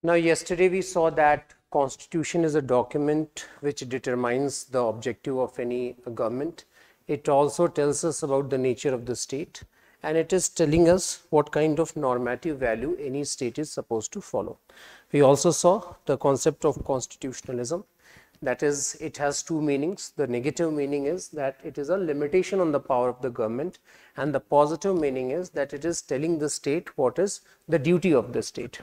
Now, yesterday we saw that constitution is a document which determines the objective of any government. It also tells us about the nature of the state and it is telling us what kind of normative value any state is supposed to follow. We also saw the concept of constitutionalism that is it has two meanings. The negative meaning is that it is a limitation on the power of the government and the positive meaning is that it is telling the state what is the duty of the state.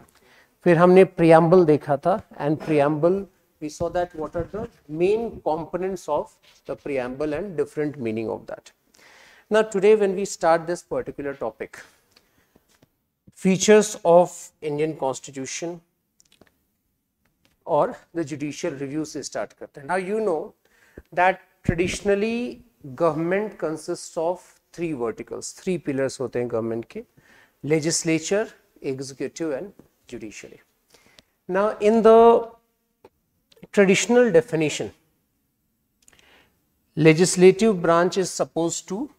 फिर हमने preamble देखा था and preamble we so that what are the main components of the preamble and different meaning of that ना today when we start this particular topic features of Indian constitution और the judicial review से start करते हैं ना you know that traditionally government consist of three verticals three pillars होते हैं government के legislature executive and Now, in the traditional definition, legislative branch is supposed to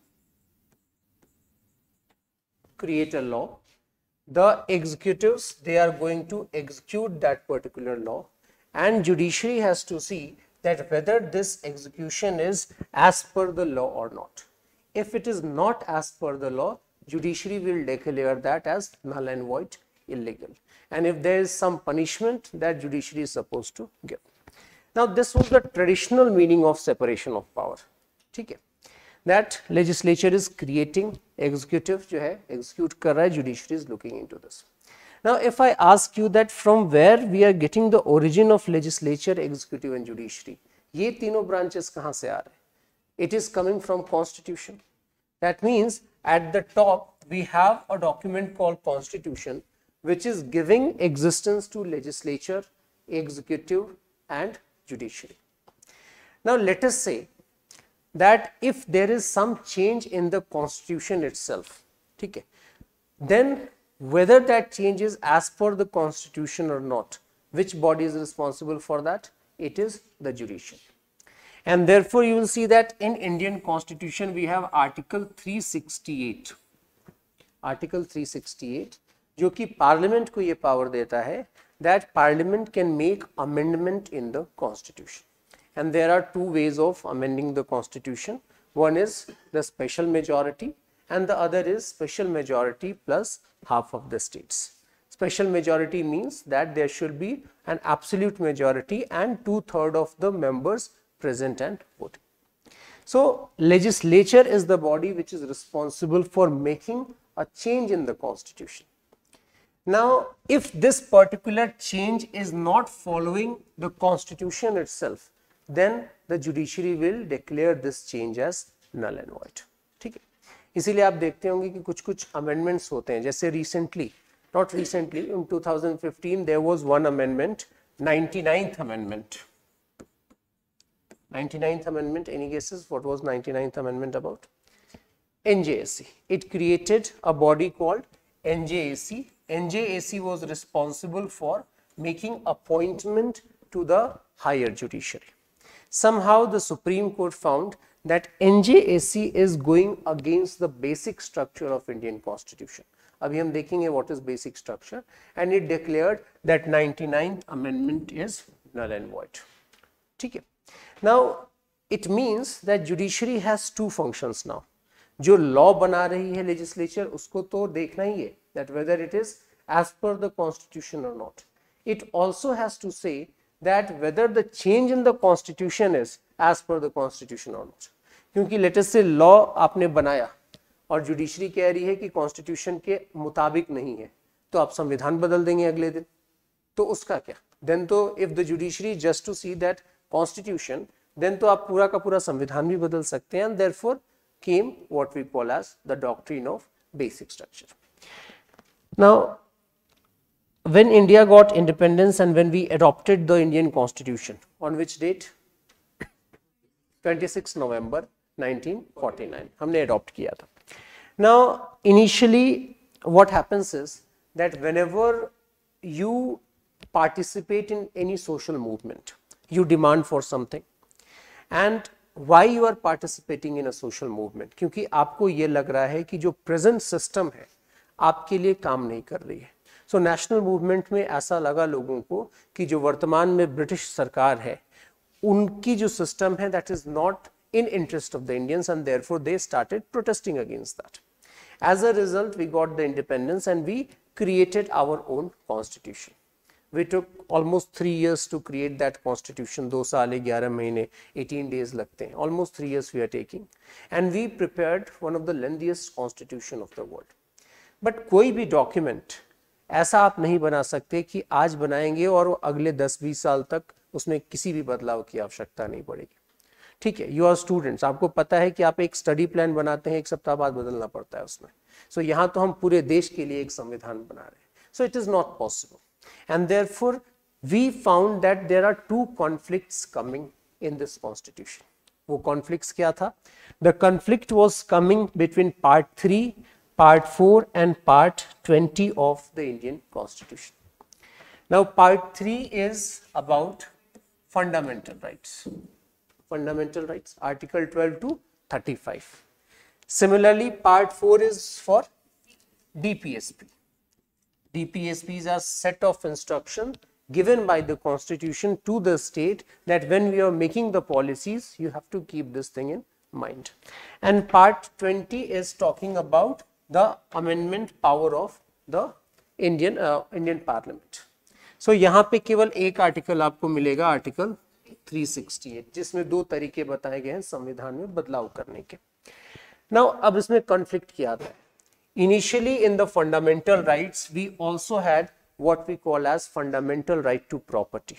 create a law. The executives, they are going to execute that particular law and judiciary has to see that whether this execution is as per the law or not. If it is not as per the law, judiciary will declare that as null and void illegal and if there is some punishment that judiciary is supposed to give. Now, this was the traditional meaning of separation of power. that legislature is creating executive जो है execute judiciary is looking into this. Now, if I ask you that from where we are getting the origin of legislature, executive and judiciary, ये तीनों branches कहाँ से आ रहे It is coming from constitution. That means at the top we have a document called constitution which is giving existence to legislature, executive and judiciary. Now let us say that if there is some change in the constitution itself, okay, then whether that change is as per the constitution or not, which body is responsible for that? It is the judiciary. And therefore, you will see that in Indian constitution, we have article 368. Article 368 जो कि parliament को ये power देता है that parliament can make amendment in the constitution and there are two ways of amending the constitution one is the special majority and the other is special majority plus half of the states special majority means that there should be an absolute majority and two-third of the members present and voting so legislature is the body which is responsible for making a change in the constitution now, if this particular change is not following the constitution itself, then the judiciary will declare this change as null and void. ठीक है इसीलिए आप देखते होंगे कि कुछ कुछ amendments होते हैं जैसे recently not recently in 2015 there was one amendment, 99th amendment 99th amendment any guesses what was 99th amendment about njsc it created a body called njsc NJAC was responsible for making appointment to the higher judiciary. Somehow the Supreme Court found that NJAC is going against the basic structure of Indian Constitution. अभी हम देखेंगे what is basic structure and it declared that 99th amendment is null and void. ठीक Now it means that judiciary has two functions now. जो law बना रही है legislature उसको to देखना ही है. that whether it is as per the constitution or not. It also has to say that whether the change in the constitution is as per the constitution or not. क्योंकि latest से law आपने बनाया और judiciary कह रही है कि constitution के मुताबिक नहीं है तो आप संविधान बदल देंगे अगले दिन तो उसका क्या देन तो if the judiciary just to see that constitution then तो आप पूरा का पूरा संविधान भी बदल सकते हैं and therefore came what we call as the doctrine of basic structure Now, when India got independence and when we adopted the Indian constitution, on which date? 26 November 1949, हमने adopt किया था. Now, initially what happens is that whenever you participate in any social movement, you demand for something and why you are participating in a social movement, Because you ये लग रहा present system है आपके लिए काम नहीं कर रही है सो नेशनल मूवमेंट में ऐसा लगा लोगों को कि जो वर्तमान में ब्रिटिश सरकार है उनकी जो सिस्टम है that is not in interest of the Indians and therefore they started protesting against that as a result we got the independence and we created our own constitution. We took almost three years to create that constitution. दो साल ग्यारह महीने 18 days लगते हैं. Almost three years we are taking, and we prepared one of the lengthiest constitution of the world. But कोई भी document ऐसा आप नहीं बना सकते कि आज बनाएंगे और अगले 10-20 साल तक उसमें किसी भी बदलाव की आवश्यकता नहीं पड़ेगी ठीक है यू आर स्टूडेंट्स आपको पता है कि आप एक स्टडी प्लान बनाते हैं एक सप्ताह बाद बदलना पड़ता है उसमें सो so, यहाँ तो हम पूरे देश के लिए एक संविधान बना रहे हैं so it is not possible and therefore we found that there are two conflict coming in this constitution वो कॉन्फ्लिक्ट क्या था the conflict was coming between part three part 4 and part 20 of the Indian constitution. Now part 3 is about fundamental rights, fundamental rights article 12 to 35. Similarly part 4 is for DPSP. DPSPs are set of instruction given by the constitution to the state that when we are making the policies you have to keep this thing in mind. And part 20 is talking about the amendment power of the Indian Indian parliament so यहाँ पे केवल एक article आपको मिलेगा article 368 जिसमें दो तरीके बताए गए हैं संविधान में बदलाव करने के नाउ अब इसमें कॉन्फ्लिक्ट क्या आता है initially in the fundamental rights we also had what we call as fundamental right to property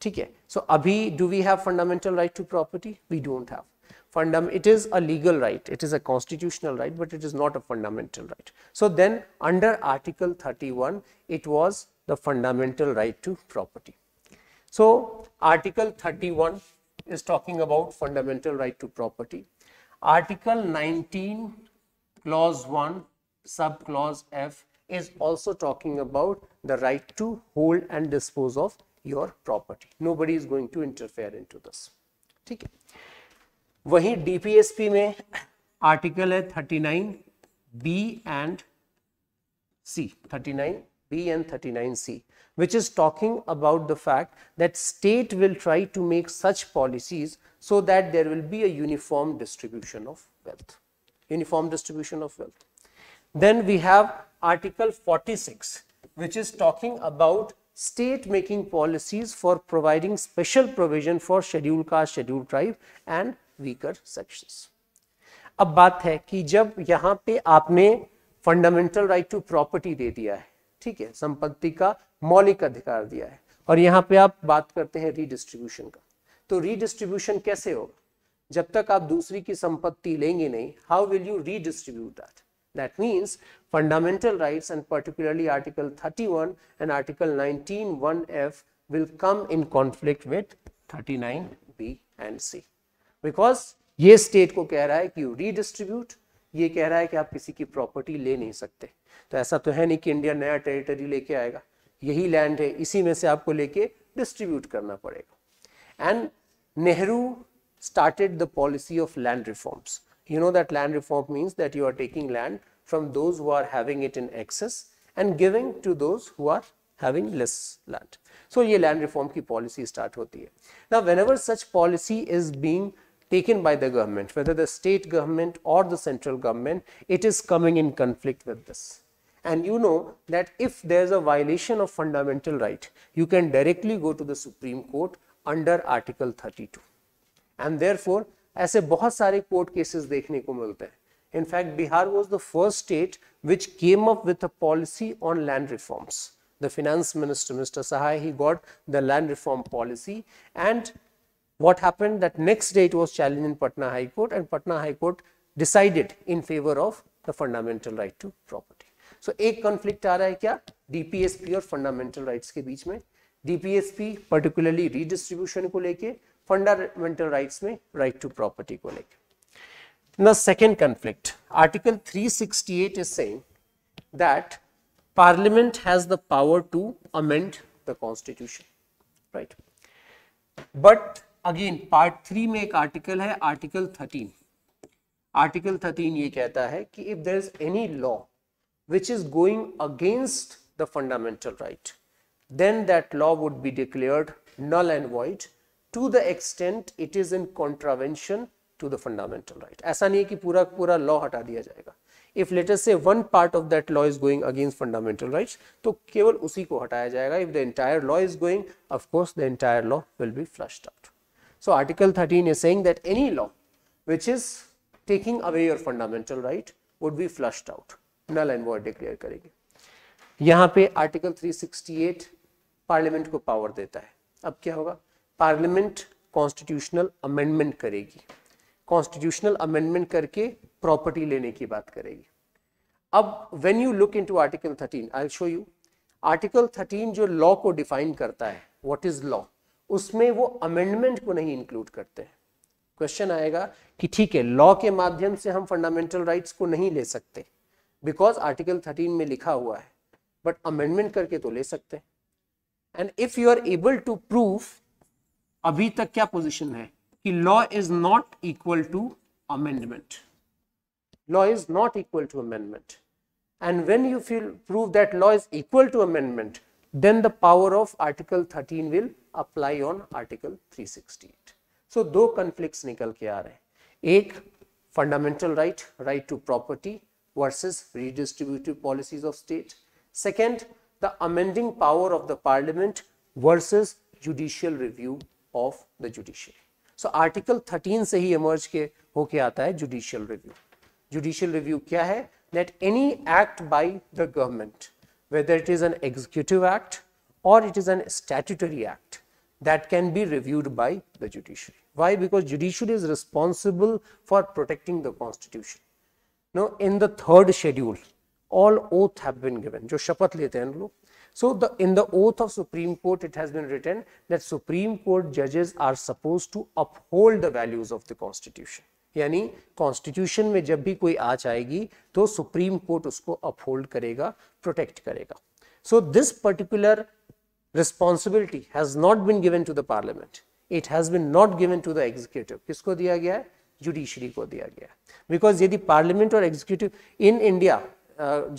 ठीक है सो so, अभी do we have fundamental right to property we don't have fundam it is a legal right, it is a constitutional right, but it is not a fundamental right. So, then under article 31, it was the fundamental right to property. So, article 31 is talking about fundamental right to property. Article 19 clause 1 sub clause F is also talking about the right to hold and dispose of your property. Nobody is going to interfere into this. Okay. वहीं DPSP में article है thirty nine B and C 39 B and 39 C which is talking about the fact that state will try to make such policies so that there will be a uniform distribution of wealth uniform distribution of wealth then we have article 46 which is talking about state making policies for providing special provision for schedule caste schedule tribe and weaker sections अब बात है कि जब यहां पे आपने fundamental right to property दे दिया है ठीक है संपत्ति का मौलिक अधिकार दिया है और यहां पे आप बात करते हैं रीडिस्ट्रीब्यूशन का तो रीडिस्ट्रीब्यूशन कैसे होगा जब तक आप दूसरी की संपत्ति लेंगे नहीं how will you redistribute that that means fundamental rights and particularly article 31 and article 19 1f will come in conflict with B and C because ये स्टेट को कह रहा है कि यू रीडिस्ट्रीब्यूट ये कह रहा है कि आप किसी की प्रॉपर्टी ले नहीं सकते तो ऐसा तो है नहीं कि इंडिया नया टेरिटरी लेके आएगा यही लैंड है इसी में से आपको लेके डिस्ट्रीब्यूट करना पड़ेगा and Nehru started the policy of land reforms you know that land reform means that you are taking land from those who are having it in excess and giving to those who are having less land so ये land reform की policy start होती है ना when such policy is being taken by the government, whether the state government or the central government, it is coming in conflict with this. And you know that if there is a violation of fundamental right, you can directly go to the Supreme Court under Article 32. And therefore, ऐसे बहुत सारे court cases देखने को मिलते हैं. In fact, Bihar was the first state which came up with a policy on land reforms. The finance minister, Mr. Sahai, he got the land reform policy and what happened that next day it was challenged in Patna High Court and Patna High Court decided in favor of the fundamental right to property. So a conflict आ रहा DPSP or fundamental rights के DPSP particularly redistribution को लेके fundamental rights the right to property को लेके Now second conflict article 368 is saying that parliament has the power to amend the constitution right but again part three में एक article है article thirteen article thirteen ये कहता है कि if there is any law which is going against the fundamental right then that law would be declared null and void to the extent it is in contravention to the fundamental right ऐसा नहीं है कि पूरा पूरा law हटा दिया जाएगा if let's say one part of that law is going against fundamental right तो केवल उसी को हटाया जाएगा if the entire law is going of course the entire law will be flush out So, article 13 is saying that any law which is taking away your fundamental right would be flushed out, null and void declare करेगी यहाँ पे article 368 parliament को power देता है अब क्या होगा parliament constitutional amendment करेगी कॉन्स्टिट्यूशनल अमेंडमेंट करके प्रॉपर्टी लेने की बात करेगी अब when you look into article 13 I show you article 13 जो लॉ को डिफाइन करता है व्हाट इज लॉ उसमें वो अमेंडमेंट को नहीं इंक्लूड करते हैं क्वेश्चन आएगा कि ठीक है लॉ के माध्यम से हम फंडामेंटल राइट्स को नहीं ले सकते बिकॉज आर्टिकल थर्टीन में लिखा हुआ है बट अमेंडमेंट करके तो ले सकते हैं and if you are able to prove अभी तक क्या पोजिशन है कि law is not equal to amendment law is not equal to amendment and when you feel prove that law is equal to amendment then the power of article thirteen will apply on article 368 so so, दो conflicts निकल के आ रहे हैं एक fundamental right right to property versus redistributive policies of state second the amending power of the parliament versus judicial review of the judiciary so article 13 से ही emerge के होके आता है जुडिशियल रिव्यू जुडिशियल रिव्यू क्या है that any act by the government whether it is an executive act और it is an statutory act that can be reviewed by the judiciary. Why? Because judiciary is responsible for protecting the constitution. Now, in the third schedule, all oath have been given, जो शपथ लेते हैं लोग. So, the, in the oath of Supreme Court, it has been written that Supreme Court judges are supposed to uphold the values of the constitution. यानी constitution में जब भी कोई आ आएगी तो सुप्रीम कोर्ट उसको अपहोल्ड करेगा प्रोटेक्ट करेगा so this particular responsibility has not been given to the parliament it has been not given to the executive किसको दिया गया है जुडिशरी को दिया गया बिकॉज यदि parliament executive executive in India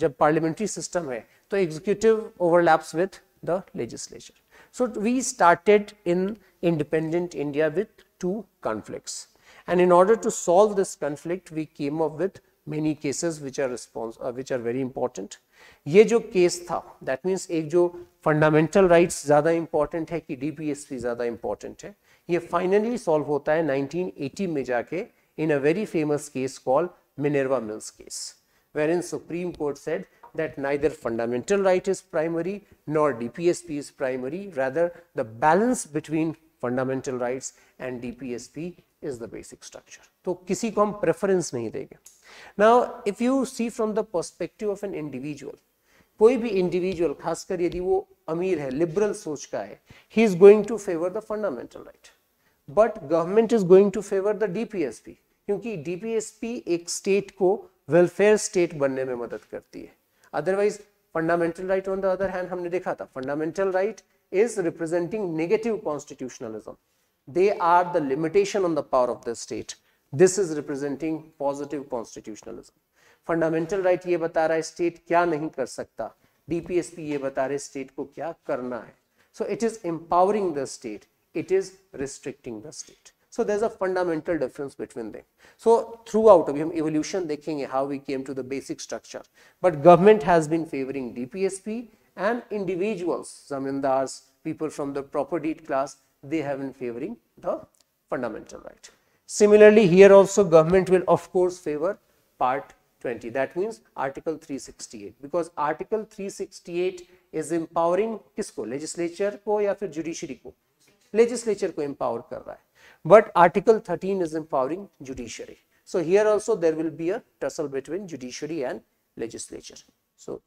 जब parliamentary system है तो executive overlaps with the legislature. So we started in independent India with two conflicts. And in order to solve this conflict, we came up with many cases which are response, uh, which are very important. ये जो case था that means एक जो fundamental right ज्यादा important है कि DPSP ज्यादा important है ये फाइनली सॉल्व होता है 1980 में जाके in a very famous case call Minerva mills case where in Supreme court said that neither fundamental right is primary nor DPSP is primary rather the balance between fundamental right and DPSP is the basic structure तो किसी को हम preference नहीं देंगे now if you see from the perspective of an individual कोई भी individual खासकर यदि वो अमीर है लिबरल सोच का है ही is going to favour the fundamental right but government is going to favour the DPSP क्योंकि डीपीएसपी एक स्टेट को वेलफेयर स्टेट बनने में मदद करती है otherwise fundamental right on the other hand हमने देखा था fundamental right is representing negative constitutionalism they are the limitation on the power of the state This is representing positive constitutionalism. Fundamental right. Ye बता रहा है state क्या नहीं कर सकता डीपीएसपी ये बता रहे स्टेट को क्या करना है so it it is restricting the state. So there's a fundamental difference between them. So throughout abhi hum evolution dekhenge how we came to the basic structure. But government has been favoring DPSP and individuals, zamindars, people from the property class, they have been favoring the fundamental right. Similarly, here also government will of course favor part 20 that means article 368 because article 368 is empowering किसको legislature को या फिर judiciary legislature को empower कर रहा but article 13 is empowering judiciary so here also there will be a tussle between judiciary and legislature so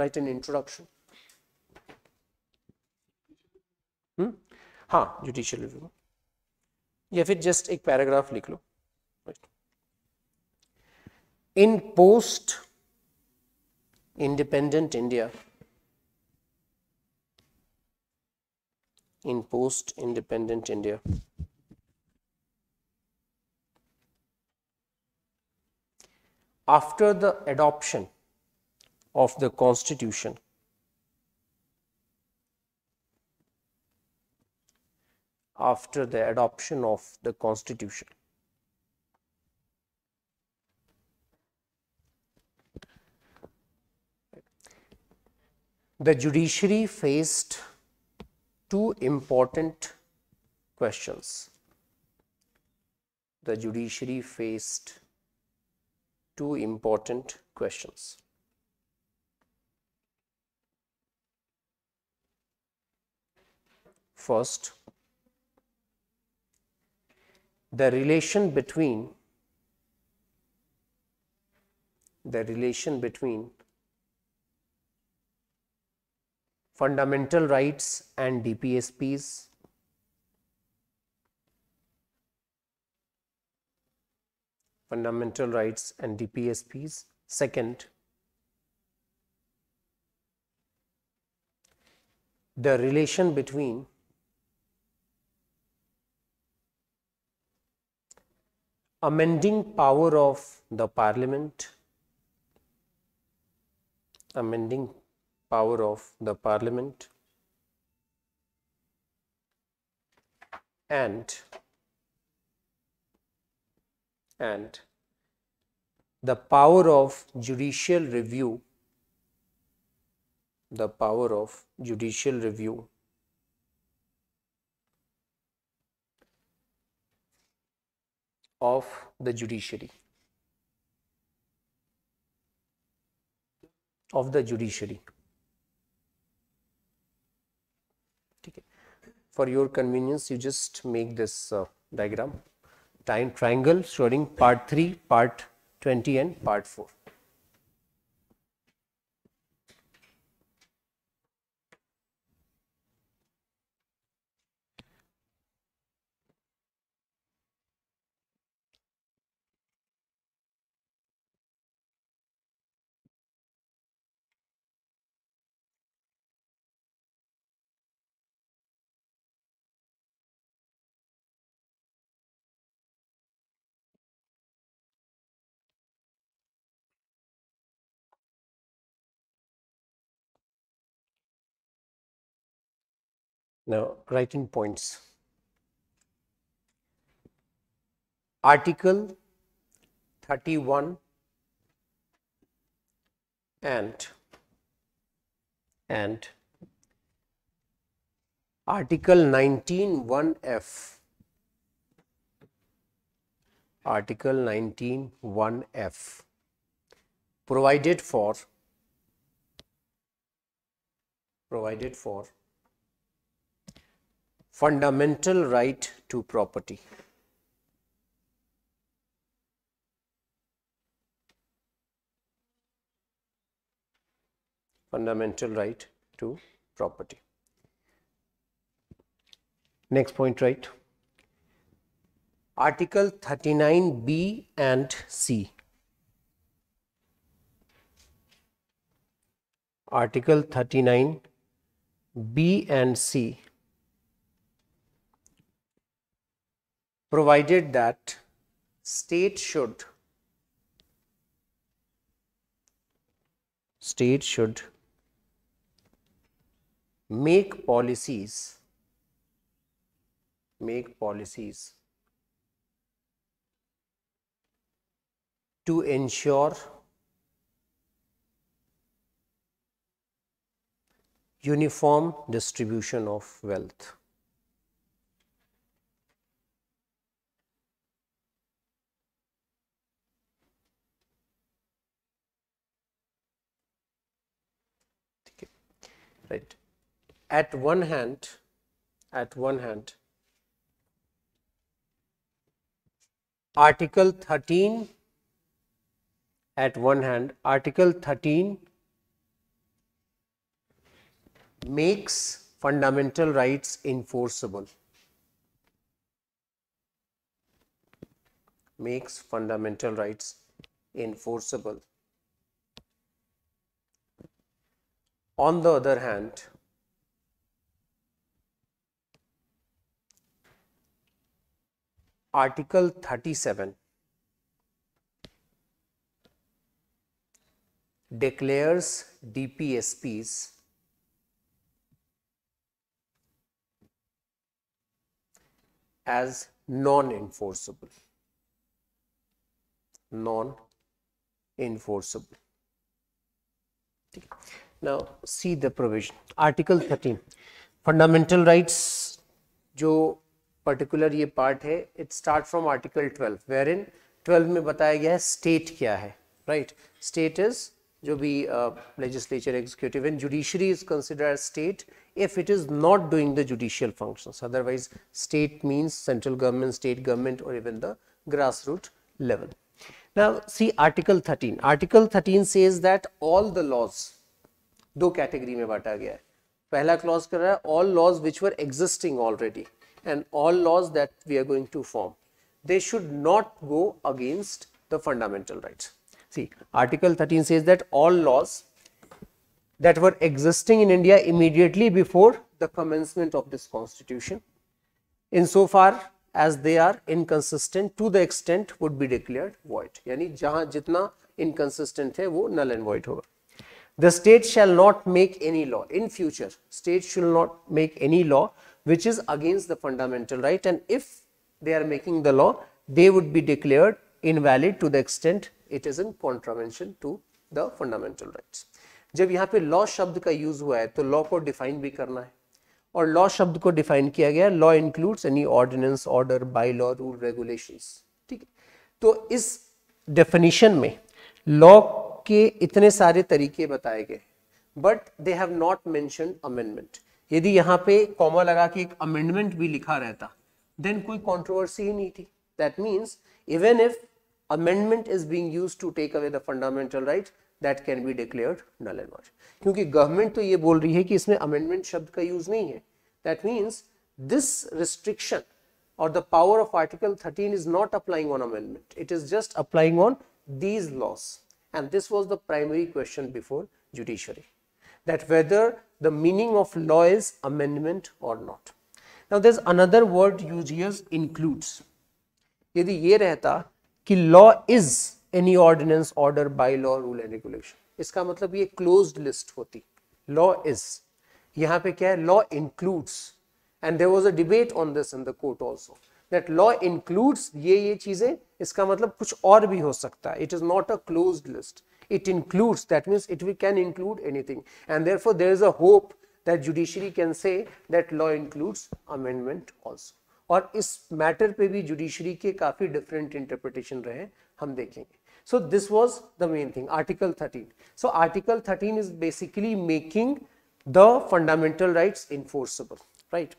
write an introduction hmm? हाँ judicial या फिर just एक paragraph लिख In post independent India in post independent India. After the adoption of the constitution, after the adoption of the constitution. The judiciary faced two important questions. The judiciary faced two important questions. First, the relation between the relation between fundamental rights and DPSPs fundamental rights and DPSPs. Second, the relation between amending power of the parliament amending power of the parliament and and the power of judicial review the power of judicial review of the judiciary. Of the judiciary. Okay. For your convenience, you just make this uh, diagram. Time triangle, showing part 3, part 20 and part 4. Now, writing points. Article 31 and and article 19 1f article 19 1f provided for provided for fundamental right to property. fundamental right to property. Next point right. Article 39B and C. Article 39B and C provided that state should state should make policies make policies to ensure uniform distribution of wealth at one hand at one hand article 13 at one hand article 13 makes fundamental rights enforceable makes fundamental rights enforceable on the other hand Article 37 declares DPSPs as non-enforceable, non-enforceable. Now, see the provision. Article 13, fundamental rights Joe particular ये part है it start from article 12 where in twelve में बताया गया है state क्या है right state is जो भी legislature executive and judiciary is consider state if it is not doing the judicial function otherwise state means central government state government और even the grass root level Now article thirteen 13. Article 13 says that all the laws दो category में बांटा गया है पहला clause कर रहा है all laws which were existing already. and all laws that we are going to form. They should not go against the fundamental rights. See, Article 13 says that all laws that were existing in India immediately before the commencement of this constitution, insofar as they are inconsistent to the extent would be declared void. यानी जहां जितना inconsistent है वो null and void होगा. The state shall not make any law in future. State shall not make any law which is against the fundamental right and if they are making the law they would be declared invalid to the extent it is in contravention to the fundamental rights. jab yahan pe law shabd ka use hua hai to law ko define bhi karna hai और law शब्द को define किया गया law includes any ordinance order by law rule regulations ठीक है तो इस definition में लॉ के इतने सारे तरीके बताए गए but they have not mention amendment यदि यहाँ पे कॉमा लगा के एक अमेंडमेंट भी लिखा रहता देन कोई कॉन्ट्रोवर्सी ही नहीं थी that means even if amendment is being use to take away the fundamental right that can be declared null and what क्योंकि गवर्नमेंट तो ये बोल रही है कि इसमें अमेंडमेंट शब्द का यूज नहीं है that means this restriction or the power of article 13 is not applying on amendment it is just applying on these laws and this was the primary question before judiciary that whether the meaning of law is amendment or not. Now there's another word used here includes. यदि ये रहता कि law is any ordinance, order, bylaw, rule and regulation. इसका मतलब ये closed list होती. Law is. यहाँ पे क्या है? Law includes. And there was a debate on this in the court also. That law includes ये ये चीजें इसका मतलब कुछ और भी हो सकता It is not a closed list. It includes, that means it can include anything. And therefore, there is a hope that judiciary can say that law includes amendment also. और इस मैटर पे भी जुडिशरी के काफ़ी different interpretation रहे हम देखेंगे so this was the main thing article 13 so article 13 is basically making the fundamental rights enforceable right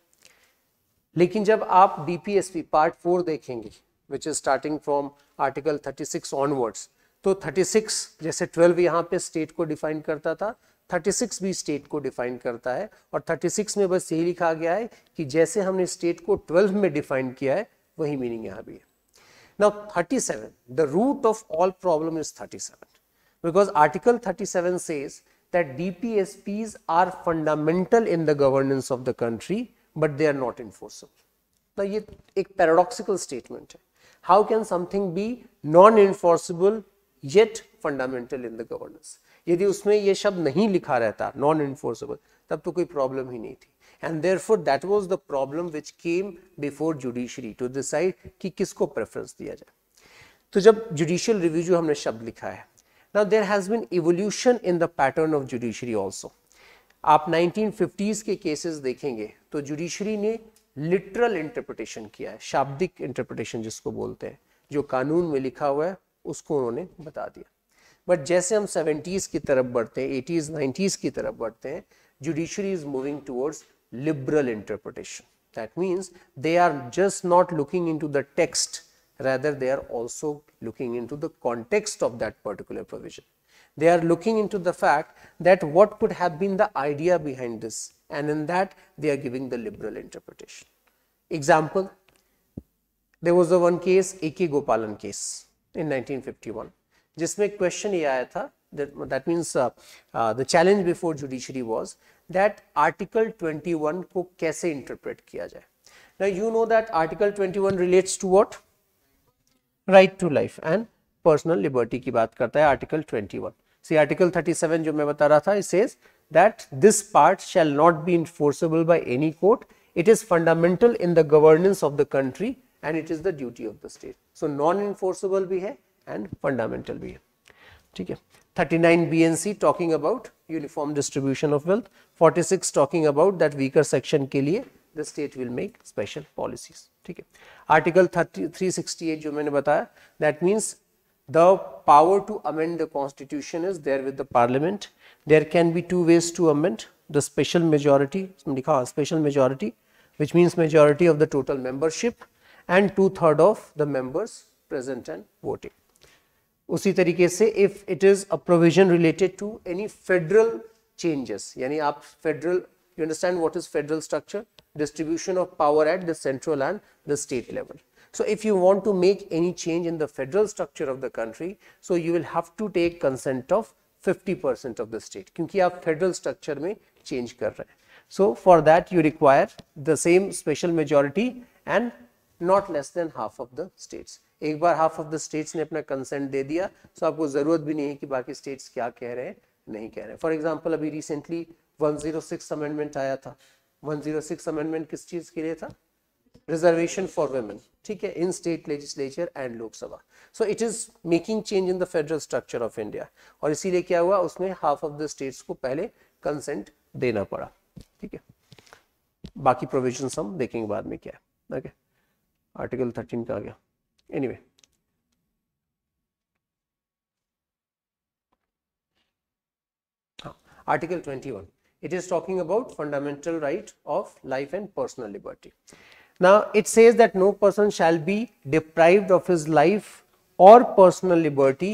लेकिन जब आप डीपीएसपी पार्ट फोर देखेंगे which is starting from article 36 onwards तो 36 जैसे 12 यहाँ पे स्टेट को डिफाइन करता था 36 भी स्टेट को डिफाइन करता है और 36 में बस यही लिखा गया है कि जैसे हमने स्टेट को 12 में डिफाइन किया है वही मीनिंग यहाँ भी है ना thirty seven the root of all problem is 37 seven because article thirty seven D P S D R fundamental in the governance of the country but they are not enforceable तो ये एक paradoxical statement है how can something be non enforceable yet fundamental in the governance यदि उसमें ये शब्द नहीं लिखा रहता नॉन इन्फोर्सेबल तब तो कोई प्रॉब्लम ही नहीं थी and therefore that was the problem which came before judiciary to decide कि किसको प्रेफरेंस दिया जाए तो जब जुडिशियल रिव्यू जो हमने शब्द लिखा है now there has been evolution in the pattern of judiciary also आप 1950s के केसेस देखेंगे तो जुडिशरी ने लिटरल इंटरप्रिटेशन किया है शाब्दिक इंटरप्रिटेशन जिसको बोलते हैं जो कानून में लिखा हुआ है उसको उन्होंने बता दिया बट जैसे हम सेवेंटीज़ की तरफ बढ़ते हैं एटीज़ नाइन्टीज़ की तरफ बढ़ते हैं judiciary is moving towards liberal interpretation. That means they are just not looking into the text, rather they are also looking into the context of that particular provision. They are looking into the fact that what could have been the idea behind this and in that they are giving the liberal interpretation. Example, there was a one case, A.K. Gopalan case. in 1951 jisme question ye aaya tha that, that means uh, uh, the challenge before judiciary was that article 21 ko kaise interpret kiya jaye now you know that article 21 relates to what right to life and personal liberty ki baat karta hai article 21 see article 37 jo main bata raha tha it says that this part shall not be enforceable by any court it is fundamental in the governance of the country and it is the duty of the state. So, non-enforceable भी है and fundamental भी है ठीक है 39 BNC talking about uniform distribution of wealth 46 talking about that weaker section के लिए the state will make special policies ठीक है article thirty-three sixty-eight, 368 जो मैंने बताया that means the power to amend the constitution is there with the parliament there can be two ways to amend the special majority लिखा special majority which means majority of the total membership and two third of the members present and voting. उसी तरीके से if it is a provision related to any federal changes यानी आप federal you understand what is federal structure distribution of power at the central and the state level. So if you want to make any change in the federal structure of the country, so you will have to take consent of 50% of the state क्योंकि आप federal structure में change कर रहे हैं. So for that you require the same special majority and not less than half of the states एक बार half of the states ने अपना कंसेंट दे दिया तो आपको जरूरत भी नहीं है कि बाकी स्टेट्स क्या कह रहे हैं नहीं कह रहे हैं फॉर एग्जाम्पल अभी रिसेंटली 106 अमेंडमेंट आया था 106 अमेंडमेंट किस चीज के लिए था रिजर्वेशन फॉर वेमेन ठीक है in state legislature and Lok Sabha so it is making change in the federal structure of India और इसीलिए क्या हुआ उसमें हाफ ऑफ द स्टेट्स को पहले कंसेंट देना पड़ा ठीक है बाकी प्रोविजन हम देखेंगे बाद में क्या है ओके okay. आर्टिकल थर्टीन का आ गया any anyway, Article 21. It is talking about fundamental right of life and personal liberty. Now, it says that no person shall be deprived of his life or personal liberty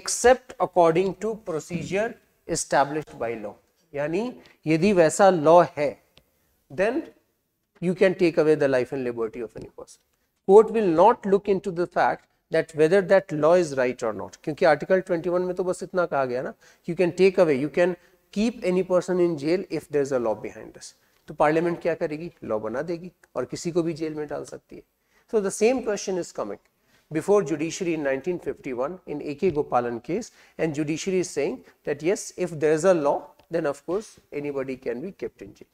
except according to procedure established by law. Yani, यदि वैसा law है, then you can take away the life and liberty of any person. Court will not look into the fact that whether that law is right और not क्योंकि article 21 में तो बस इतना कहा गया ना you can take away you can keep any person in jail if there is a law behind this तो पार्लियामेंट क्या करेगी लॉ बना देगी और किसी को भी जेल में डाल सकती है so the same question is coming before judiciary in 1951 in A.K. Gopalan case and judiciary is saying that yes, if there is a law, then of course anybody can be kept in jail.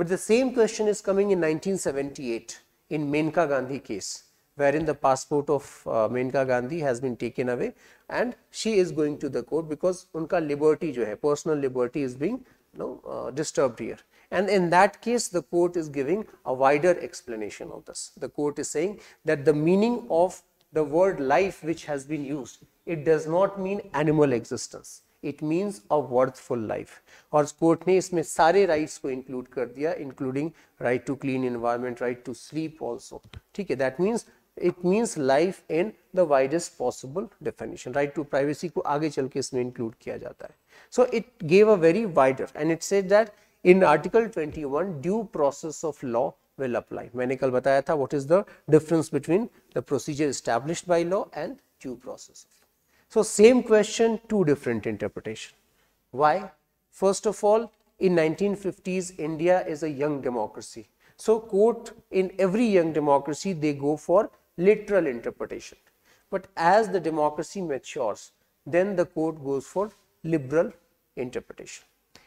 But the same question is coming in 1978 in Menka Gandhi case wherein the passport of uh, Menka Gandhi has been taken away and she is going to the court because unka liberty jo hai, personal liberty is being you know, uh, disturbed here. And in that case, the court is giving a wider explanation of this. The court is saying that the meaning of the word life which has been used, it does not mean animal existence. It means a worthful life और court ने इसमें सारे rights को include कर दिया including right to clean environment right to sleep also ठीक है that means it means life in the widest possible definition right to privacy को आगे चल के इसमें इंक्लूड किया जाता है so it gave a very wider and it said that in article 21 due process of law will apply मैंने कल बताया था what is the difference between the procedure established by law and due process so, same question, two different interpretation. Why? First of all, in 1950s, India is a young democracy. So, quote, in every young democracy, they go for literal interpretation. But as the democracy matures, then the court goes for liberal interpretation.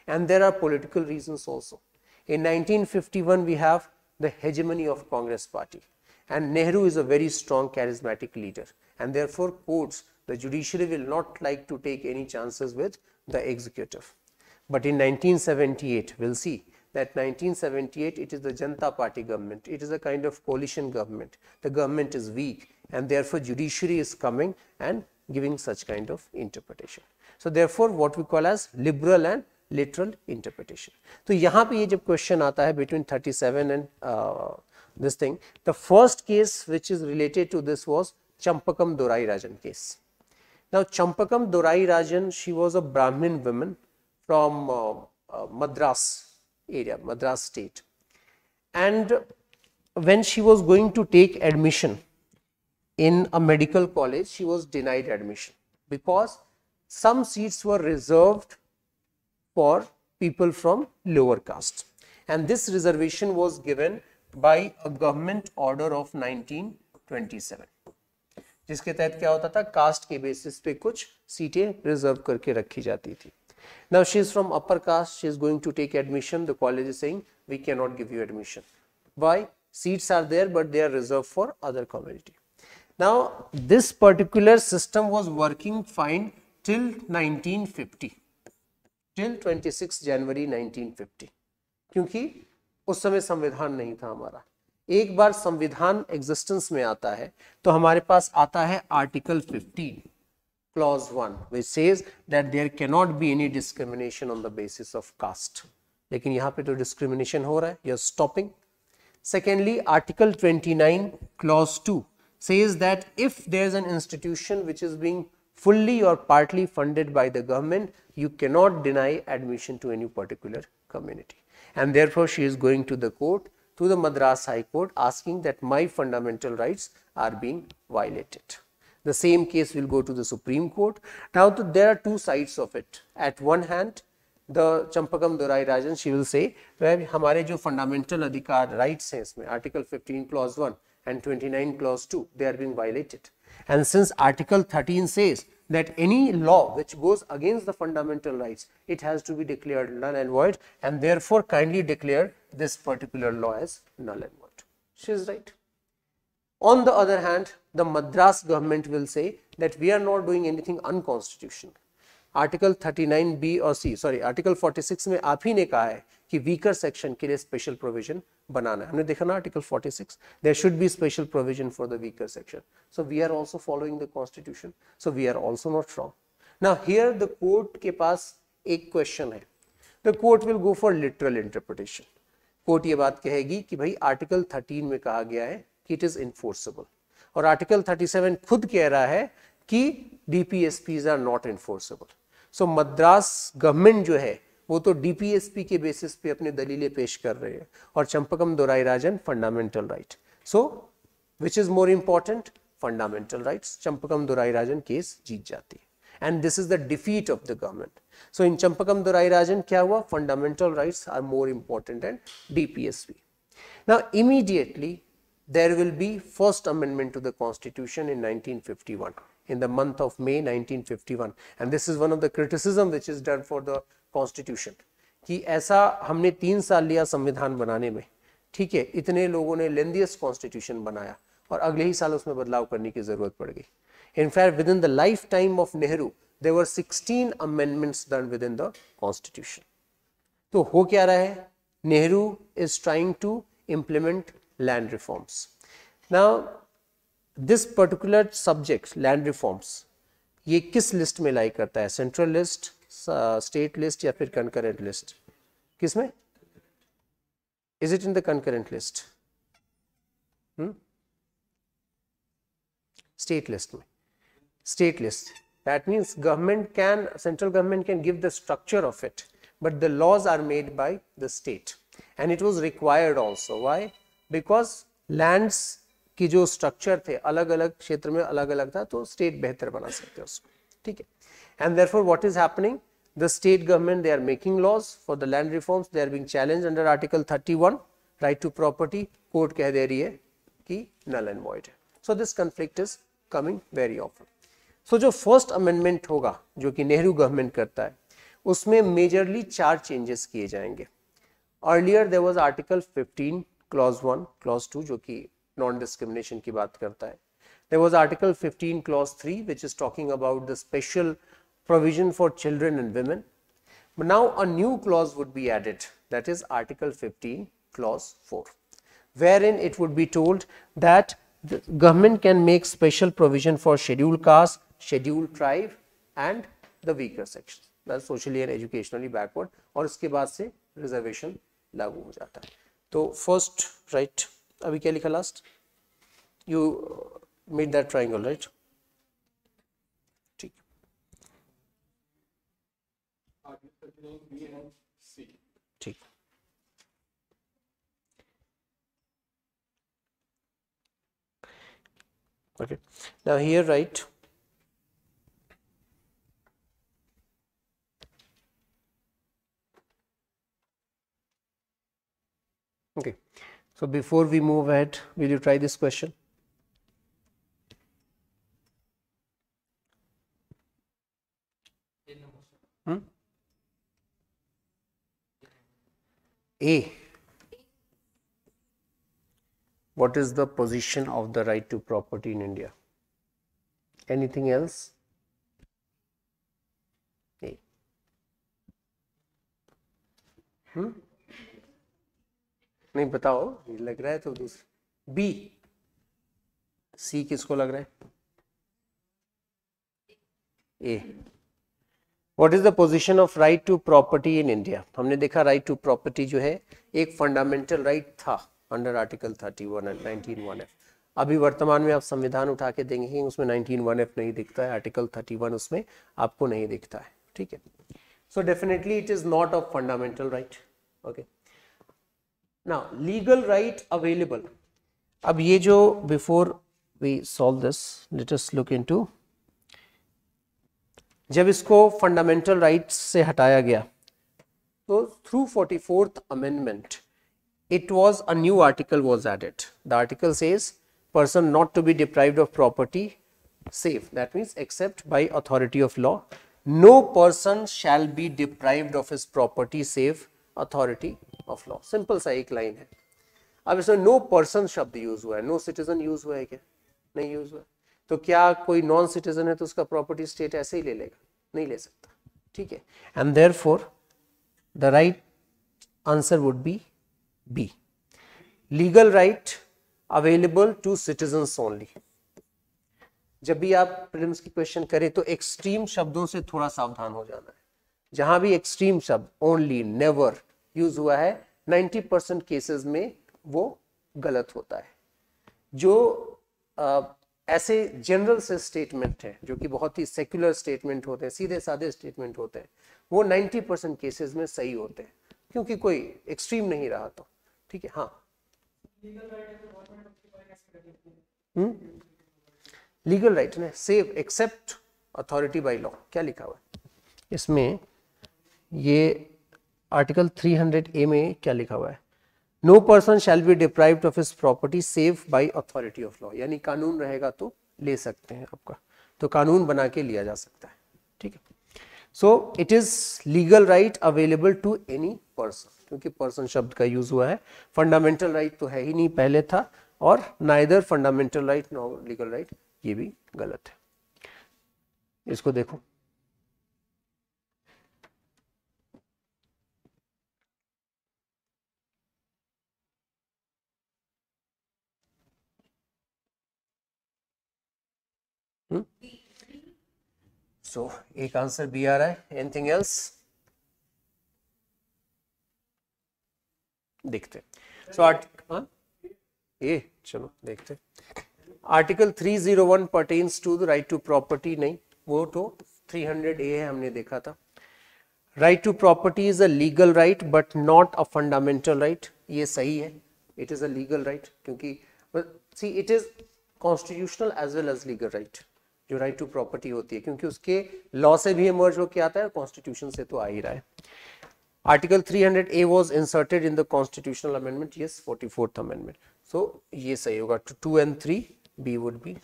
And there are political reasons also. In 1951, we have the hegemony of Congress party and Nehru is a very strong charismatic leader and therefore courts the judiciary will not like to take any chances with the executive. But in 1978, we'll see that 1978 it is the Janata Party government, it is a kind of coalition government, the government is weak and therefore judiciary is coming and giving such kind of interpretation. So, therefore, what we call as liberal and literal interpretation. So, here पे ये जब question आता between 37 and uh, this thing, the first case which is related to this was Champakam Dorai Rajan case. Now, Champakam Dorai Rajan, she was a Brahmin woman from uh, uh, Madras area, Madras state. And when she was going to take admission in a medical college, she was denied admission because some seats were reserved for people from lower caste. And this reservation was given by a government order of 1927. जिसके तहत क्या होता था cast के basis पे कुछ सीटें reserve करके रखी जाती थी now she is from upper caste she is going to take admission the college is saying we can not give you admission why seats are there but they are reserve for other community now this particular system was working fine till 1950 till 26 January 1950 क्योंकि उस समय संविधान नहीं था हमारा एक बार संविधान existence में आता है तो हमारे पास आता है article fifteen clause one which says that there cannot be any discrimination on the basis of caste लेकिन यहां पे तो डिस्क्रिमिनेशन हो रहा है you are stopping secondly article 29 clause two says that if there is an institution which is being fully और partly funded by the government you cannot deny admission to any particular community and therefore she is going to the court to the Madras High Court asking that my fundamental rights are being violated. The same case will go to the Supreme Court. Now, there are two sides of it. At one hand, the Champakam Dorai Rajan, she will say, where हमारे जो fundamental अधिकार rights हैं इसमें Article 15 Clause 1 and 29 Clause 2, they are being violated. And since Article 13 says that any law which goes against the fundamental rights, it has to be declared null and void and therefore kindly declare this particular law as null and void. She is right. On the other hand, the Madras government will say that we are not doing anything unconstitutional. Article 39 B और C sorry article 46 में आप ही ने कहा है कि weaker section के लिए special provision बनाना है हमने देखा ना article 46 there should be special provision for the weaker section so we are also following the constitution so we are also not wrong now here the court के पास एक question है the court will go for literal interpretation court ये बात कहेगी कि भाई article 13 में कहा गया है कि इट इज इन्फोर्सेबल और आर्टिकल 37 खुद कह रहा है कि DPSPs are not enforceable so Madras government जो है वो तो डीपीएसपी के बेसिस पे अपने दलीलें पेश कर रहे हैं और Champakam Dorairajan fundamental right so which is more important fundamental right Champakam Dorairajan case जीत जाती है and this is the defeat of the government so in Champakam Dorairajan क्या हुआ fundamental right are more important and DPSP now immediately there will be first amendment to the constitution in nineteen in the month of May 1951 and this is one of the criticism which is done for the constitution कि ऐसा हमने तीन साल लिया संविधान बनाने में ठीक है इतने लोगों ने लेंदियस कॉन्स्टिट्यूशन बनाया और अगले ही साल उसमें बदलाव करने की जरूरत पड़ गई in fact with in the life time of Nehru there were sixteen amendments done with in the constitution तो हो क्या रहा है Nehru is trying to implement land reforms ना this particular subject land reforms ये किस list में lie करता central list uh, state list या फिर concurrent list किस में is it in the concurrent list Hmm? state list में state list that means government can central government can give the structure of it but the laws are made by the state and it was required also why because lands कि जो structure थे अलग अलग क्षेत्र में अलग अलग था तो स्टेट बेहतर बना सकते हैं उसको ठीक है and therefore what is happening the state government they are making laws for the land reforms they are being challenged under article 31 right to property court keh de rahi hai ki null and void so this conflict is coming very often so jo first amendment hoga jo ki nehru government karta hai usme majorly char changes kiye jayenge earlier there was article 15 clause 1 clause 2 jo ki non discrimination की बात करता है there was article 15 clause 3 which is talking about the special provision for children and women but now a new clause would be added that is article 15 clause 4 wherein it would be told that the government can make special provision for scheduled caste scheduled tribe and the weaker sections that socially and educationally backward aur iske baad se reservation lagu ho jata hai to first right अभी क्या लिखा last you made that triangle right ठीक ठीक okay now here right okay So before we move ahead, will you try this question? Hmm? A. What is the position of the right to property in India? Anything else? A. Hmm? नहीं बताओ ये लग रहा है तो दूसरा B C किसको लग रहा है a what is the position of right to property in India हमने देखा राइट टू प्रॉपर्टी जो है एक फंडामेंटल राइट right था under article thirty one nineteen one F अभी वर्तमान में आप संविधान उठा के देंगे उसमें नाइनटीन वन एफ नहीं दिखता है आर्टिकल थर्टी वन उसमें आपको नहीं दिखता है ठीक है so definitely it is not of fundamental right okay now legal right available अब ये जो before we solve this let us look into जब इसको फंडामेंटल राइट्स से हटाया गया तो through forty fourth it was a new article was added. The article says person not to be deprived of property save that means except by authority of law. No person shall be deprived of his property save authority of law simple सा एक line है अब इसमें no person शब्द use हुआ है no citizen use हुआ है क्या नहीं यूज हुआ तो क्या कोई नॉन सिटीजन है तो उसका प्रॉपर्टी स्टेट ऐसे ही ले लेगा नहीं ले सकता ठीक है and therefore the right answer would be be legal right available to citizen only जब भी आप प्रिलिम्स की क्वेश्चन करें तो एक्सट्रीम शब्दों से थोड़ा सावधान हो जाना है जहां भी एक्सट्रीम शब्द ओनली नेवर यूज हुआ है 90 परसेंट केसेस में वो गलत होता है जो आ, ऐसे जनरल से स्टेटमेंट है जो कि बहुत ही सेक्युलर स्टेटमेंट होते हैं सीधे साधे स्टेटमेंट होते हैं वो 90 परसेंट केसेज में सही होते हैं क्योंकि कोई एक्सट्रीम नहीं रहा तो ठीक है हाँ लीगल तो राइट ने save except authority by law क्या लिखा हुआ है इसमें ये आर्टिकल 300 ए में क्या लिखा हुआ है no person shall be deprive of his property save by authority of law यानी कानून रहेगा तो ले सकते हैं आपका तो कानून बना के लिया जा सकता है ठीक है so it is legal right available to any person क्योंकि पर्सन शब्द का यूज हुआ है फंडामेंटल राइट right तो है ही नहीं पहले था और neither fundamental right no legal right ये भी गलत है इसको देखो सो एक आंसर बी आ रहा है एनीथिंग एल्स देखते सो आर्ट हाँ? ए चलो देखते article 301 pertains to the right to property नहीं वो तो 300 ए है हमने देखा था right to property is a legal right but not a fundamental right ये सही है it is a legal right क्योंकि see it is constitutional as well as legal right जो राइट टू प्रॉपर्टी होती है क्योंकि उसके लॉ से भी इमर्ज होके आता है और कॉन्स्टिट्यूशन से तो आ ही रहा है article 300 A was inserted in the constitutional amendment yes 44th amendment so ये सही होगा two and three B would be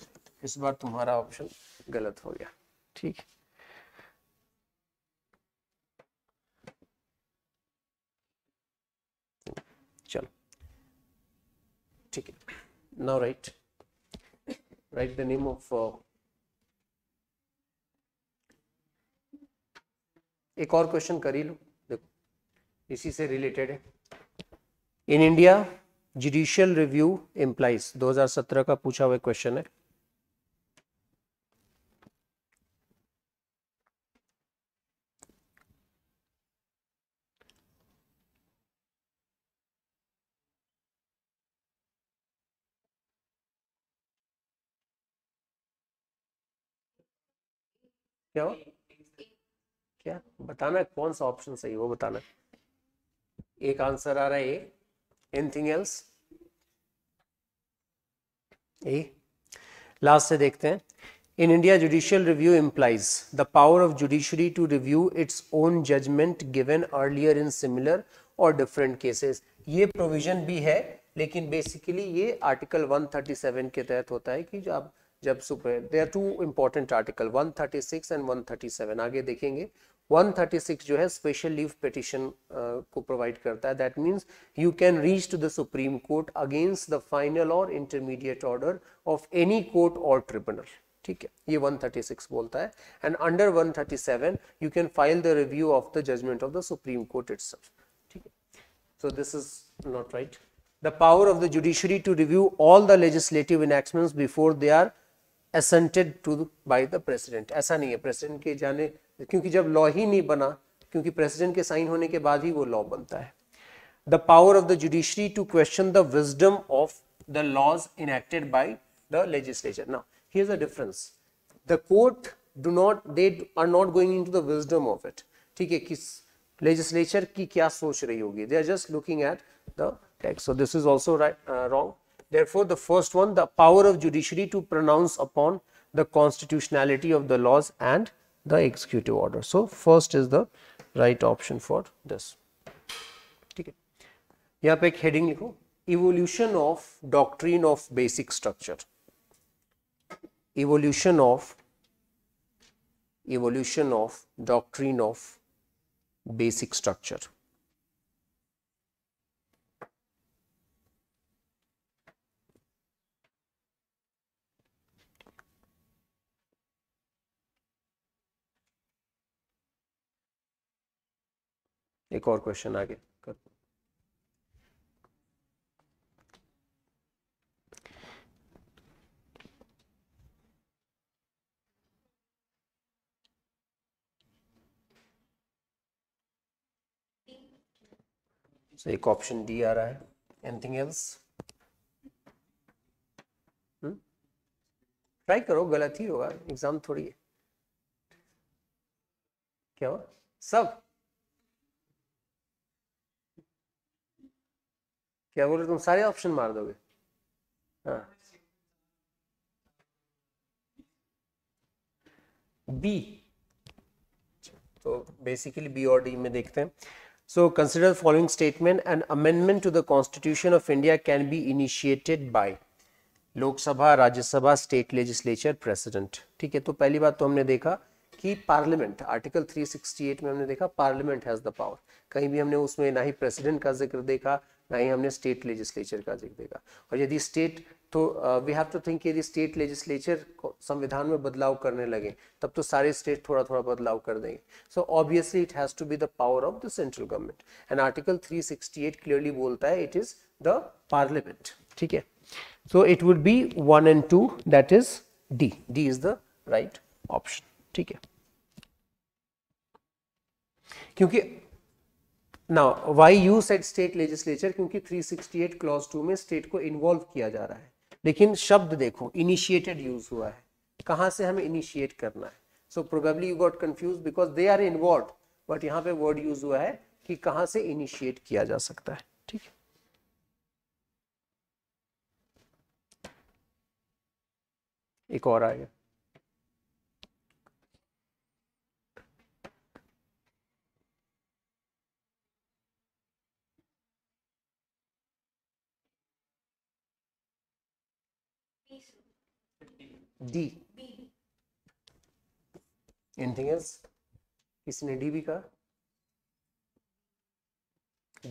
इस बार तुम्हारा ऑप्शन गलत हो गया ठीक चलो ठीक है now right right the name of एक और क्वेश्चन कर ही लो देखो इसी से रिलेटेड है in India judicial review implies 2017 का पूछा हुआ क्वेश्चन है क्या हुआ बताना कौन सा ऑप्शन सही वो बताना एक आंसर आ रहा है एनथिंग एल्स यही लास्ट से देखते हैं in India judicial review implies the power of judiciary to review its own judgment given earlier in similar और डिफरेंट केसेस ये प्रोविजन भी है लेकिन बेसिकली ये आर्टिकल 137 के तहत होता है कि जब जब supreme there two important article 136 and 137 आगे देखेंगे 136 जो है स्पेशल लीव पिटिशन को प्रोवाइड करता है that means you can reach to the supreme court against the final और intermediate order of any court और ट्रिब्यूनल ठीक है ये 136 बोलता है and under 137 you can file the review of the judgment of the supreme court itself ठीक है so this is not right the power of the judiciary to review all the legislative inactions before they are assented to by the president ऐसा नहीं है president के जाने क्योंकि जब law ही नहीं बना क्योंकि प्रेसिडेंट के साइन होने के बाद ही वो लॉ बनता है the power of the judiciary to question the wisdom of the laws enacted by the legislature now a difference the court do not they are not going in to the wisdom of it ठीक है किस legislature की क्या सोच रही होगी they are just looking at the text so this is also right wrong therefore the first one the power of judiciary to pronounce upon the constitutionality of the laws and the executive order. So, first is the right option for this. ठीक है यहाँ पे एक heading evolution of doctrine of basic structure evolution of evolution of doctrine of basic structure एक और question आगे कर so, एक ऑप्शन डी आ रहा है एनीथिंग एल्स ट्राई करो गलत ही होगा एग्जाम थोड़ी है क्या हुआ सब क्या बोले तुम सारे ऑप्शन मार दोगे बी तो बेसिकली बी और डी में देखते हैं so consider following statement and amendment to the constitution of India can be initiated by Lok Sabha Rajya Sabha state legislature president ठीक है तो पहली बात तो हमने देखा कि पार्लियामेंट आर्टिकल 368 में हमने देखा पार्लियामेंट हैज द पावर कहीं भी हमने उसमें ना ही प्रेसिडेंट का जिक्र देखा ना ही हमने स्टेट लेजिस्लेचर का जिक्र देखा और यदि स्टेट तो वी हैव टू थिंक यदि स्टेट लेजिस्लेचर संविधान में बदलाव करने लगे तब तो सारे स्टेट थोड़ा थोड़ा बदलाव कर देंगे so obviously it has to be the power of the central government and article 368 clearly बोलता है इट इज द पार्लियामेंट ठीक है so it would be one and two that is D D is the right option ठीक है क्योंकि now why you set state legislature क्योंकि 368 clause two में state को इन्वॉल्व किया जा रहा है लेकिन शब्द देखो इनिशिएटेड यूज हुआ है कहां से हमें इनिशिएट करना है so probably you got confuse because they are involve but यहां पे वर्ड यूज हुआ है कि कहां से इनिशिएट किया जा सकता है ठीक है एक और आएगा डी एनथिंग एल्स किसी ने डी भी कहा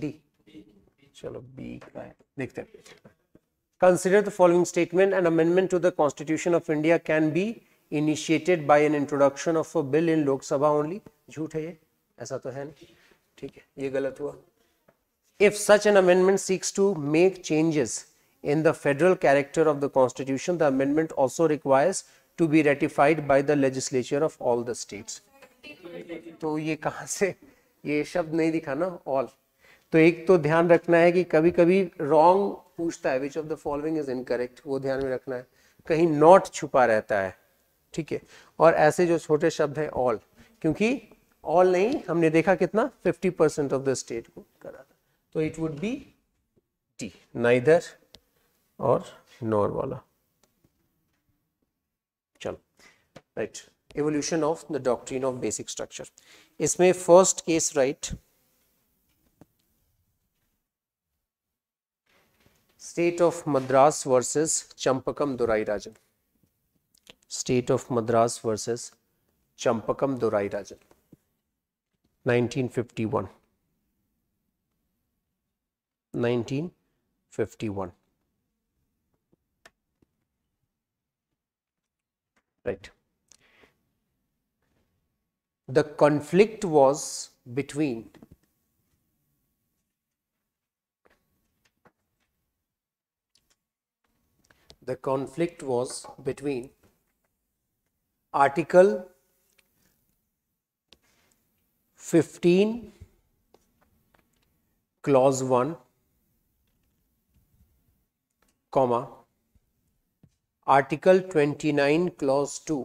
डी चलो बी का देखते हैं consider the following statement and amendment to the constitution of India can be initiated by an introduction of a bill in Lok Sabha only झूठ है ये ऐसा तो है नहीं ठीक है ये गलत हुआ if such an amendment seeks to make changes in the federal character of the constitution, the amendment also requires to be ratified by the legislature of all the states. तो ये कहाँ से ये शब्द नहीं दिखा ना ऑल तो एक तो ध्यान रखना है कि कभी कभी रॉन्ग पूछता है which of the following is incorrect वो ध्यान में रखना है कहीं नॉट छुपा रहता है ठीक है और ऐसे जो छोटे शब्द हैं ऑल क्योंकि ऑल नहीं हमने देखा कितना 50 परसेंट ऑफ द स्टेट को करा था तो it would be T neither और नॉर वाला चलो right evolution of the doctrine of basic structure इसमें first case right state of Madras versus Champakam Dorairajan state of Madras versus Champakam Dorairajan 1951 right. The conflict was between the conflict was between article 15 clause 1 comma article 29 clause 2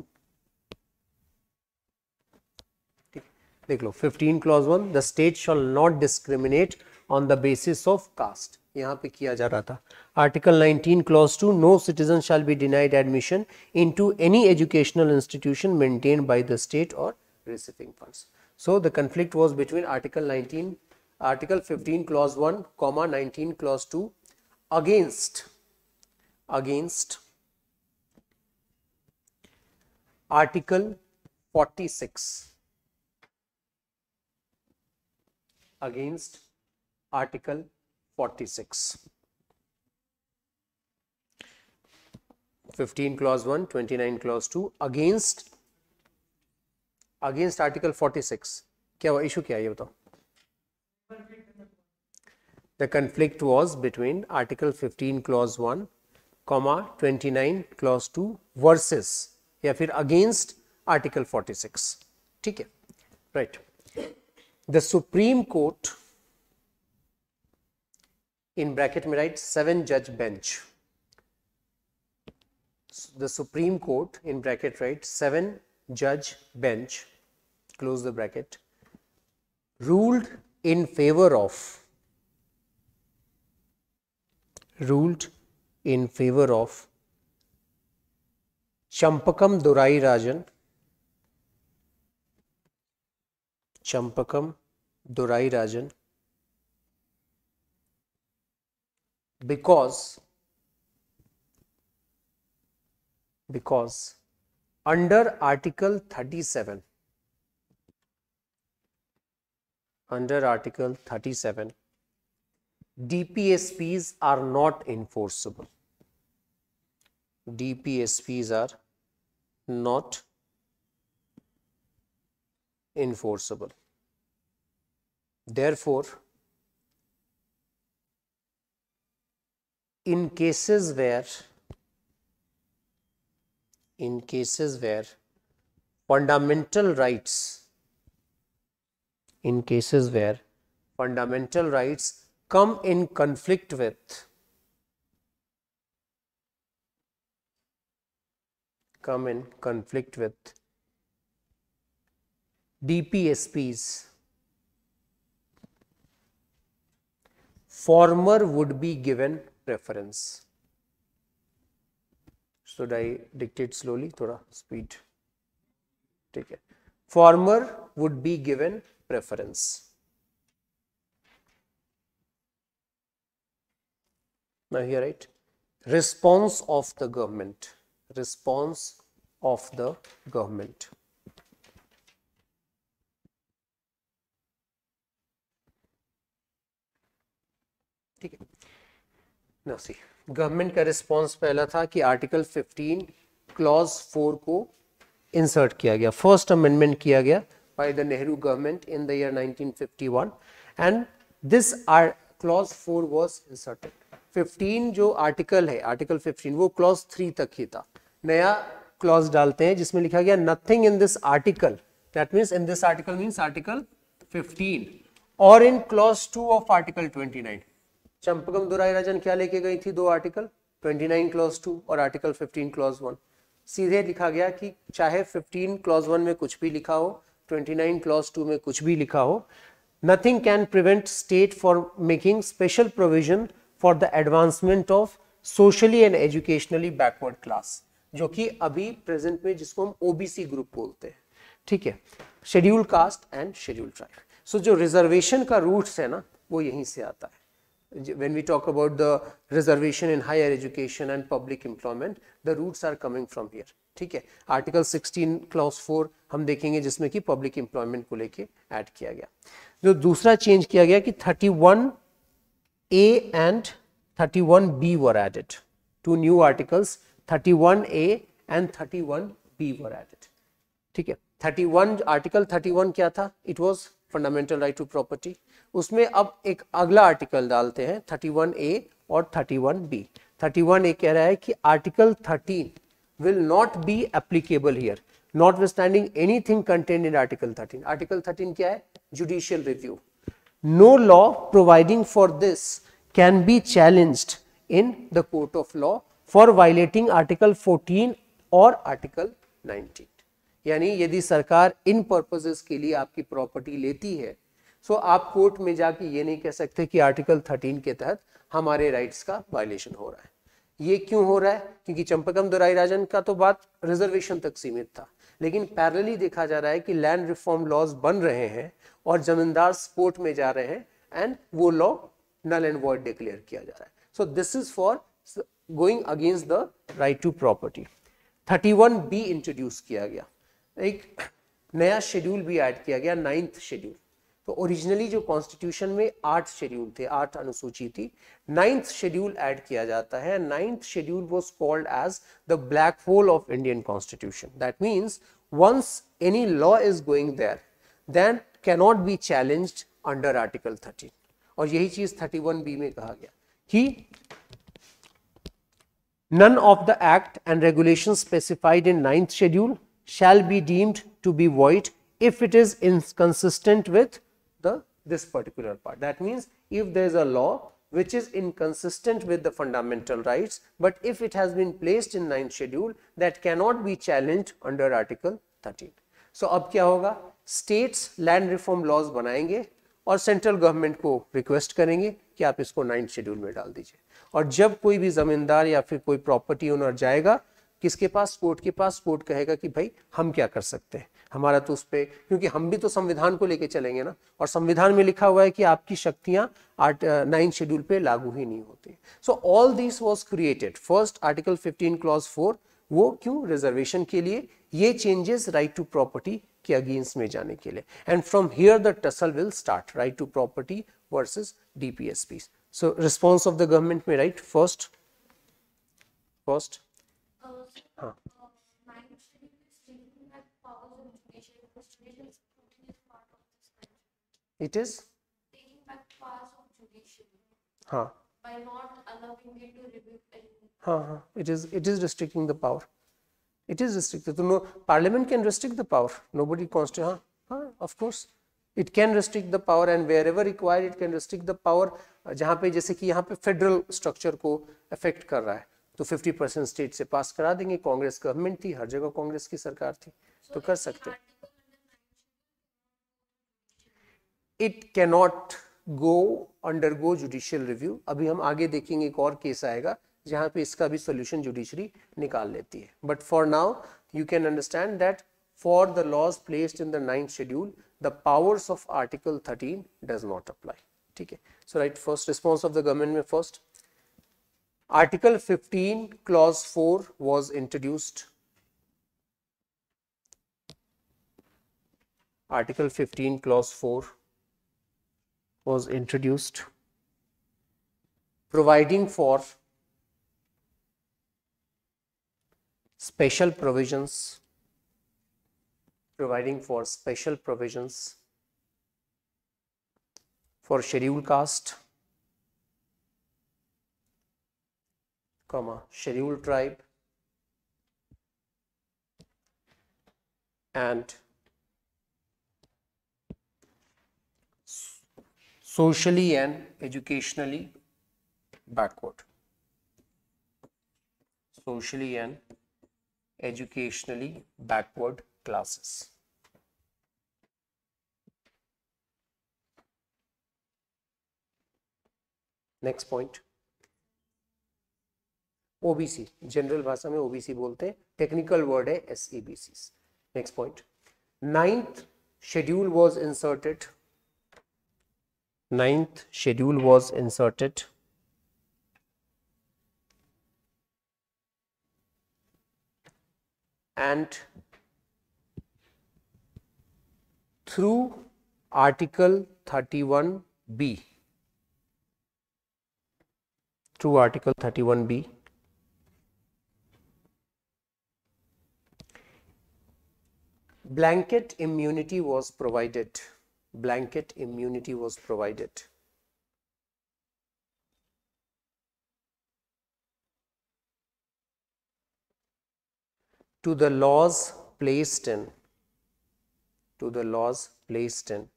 देख लो 15 clause 1 the state shall not discriminate on the basis of caste यहां पे किया जा रहा था article 19 clause 2 no citizen shall be denied admission into any educational institution maintained by the state or receiving funds so the conflict was between article 19 article 15 clause 1 comma 19 clause 2 against against article 46 against article 46. 15 clause 1, 29 clause 2 against against article 46 क्या हुआ issue क्या है ये बताओ the conflict was between article 15 clause 1 comma 29 clause 2 versus या फिर against Article 46 ठीक है right the supreme court in bracket में राइट सेवन जज bench the Supreme Court in bracket right 7 judge bench close the bracket ruled in favor of ruled in favor of Champakam Durai Rajan. Champakam Durai Rajan. Because, because under Article 37, under Article 37, DPSPs are not enforceable. DPSPs are not enforceable. Therefore, in cases where in cases where fundamental rights in cases where fundamental rights come in conflict with come in conflict with DPSPs, former would be given preference. Should I dictate slowly? Thoda speed. Take it. Former would be given preference. Now here, right? Response of the government. response of the government. ठीक है no see government का response पहला था कि article 15 clause 4 को insert किया गया first amendment किया गया by the Nehru government in the year 1951 and this are clause 4 was inserted 15 जो आर्टिकल है आर्टिकल 15 वो क्लॉज 3 तक ही था नया क्लॉज डालते हैं जिसमें लिखा गया nothing in this article that mean in this article mean article fifteen और in clause two of article twenty nine Champakam Dorairajan क्या लेके गई थी दो आर्टिकल 29 क्लॉज टू और आर्टिकल 15 क्लॉज वन सीधे लिखा गया कि चाहे 15 क्लॉज वन में कुछ भी लिखा हो 29 क्लॉज टू में कुछ भी लिखा हो nothing can prevent state for making special provision for the advancement of socially and educationally backward class जो कि अभी प्रेजेंट में जिसको हम ओबीसी ग्रुप बोलते हैं ठीक है schedule caste and schedule tribe so जो रिजर्वेशन का रूट्स है ना वो यहीं से आता है when we talk about the reservation in higher education and public employment the roots are coming from here ठीक है आर्टिकल 16 क्लॉज 4 हम देखेंगे जिसमें कि पब्लिक एम्प्लॉयमेंट को लेके ऐड किया गया जो दूसरा चेंज किया गया कि 31 A and 31 B were added to new articles 31A and 31B were added. ठीक 31 आर्टिकल 31 was था it was fundamental right to property उसमें अब एक अगला आर्टिकल डालते हैं 31A or 31B 31A कह रहा है कि 13 will not be applicable here notwithstanding anything contained in article 13 article 13 kya hai judicial review no law providing for this can be challenged in the court of law for violating article 14 और article 19 यानी यदि सरकार इन purposes के लिए आपकी property लेती है so so आप कोर्ट में जाके ये नहीं कह सकते कि आर्टिकल 13 के तहत हमारे राइट्स का वायलेशन हो रहा है ये क्यों हो रहा है क्योंकि चंपकम दुराई राजन का तो बात रिजर्वेशन तक सीमित था लेकिन पैरेलली देखा जा रहा है कि लैंड रिफॉर्म लॉज बन रहे हैं और जमींदार कोर्ट में जा रहे हैं एंड वो law null and void declare किया जा रहा है so this is for going against the right to property 31 B introduce किया गया एक नया शेड्यूल भी ऐड किया गया नाइन्थ शेड्यूल तो ओरिजिनली जो कॉन्स्टिट्यूशन में आठ शेड्यूल थे आठ अनुसूची थी नाइन्थ शेड्यूल ऐड किया जाता है ninth schedule was called as the black hole of Indian constitution that means once any law is going there then cannot be challenged under article 13 और यही चीज बी में कहा गया कि None of the Act and regulations specified in 9th Schedule shall be deemed to be void if it is inconsistent with the this particular part. That means if there is a law which is inconsistent with the fundamental rights, but if it has been placed in 9th Schedule that cannot be challenged under Article 13. So, अब क्या होगा? States land reform laws बनाएंगे और central government को request करेंगे कि आप इसको नाइन्थ शेड्यूल में डाल दीजिए और जब कोई भी जमींदार या फिर कोई प्रॉपर्टी ओनर जाएगा किसके पास कोर्ट के पास कोर्ट कहेगा कि भाई हम क्या कर सकते हैं हमारा तो उस पर क्योंकि हम भी तो संविधान को लेके चलेंगे ना और संविधान में लिखा हुआ है कि आपकी शक्तियां आर्ट नाइन शेड्यूल पे लागू ही नहीं होती so all this was created first article fifteen clause four वो क्यों रिजर्वेशन के लिए ये चेंजेस राइट टू प्रॉपर्टी के अगेंस्ट में जाने के लिए and from here the tussle will start right to property versus DPSP So, response of the government may write first, first. It is? Taking back powers of judiciary. Huh. By not allowing it to review. Huh, huh. It is, it is restricting the power. It is restricted. So, no, parliament can restrict the power. Nobody constantly, huh? huh? Of course. It can restrict the power and wherever required, it can restrict the power जहाँ पे जैसे कि यहाँ पे federal structure को affect कर रहा है तो 50 परसेंट स्टेट से पास करा देंगे कांग्रेस गवर्नमेंट थी हर जगह कांग्रेस की सरकार थी तो कर सकते it cannot go under go judicial review अभी हम आगे देखेंगे एक और केस आएगा जहां पे इसका भी सोल्यूशन जुडिशरी निकाल लेती है but for now you can understand that for the laws placed in the ninth schedule the powers of article 13 does not apply ठीक है so right first response of the government में 15 Clause 4 was introduced. article 15 clause 4 was introduced providing for special provisions providing for special provisions for schedule caste, comma, schedule tribe, and socially and educationally backward socially and educationally backward classes next point OBC general भाषा में OBC बोलते हैं technical word है S E B C next point ninth schedule was inserted ninth schedule was inserted and through article thirty one B through article 31b. Blanket immunity was provided, blanket immunity was provided. to the laws placed in to the laws placed in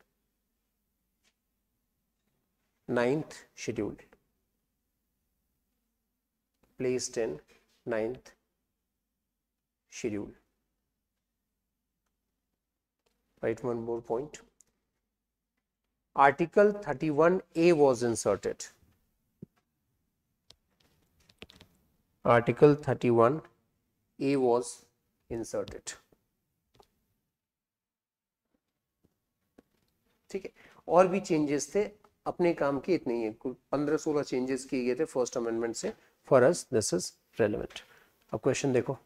ninth schedule placed in ninth schedule. Right, one more point. Article 31 a was inserted. Article 31 a was inserted. ठीक है और भी changes थे अपने काम के इतने ही है पंद्रह सोलह चेंजेस किए गए थे फर्स्ट अमेंडमेंट से for us this is relevant अब क्वेश्चन देखो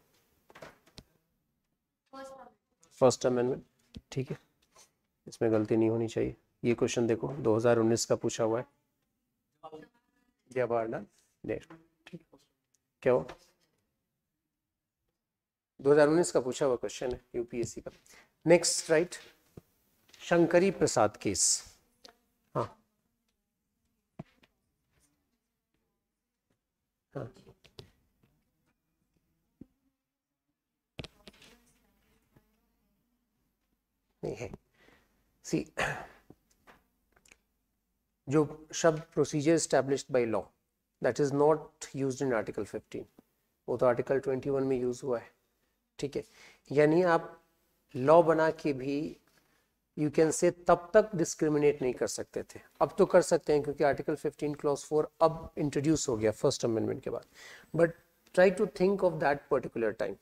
फर्स्ट अमेंडमेंट ठीक है इसमें गलती नहीं होनी चाहिए ये क्वेश्चन देखो 2019 का पूछा हुआ है जवाहरलाल नेहरू ठीक क्या हो 2019 का पूछा हुआ क्वेश्चन है यूपीएससी का next right Shankari Prasad case Huh. जो शब्द procedure establish by law that is not use in article 15 वो तो आर्टिकल 21 में यूज हुआ है ठीक है यानी आप लॉ बना के भी यू कैन से तब तक डिस्क्रिमिनेट नहीं कर सकते थे अब तो कर सकते हैं क्योंकि आर्टिकल 15 क्लॉज 4 अब इंट्रोड्यूस हो गया फर्स्ट अमेंडमेंट के बाद but try to think of that particular time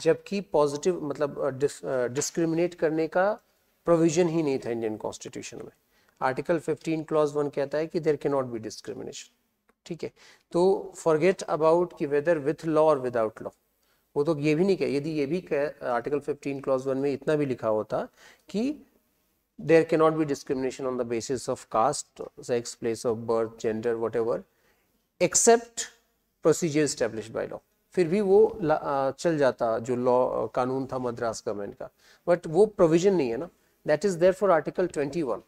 जबकि पॉजिटिव मतलब डिस्क्रिमिनेट uh, dis, uh, करने का प्रोविजन ही नहीं था इंडियन कॉन्स्टिट्यूशन में आर्टिकल 15 क्लॉज 1 कहता है कि देर के नॉट बी डिस्क्रिमिनेशन ठीक है तो फॉरगेट अबाउट कि वेदर विथ लॉ और विदाउट लॉ वो तो ये भी नहीं कह यदि ये भी कह आर्टिकल 15 क्लॉज 1 में इतना भी लिखा होता कि there cannot be discrimination on the basis of caste, sex, place of birth, gender, whatever, except procedure established by law. फिर भी वो चल जाता जो लॉ कानून था मद्रास गवर्नमेंट का बट वो प्रोविजन नहीं है ना that is there for article 21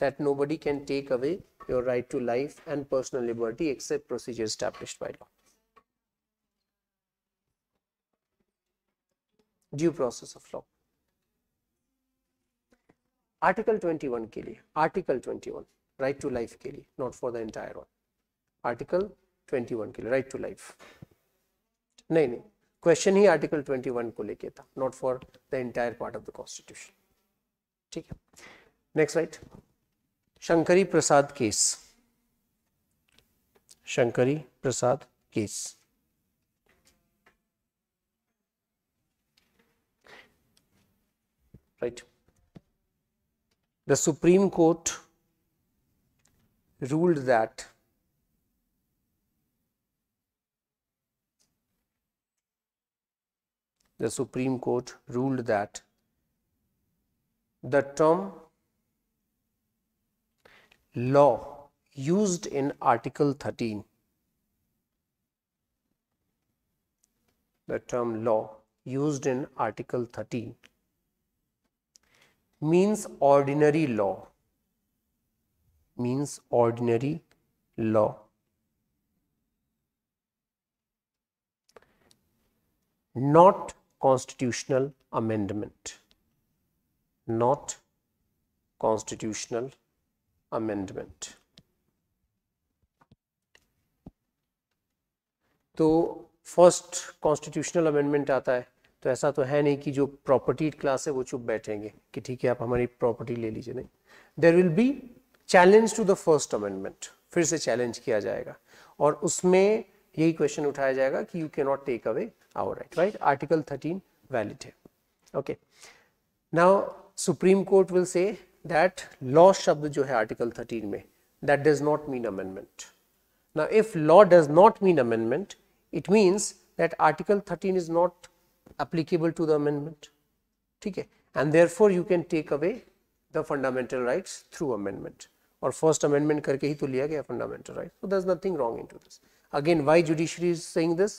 that nobody can take away your right to life and personal liberty except procedure established by law due process of law article twenty one के लिए article one right to life के लिए not for the entire one article one के लिए right to life नहीं नहीं question ही article twenty one को लेके था not for the entire part of the constitution ठीक है next right Shankari Prasad case Shankari Prasad case right the Supreme Court ruled that the Supreme Court ruled that the term law used in article 13 the term law used in article 13 means ordinary law means ordinary law not constitutional amendment not constitutional amendment तो first constitutional amendment आता है तो ऐसा तो है नहीं कि जो प्रॉपर्टी क्लास है वो चुप बैठेंगे कि ठीक है आप हमारी प्रॉपर्टी ले लीजिए नहीं there will be challenge to the first amendment फिर से चैलेंज किया जाएगा और उसमें यही क्वेश्चन उठाया जाएगा कि you can not take away our right right article thirteen valid है okay now supreme court will say that law शब्द जो है आर्टिकल थर्टीन में that does not mean amendment now if law does not mean amendment it means that article thirteen is not applicable to the amendment ठीक है and therefore you can take away the fundamental rights through amendment Or first amendment करके ही तो लिया गया fundamental right so there's nothing wrong into this again why judiciary is saying this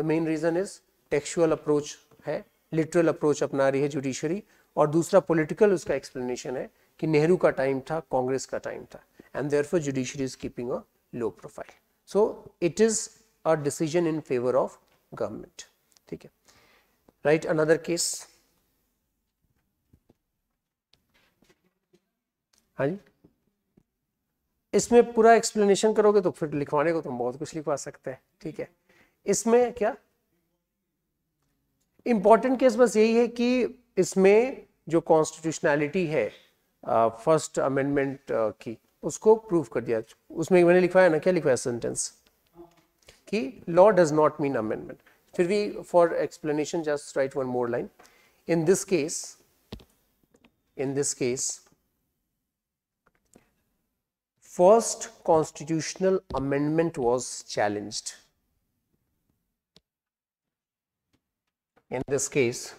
the main reason is textual approach है literal approach अपना रही है judiciary और दूसरा political उसका explanation है कि नेहरू का time था Congress का time था and therefore judiciary is keeping a low profile. So it is a decision in favor of government. ठीक है write another case. हाँ जी इसमें पूरा एक्सप्लेनेशन करोगे तो फिर लिखवाने को तुम बहुत कुछ लिखवा सकते हैं ठीक है इसमें क्या इंपॉर्टेंट केस बस यही है कि इसमें जो कॉन्स्टिट्यूशनैलिटी है फर्स्ट uh, अमेंडमेंट uh, की उसको प्रूव कर दिया उसमें मैंने लिखवाया ना क्या लिखवाया सेंटेंस कि law does not mean amendment for explanation just write one more line? In this case, in this case, first constitutional amendment was challenged. In this case,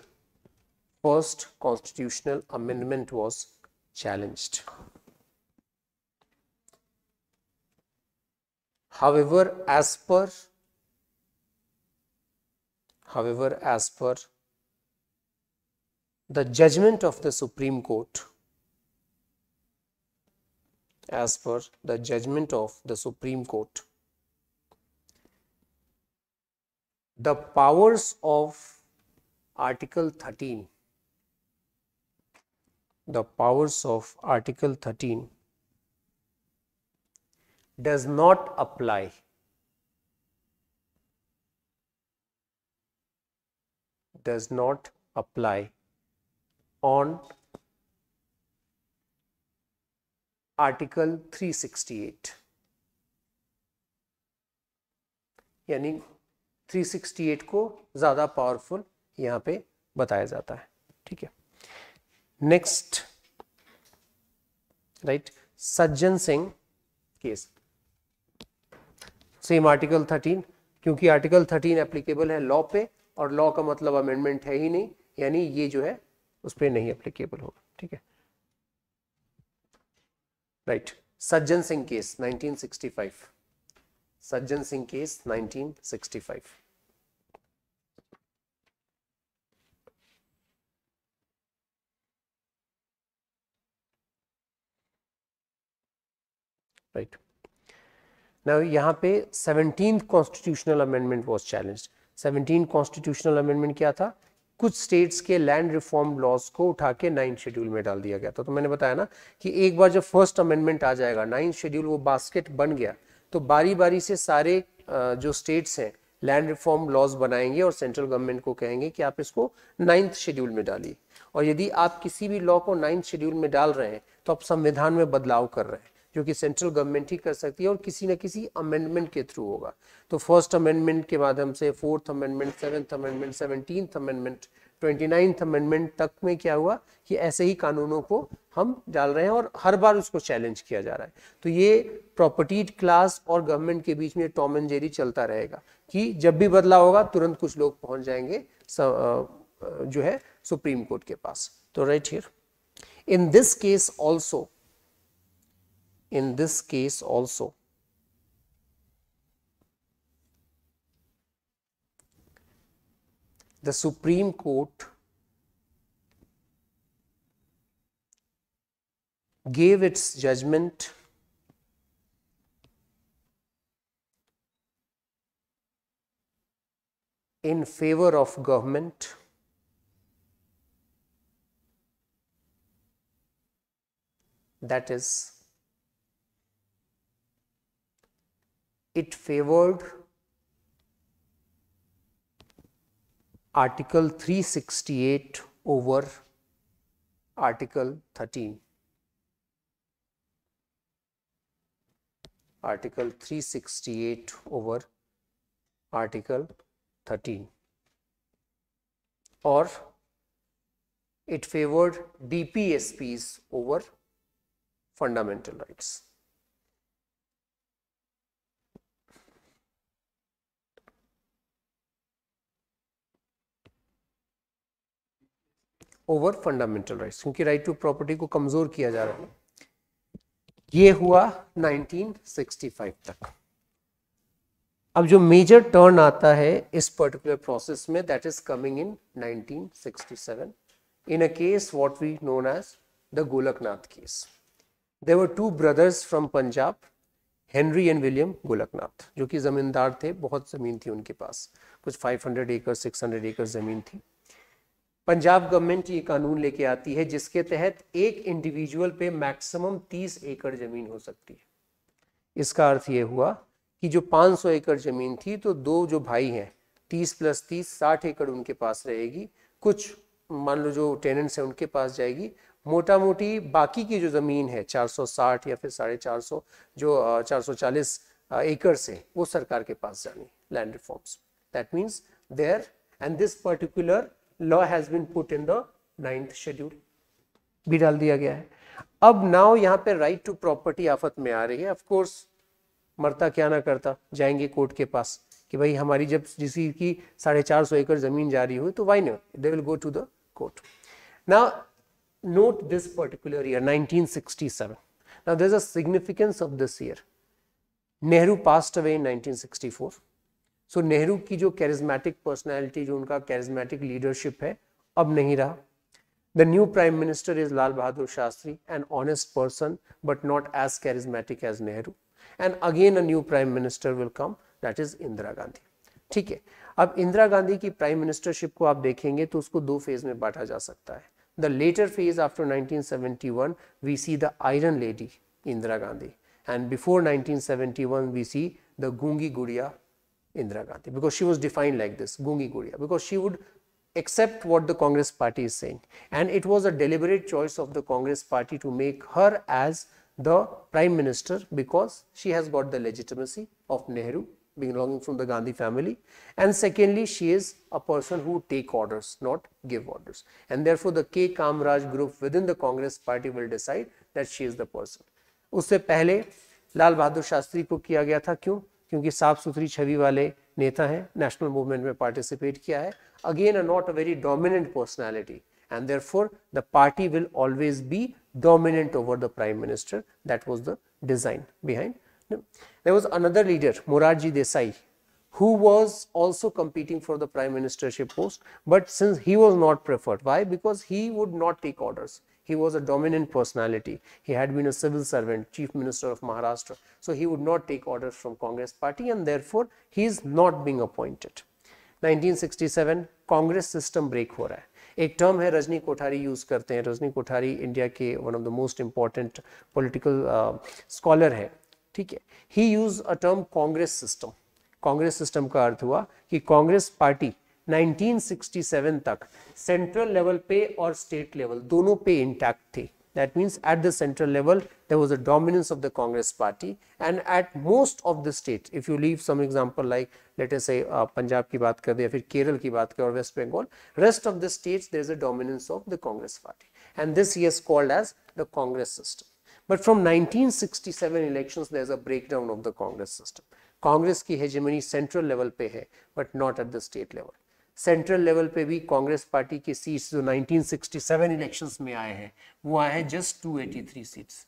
first constitutional amendment was challenged. However, as per However, as per the judgment of the Supreme Court, as per the judgment of the Supreme Court, the powers of Article 13, the powers of Article 13 does not apply does not apply on article 368 यानी 368 को ज़्यादा powerful यहां पे बताया जाता है ठीक है नेक्स्ट राइट सज्जन सिंह केस सेम आर्टिकल 13 क्योंकि आर्टिकल 13 एप्लीकेबल है लॉ पे और लॉ का मतलब अमेंडमेंट है ही नहीं यानी ये जो है उस पर नहीं अप्लीकेबल होगा ठीक है राइट सज्जन Singh case 1965 Sajjan Singh case 1965 right right. Now यहां पे seventeen constitutional amendment was challenged 17 constitutional amendment क्या था कुछ स्टेट्स के लैंड रिफॉर्म लॉज को उठा के नाइन्थ शेड्यूल में डाल दिया गया था तो मैंने बताया ना कि एक बार जब फर्स्ट अमेंडमेंट आ जाएगा नाइन्थ शेड्यूल वो बास्केट बन गया तो बारी बारी से सारे जो स्टेट्स हैं लैंड रिफॉर्म लॉज बनाएंगे और सेंट्रल गवर्नमेंट को कहेंगे कि आप इसको नाइन्थ शेड्यूल में डालिए और यदि आप किसी भी लॉ को नाइन्थ शेड्यूल में डाल रहे हैं तो आप संविधान में बदलाव कर रहे हैं जो कि सेंट्रल गवर्नमेंट ही कर सकती है और किसी ना किसी अमेंडमेंट के थ्रू होगा तो फर्स्ट अमेंडमेंट के माध्यम से fourth amendment seventh amendment seventeenth amendment twenty ninth amendment तक में क्या हुआ कि ऐसे ही कानूनों को हम डाल रहे हैं और हर बार उसको चैलेंज किया जा रहा है तो ये प्रॉपर्टी क्लास और गवर्नमेंट के बीच में टॉम एंड जेरी चलता रहेगा कि जब भी बदलाव होगा तुरंत कुछ लोग पहुंच जाएंगे जो है सुप्रीम कोर्ट के पास तो right here in this case also in this case also. The Supreme Court gave its judgment in favor of government that is it favored article 368 over article 13 article 368 over article 13 or it favored DPSPs over fundamental rights. Over fundamental right क्योंकि right to property को कमजोर किया जा रहा है ये हुआ 1965 तक अब जो मेजर टर्न आता है इस पर्टिकुलर प्रोसेस में that is coming in 1967 in a case what we known as the Golaknath case There were two brothers from Punjab Henry and William Golaknath जो कि जमींदार थे बहुत ज़मीन थी उनके पास कुछ 500 एकड़ 600 एकड़ ज़मीन थी पंजाब गवर्नमेंट ये कानून लेके आती है जिसके तहत एक इंडिविजुअल पे मैक्सिमम 30 एकड़ जमीन हो सकती है इसका अर्थ ये हुआ कि जो 500 एकड़ जमीन थी तो दो जो भाई हैं 30 प्लस 30 60 एकड़ उनके पास रहेगी कुछ मान लो जो टेनेंट्स हैं उनके पास जाएगी मोटा मोटी बाकी की जो ज़मीन है 460 या फिर साढ़े चार सौ जो चार सौ चालीस एकड़ से वो सरकार के पास जानी land reforms that means there and this particular law has been put in the ninth schedule भी डाल दिया गया है अब नाउ यहाँ पे राइट टू प्रॉपर्टी आफत में आ रही है ऑफकोर्स मरता क्या ना करता जाएंगे कोर्ट के पास कि भाई हमारी जब जिस की साढ़े चार सौ एकड़ जमीन जा रही हुई तो why not they will go to the court now note this particular year 1967 now there's a significance of this year nehru passed away in 1964 so so, Nehru की जो कैरिज्मेटिक पर्सनैलिटी जो उनका कैरिज्मेटिक लीडरशिप है अब नहीं रहा the new prime minister is Lal Bahadur Shastri an honest person but not as charismatic as Nehru and again a new prime minister will come that is Indira Gandhi ठीक है अब इंदिरा गांधी की प्राइम मिनिस्टरशिप को आप देखेंगे तो उसको दो फेज में बांटा जा सकता है the latter phase after 1971 we see the iron lady Indira Gandhi and before 1971 we see the गूंगी गुड़िया Indira Gandhi because she was defined like this, Gungi Guria, because she would accept what the Congress party is saying. And it was a deliberate choice of the Congress party to make her as the prime minister because she has got the legitimacy of Nehru belonging from the Gandhi family. And secondly, she is a person who take orders, not give orders. And therefore, the K. Kamraj group within the Congress party will decide that she is the person. Usse pehle Lal Bahadur Shastri ko किया gaya tha क्यों क्योंकि साफ सुथरी छवि वाले नेता हैं national movement में participate किया है again a not a very dominant personality and therefore the party will always be dominant over the prime minister that was the design behind there was another leader Morarji Desai who was also competing for the prime ministership post but since he was not preferred why because he would not take orders He was a dominant personality. He had been a civil servant, chief minister of Maharashtra. So he would not take orders from Congress party and therefore he is not being appointed. 1967, Congress system break ho A term here, Rajni Kotari use karte hai. Rajni Kothari, India ke one of the most important political uh, scholar hai. Theek hai. He used a term Congress system. Congress system ka arth hua ki Congress party 1967 तक central level पे और state level दोनों पे intact थे that means at the central level there was a dominance of the congress party and at most of the states if you leave some example like let us say uh, punjab ki baat kar de ya fir kerala ki baat kar or west bengal rest of the states there is a dominance of the congress party and this is called as the congress system but from 1967 elections there is a breakdown of the congress system congress ki hegemony central level pe hai but not at the state level central level पे भी Congress party के seats जो 1967 elections में आए हैं वो आए हैं जस्ट 283 सीट्स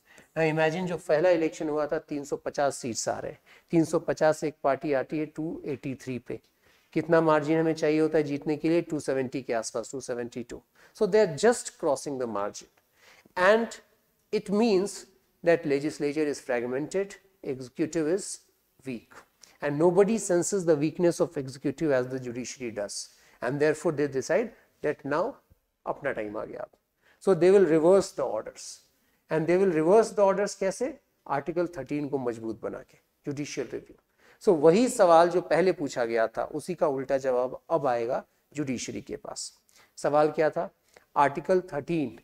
इमेजिन जो पहला इलेक्शन हुआ था 350 सीट्स आ रहे हैं 350 से एक पार्टी आती है 283 पे कितना मार्जिन हमें चाहिए होता है जीतने के लिए 270 के आसपास 272 so they are just crossing the margin and it means that legislature is fragmented executive is weak and nobody senses the weakness of executive as the judiciary does and therefore they decide that now अपना time आ गया so they will reverse the orders and they will reverse the orders कैसे article 13 को मजबूत बना के judicial review so वही सवाल जो पहले पूछा गया था उसी का उल्टा जवाब अब आएगा जुडिशरी के पास सवाल क्या था आर्टिकल 13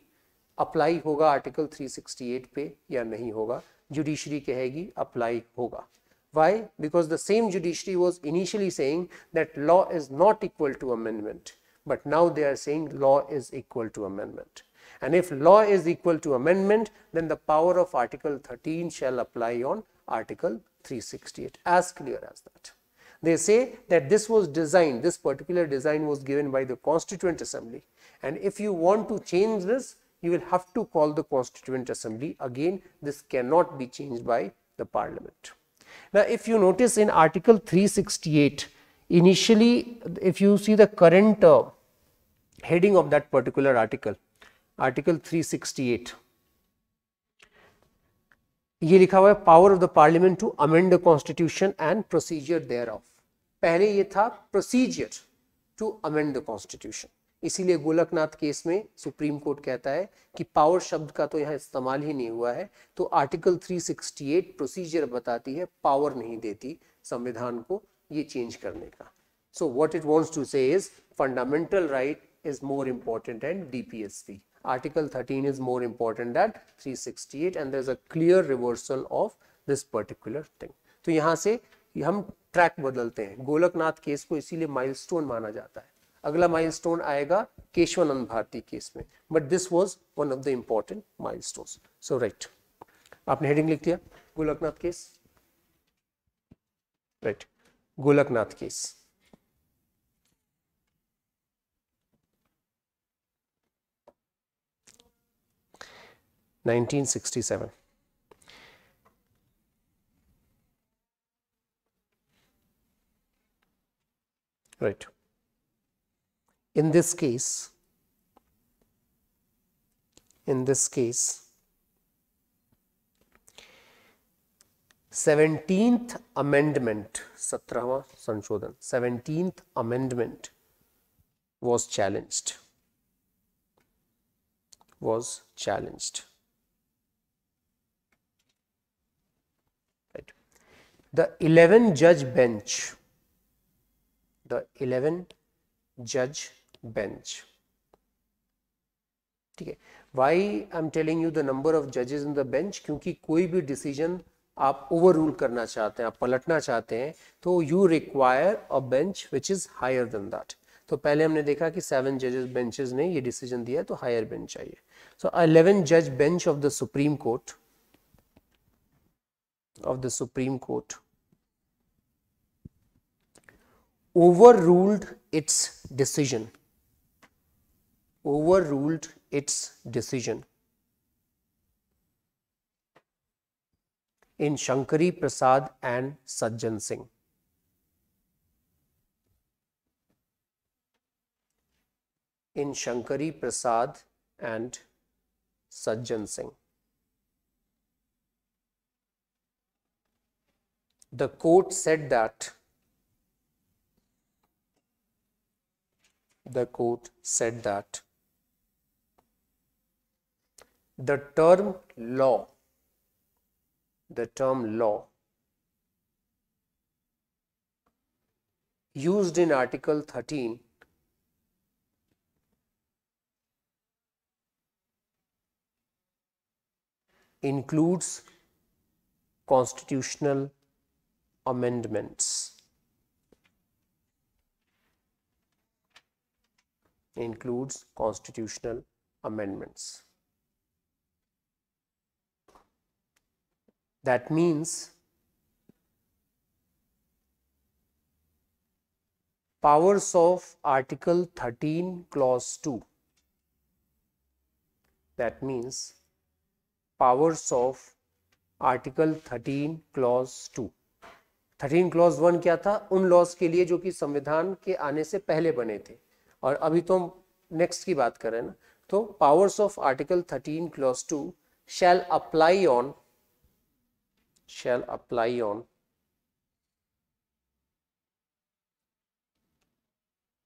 अप्लाई होगा आर्टिकल 368 पे या नहीं होगा जुडिशरी कहेगी अप्लाई होगा Why? Because the same judiciary was initially saying that law is not equal to amendment, but now they are saying law is equal to amendment. And if law is equal to amendment, then the power of Article 13 shall apply on Article 368, as clear as that. They say that this was designed, this particular design was given by the Constituent Assembly. And if you want to change this, you will have to call the Constituent Assembly. Again, this cannot be changed by the Parliament. Now, if you notice in Article 368, initially, if you see the current uh, heading of that particular article, Article 368, power of the parliament to amend the constitution and procedure thereof. Pehle ye tha procedure to amend the constitution. इसीलिए Golaknath case में supreme court कहता है कि power शब्द का तो यहाँ इस्तेमाल ही नहीं हुआ है तो आर्टिकल 368 प्रोसीजर बताती है पावर नहीं देती संविधान को ये चेंज करने का so what it wants to say is fundamental right is more important and DPSP article 13 is more important than 368 and is a clear reversal of this particular thing तो यहाँ से हम ट्रैक बदलते हैं गोलकनाथ केस को इसीलिए माइलस्टोन माना जाता है अगला माइलस्टोन आएगा केशवानंद भारती केस में but this was one of the important milestones so right आपने हेडिंग लिख दिया Golaknath case right Golaknath case nineteen sixty seven right in this case in this case 17th amendment 17वां sanshodan, 17th amendment was challenged was challenged right the 11 judge bench the 11 judge bench ठीक है why I am telling you the number of जजेस in the bench क्योंकि कोई भी decision आप over rule करना चाहते हैं आप पलटना चाहते हैं तो you require a bench which is higher than that तो पहले हमने देखा कि सेवन जजेस बेंचेस ने ये डिसीजन दिया तो हायर बेंच चाहिए सो अलेवन जज bench of the supreme court of the supreme court overruled its decision overruled its decision. in Shankari Prasad and Sajjan Singh. In Shankari Prasad and Sajjan Singh. The court said that the court said that the term law the term law used in article 13 includes constitutional amendments includes constitutional amendments That means powers of article 13 clause 2 that means powers of article 13 clause 2 13 clause 1 क्या था उन laws के लिए जो कि संविधान के आने से पहले बने थे और अभी तो हम नेक्स्ट की बात करें ना तो powers of article 13 clause 2 shall apply on shall apply on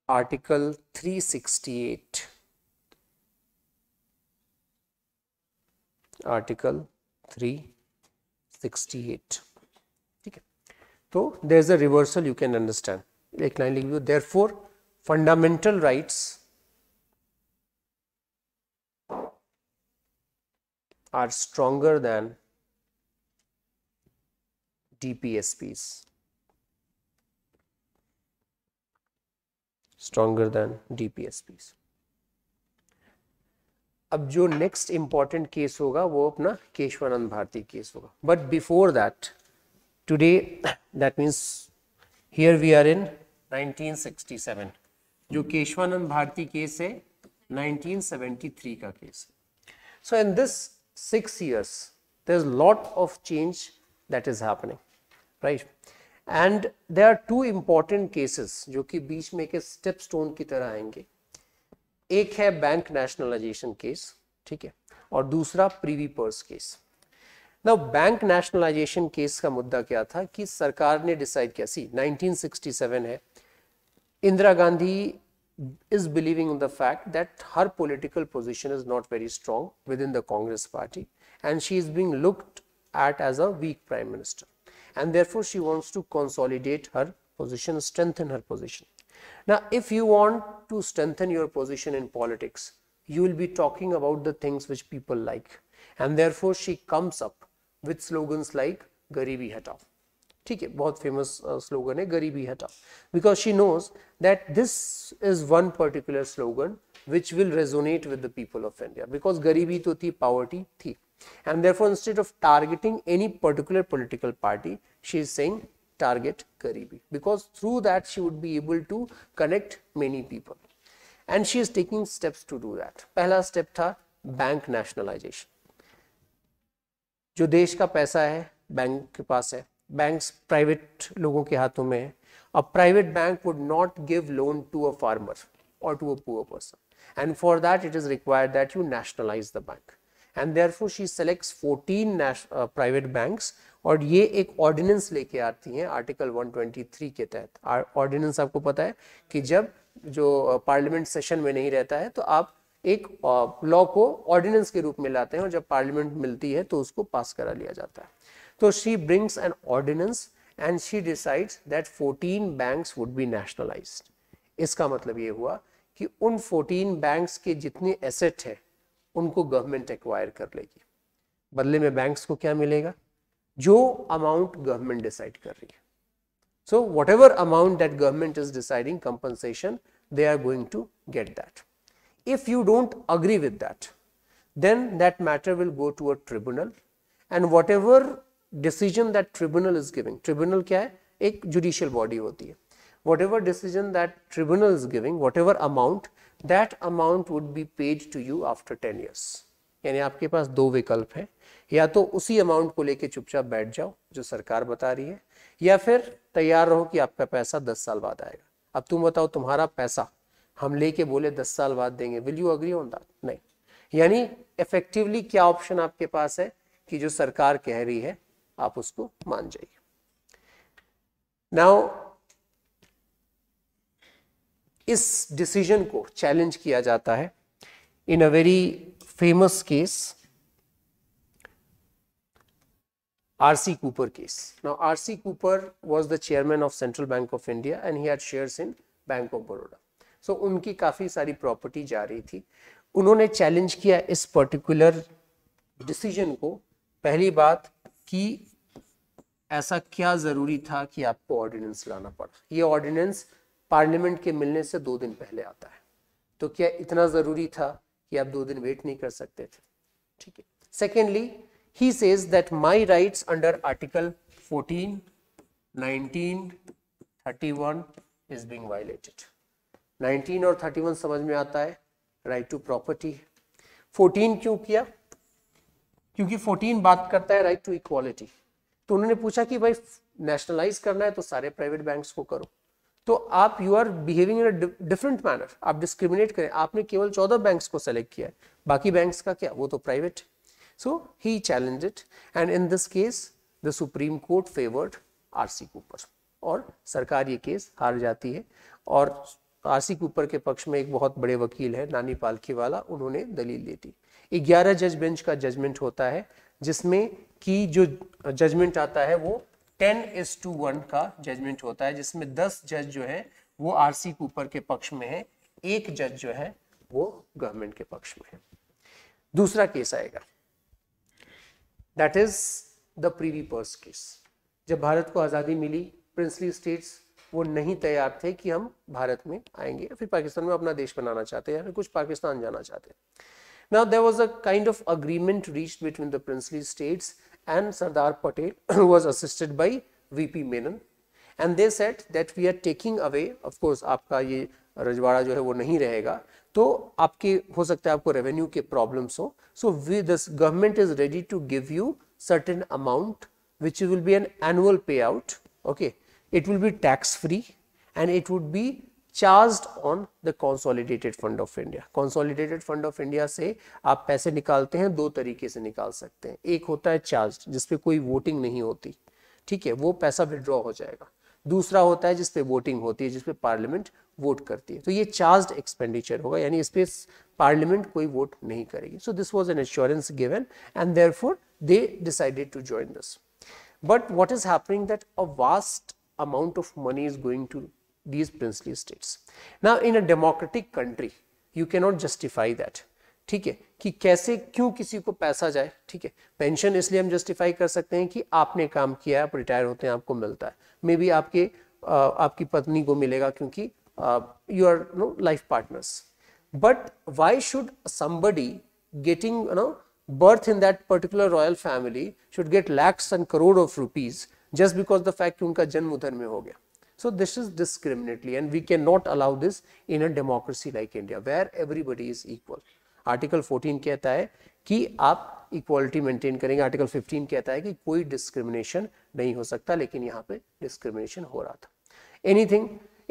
Article 368 Article 368 ठीक है तो there is a reversal you can understand एक लिख therefore fundamental rights are stronger than DPSPs stronger than DPSPs. अब जो नेक्स्ट इंपॉर्टेंट केस होगा वो अपना केशवानंद भारती केस होगा but before that today that means here we are in 1967 जो Keshavananda Bharati case है 1973 का केस है so in this six years there is lot of change that is happening right and they are two important cases जो कि बीच में के step stone की तरह आएंगे एक है बैंक नेशनलाइजेशन केस ठीक है और दूसरा privy purse case now bank nationalisation case का मुद्दा क्या था कि सरकार ने डिसाइड किया सी 1967 है Indira Gandhi is believing in the fact that her political position is not very strong with in the Congress party and she is being looked at as a weak prime minister and therefore she wants to consolidate her position, strengthen her position. Now, if you want to strengthen your position in politics, you will be talking about the things which people like and therefore she comes up with slogans like Garibi Hata." Okay, very famous famous uh, slogan है गरीबी हटाओ because she knows that this is one particular slogan which will resonate with the people of India because गरीबी to थी poverty थी and therefore, instead of targeting any particular political party, she is saying target Karibi because through that she would be able to connect many people. And she is taking steps to do that. पहला step था bank nationalization. जो देश का पैसा है bank के पास है banks private लोगों के हाथों में है a private bank would not give loan to a farmer or to a poor person and for that it is required that you nationalize the bank and for she select fourteen private bank और ये एक ordinance लेके आती हैं article 123 के तहत ordinance आपको पता है कि जब जो पार्लियामेंट uh, सेशन में नहीं रहता है तो आप एक लॉ uh, को ऑर्डिनेंस के रूप में लाते हैं और जब पार्लियामेंट मिलती है तो उसको पास करा लिया जाता है तो she brings an ordinance and she decides that 14 banks would be nationalised इसका मतलब ये हुआ कि उन 14 बैंक्स के जितने एसेट है उनको गवर्नमेंट एक्वायर कर लेगी बदले में बैंक्स को क्या मिलेगा जो अमाउंट गवर्नमेंट डिसाइड कर रही है so whatever amount that government is deciding compensation they are going to get that if you don't agree with that then that matter will go to a tribunal and whatever decision that tribunal is giving tribunal क्या है एक judicial body होती है whatever decision that tribunal is giving whatever amount that amount would be paid to you after ten years यानी आपके पास दो विकल्प हैं या तो उसी अमाउंट को लेके चुपचाप बैठ जाओ जो सरकार बता रही है या फिर तैयार रहो कि आपका पैसा दस साल बाद आएगा अब तुम बताओ तुम्हारा पैसा हम लेके बोले दस साल बाद देंगे will you agree on that नहीं यानी इफेक्टिवली क्या ऑप्शन आपके पास है कि जो सरकार कह रही है आप उसको मान जाइए नाउ इस डिसीजन को चैलेंज किया जाता है in a very famous case RC Cooper case now RC Cooper was the chairman of Central Bank of India and he had shares in Bank of Baroda. सो उनकी काफ़ी सारी प्रॉपर्टी जा रही थी उन्होंने चैलेंज किया इस पर्टिकुलर डिसीजन को पहली बात कि ऐसा क्या ज़रूरी था कि आपको ऑर्डिनेंस लाना पड़ा ये ऑर्डिनेंस पार्लियामेंट के मिलने से दो दिन पहले आता है तो क्या इतना ज़रूरी था कि आप दो दिन वेट नहीं कर सकते थे ठीक है secondly he says that my rights under article 14 19 31 is being violated 19 और 31 समझ में आता है राइट टू प्रॉपर्टी 14 क्यों किया क्योंकि 14 बात करता है राइट टू इक्वालिटी तो उन्होंने पूछा कि भाई नेशनलाइज करना है तो सारे प्राइवेट बैंक्स को करो तो आप you are behaving in different manner आप डिस्क्रिमिनेट करें आपने केवल चौदह बैंक्स को सेलेक्ट किया है बाकी बैंक्स का क्या वो तो private so he challenge it and in this case the supreme court favoured R C Cooper और सरकार ये केस हार जाती है और आर सी कूपर के पक्ष में एक बहुत बड़े वकील है नानी पालखी वाला उन्होंने दलील दे दी ग्यारह जज बेंच का जजमेंट होता है जिसमें कि जो जजमेंट आता है वो टेन इज टू वन का जजमेंट होता है जिसमें दस जज जो है वो आरसी कूपर के पक्ष में है एक जज जो है वो गवर्नमेंट के पक्ष में है दूसरा केस आएगा that is the privy purse case जब भारत को आज़ादी मिली प्रिंसली स्टेट्स वो नहीं तैयार थे कि हम भारत में आएंगे फिर पाकिस्तान में अपना देश बनाना चाहते हैं या फिर कुछ पाकिस्तान जाना चाहते हैं Now there a kind of agreement agreement between the princely states and Sardar Patel was assisted by VP Menon and they said that we are taking away of course आपका ये रजवाड़ा जो है वो नहीं रहेगा तो आपके हो सकता है आपको रेवेन्यू के प्रॉब्लम्स हो so we this government is ready to give certain amount which will be an annual payout okay it will be tax free and it would be charged on the consolidated fund of India consolidated fund of India से आप पैसे निकालते हैं दो तरीके से निकाल सकते हैं एक होता है चार्ज जिसपे कोई वोटिंग नहीं होती ठीक है वो पैसा विड्रॉ हो जाएगा दूसरा होता है जिसपे वोटिंग होती है जिसपे पार्लियामेंट वोट करती है तो ये चार्ज एक्सपेंडिचर होगा यानी इस पे पार्लियामेंट कोई वोट नहीं करेगी so this was an assurance given and for they decided to join this but what is happening that a vast amount of money is going to these princely states. Now, in a democratic country, you cannot justify that. ठीक है कि कैसे क्यों किसी को पैसा जाए ठीक है पेंशन इसलिए हम जस्टिफाई कर सकते हैं कि आपने काम किया आप रिटायर होते हैं आपको मिलता है मे बी आपके आ, आपकी पत्नी को मिलेगा क्योंकि you are know life partners but why should somebody getting you know birth in that particular royal family should get lakhs and crore of rupees just because the fact उनका जन्म उधर में हो गया So this is discriminatory and we cannot allow this in a democracy like India where everybody is equal. Article 14 कहता है कि आप इक्वालिटी मेंटेन करेंगे आर्टिकल 15 कहता है कि कोई डिस्क्रिमिनेशन नहीं हो सकता लेकिन यहाँ पे डिस्क्रिमिनेशन हो रहा था anything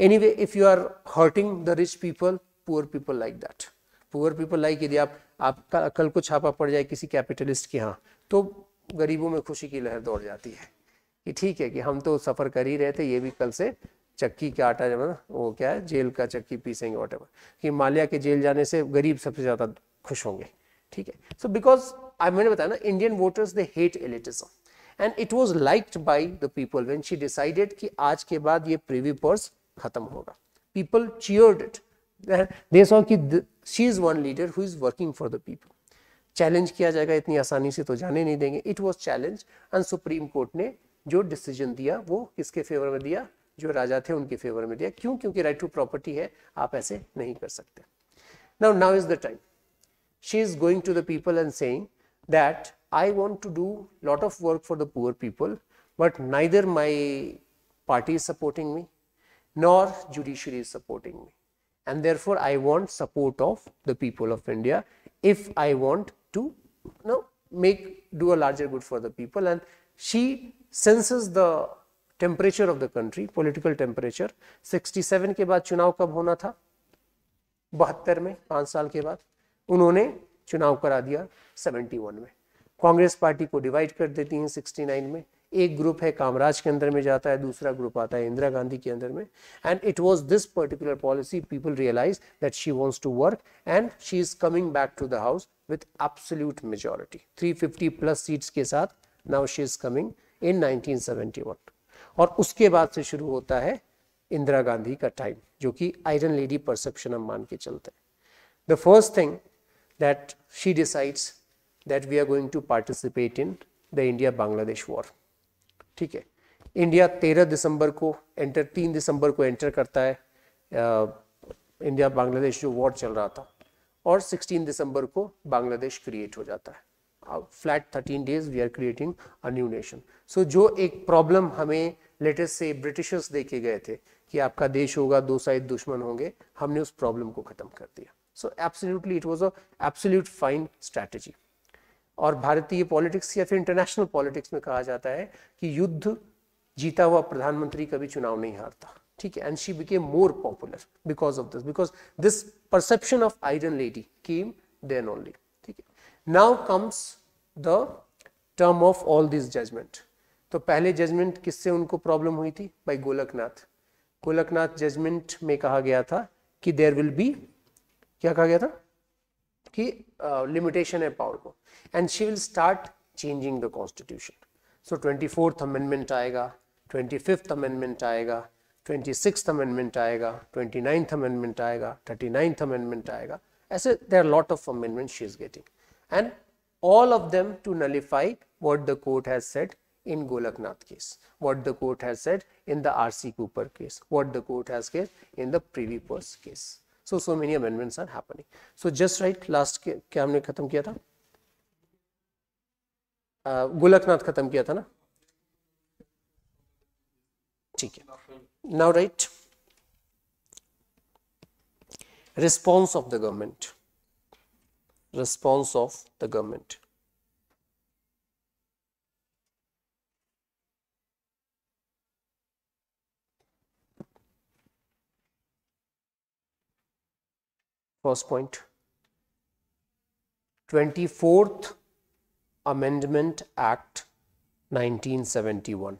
anyway if you are hurting the rich people poor people like that poor people like यदि आप आपका कल को छापा पड़ जाए किसी कैपिटलिस्ट के यहाँ तो गरीबों में खुशी की लहर दौड़ जाती है कि ठीक है कि हम तो सफ़र कर ही रहे थे ये भी कल से चक्की का आटा जब वो क्या है जेल का चक्की पीसेंगे वॉट कि माल्या के जेल जाने से गरीब सबसे ज़्यादा खुश होंगे ठीक है सो बिकॉज आई मैंने बताया ना Indian voters they hate elitism and it was liked by the people when she decided कि आज के बाद ये प्रीवी पर्स खत्म होगा people cheered it they saw कि she is one leader who is working for the people challenge किया जाएगा इतनी आसानी से तो जाने नहीं देंगे it was challenge and supreme court ने जो डिसीजन दिया वो किसके फेवर में दिया जो राजा थे उनके फेवर में दिया क्यों क्योंकि राइट टू प्रॉपर्टी है आप ऐसे नहीं कर सकते now now is the time she is going to the people and saying that I want to do lot of work for the poor people but neither my party is supporting me nor judiciary is supporting me and therefore I want support of the people of India if I want to no make do a larger good for the people and she senses the temperature of the country, political temperature. 67 के बाद चुनाव कब होना था? 72 में, पांच साल के बाद, उन्होंने चुनाव करा दिया 71 में. Congress party को divide कर देती हैं 69 में. एक group है कामराज के अंदर में जाता है, दूसरा ग्रुप आता है इंदिरा गांधी के अंदर में. And it was this particular policy people realize that she wants to work and she is coming back to the house with absolute majority, 350 plus seats के साथ. Now she is coming इन 1971 और उसके बाद से शुरू होता है इंदिरा गांधी का टाइम जो कि आयरन लेडी परसेप्शन हम मान के चलते हैं the first thing that she decides that we are going to participate in the India Bangladesh war ठीक है इंडिया 13 दिसंबर को एंटर 3 दिसंबर को एंटर करता है इंडिया बांग्लादेश जो वॉर चल रहा था और 16 दिसंबर को बांग्लादेश क्रिएट हो जाता है flat thirteen days we are creating a new nation so जो एक प्रॉब्लम हमें लेटेस्ट से ब्रिटिशर्स देखे गए थे कि आपका देश होगा दो साइड दुश्मन होंगे हमने उस प्रॉब्लम को खत्म कर दिया so absolutely it was a absolute fine strategy और भारतीय पॉलिटिक्स या फिर इंटरनेशनल पॉलिटिक्स में कहा जाता है कि युद्ध जीता हुआ प्रधानमंत्री कभी चुनाव नहीं हारता ठीक है and she became more popular because of this because this perception of iron lady came then only now comes the term of all this judgement तो पहले जजमेंट किससे उनको प्रॉब्लम हुई थी बाई गोलकनाथ गोलकनाथ जजमेंट में कहा गया था कि देर विल बी क्या कहा गया था कि लिमिटेशन uh, है पावर को and she will start changing the constitution so twenty fourth amendment आएगा ट्वेंटी फिफ्थ अमेंडमेंट आएगा ट्वेंटी सिक्स अमेंडमेंट आएगा ट्वेंटी नाइन्थ अमेंडमेंट आएगा थर्टी नाइन्थ अमेंडमेंट आएगा ऐसे there lot of amendment she is getting and all of them to nullify what the court has said in Golaknath case, what the court has said in the R.C. Cooper case, what the court has said in the Privy Purse case. So, so many amendments are happening. So, just right last क्या हमने khatam किया था? गोलकनाथ खत्म Now right. Response of the government response of the government. First point, 24th Amendment Act 1971.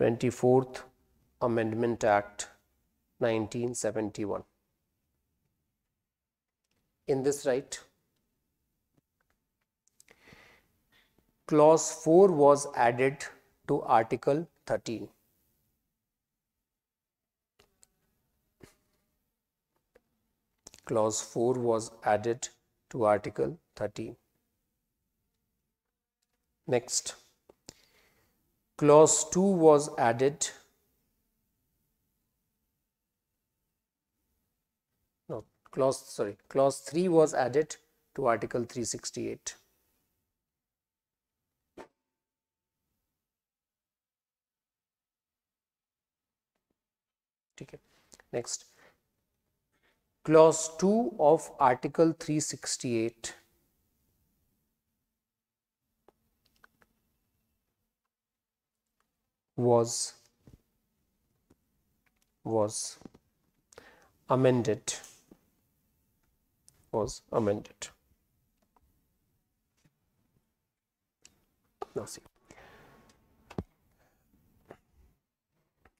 24th Amendment Act 1971 in this right. Clause 4 was added to Article 13. Clause 4 was added to Article 13. Next, Clause 2 was added clause sorry clause 3 was added to article 368 okay next clause 2 of article 368 was was amended was amended. Now see.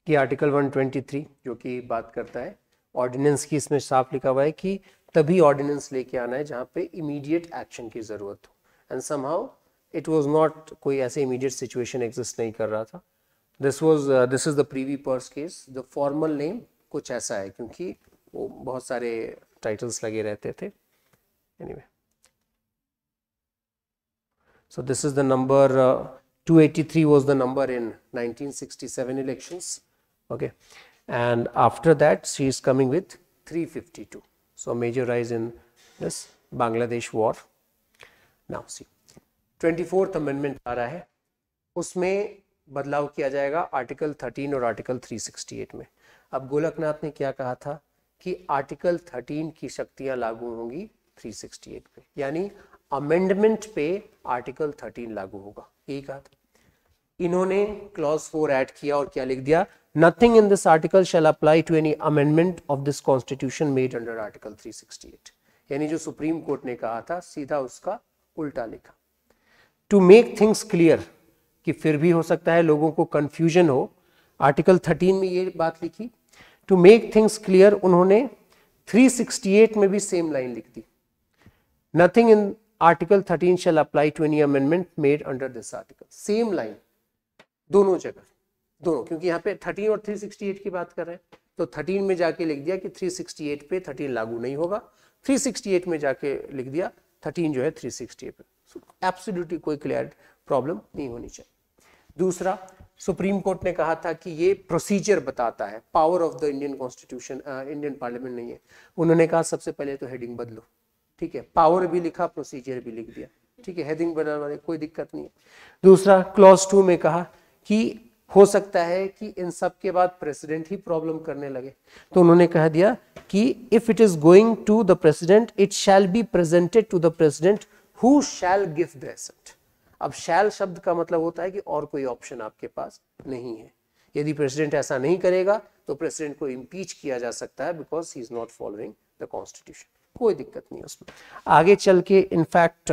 कि article 123 जो कि बात करता है ordinance की इसमें साफ लिखा हुआ है कि तभी ऑर्डिनेंस लेके आना है जहां पे इमीडिएट एक्शन की ज़रूरत हो and somehow it was not कोई ऐसे इमीडिएट सिचुएशन एग्जिस्ट नहीं कर रहा था this was this is the privy purse case the formal name कुछ ऐसा है क्योंकि वो बहुत सारे टाइटल्स लगे रहते थे anyway. So, this is the number uh, 283 was the number in 1967 elections okay and after that she is coming with 352. So, major rise in this Bangladesh war. Now see 24th amendment आ रहा है उसमें बदलाव किया जाएगा article 13 or article 368 mein. अब गोलकनाथ ने क्या कहा था कि आर्टिकल 13 की शक्तियां लागू होंगी 368 पे यानी अमेंडमेंट पे आर्टिकल 13 लागू होगा यही कहा था इन्होंने क्लॉज 4 ऐड किया और क्या लिख दिया nothing in this article shall apply to any amendment of this constitution made under article 368 यानी जो सुप्रीम कोर्ट ने कहा था सीधा उसका उल्टा लिखा टू मेक थिंग्स क्लियर कि फिर भी हो सकता है लोगों को कंफ्यूजन हो आर्टिकल 13 में ये बात लिखी टू मेक थिंग्स क्लियर उन्होंने 368 में भी सेम लाइन लिख दी nothing in article 13 shall apply to any amendment made under this article same line dono jagah dono kyunki yahan pe 13 aur 368 ki baat kar rahe hain to 13 mein ja ke likh diya ki 368 pe 13 lagu nahi hoga 368 mein ja ke likh diya 13 jo hai 368 pe so absolutely koi clear problem nahi honi chahiye dusra supreme court ने कहा था कि ये procedure बताता है power of the Indian constitution Indian parliament नहीं है उन्होंने कहा सबसे पहले तो हेडिंग बदलो ठीक है पावर भी लिखा प्रोसीजर भी लिख दिया ठीक है हेडिंग बनाने वाले कोई दिक्कत नहीं है दूसरा क्लॉज टू में कहा कि हो सकता है कि इन सब के बाद प्रेसिडेंट ही प्रॉब्लम करने लगे तो उन्होंने कह दिया कि if it is going to the president it shall be presented to the president who shall give the assent अब शैल शब्द का मतलब होता है कि और कोई ऑप्शन आपके पास नहीं है यदि प्रेसिडेंट ऐसा नहीं करेगा तो प्रेसिडेंट को इम्पीच किया जा सकता है because he is not following the constitution कोई दिक्कत नहीं उसमें आगे चल के इनफैक्ट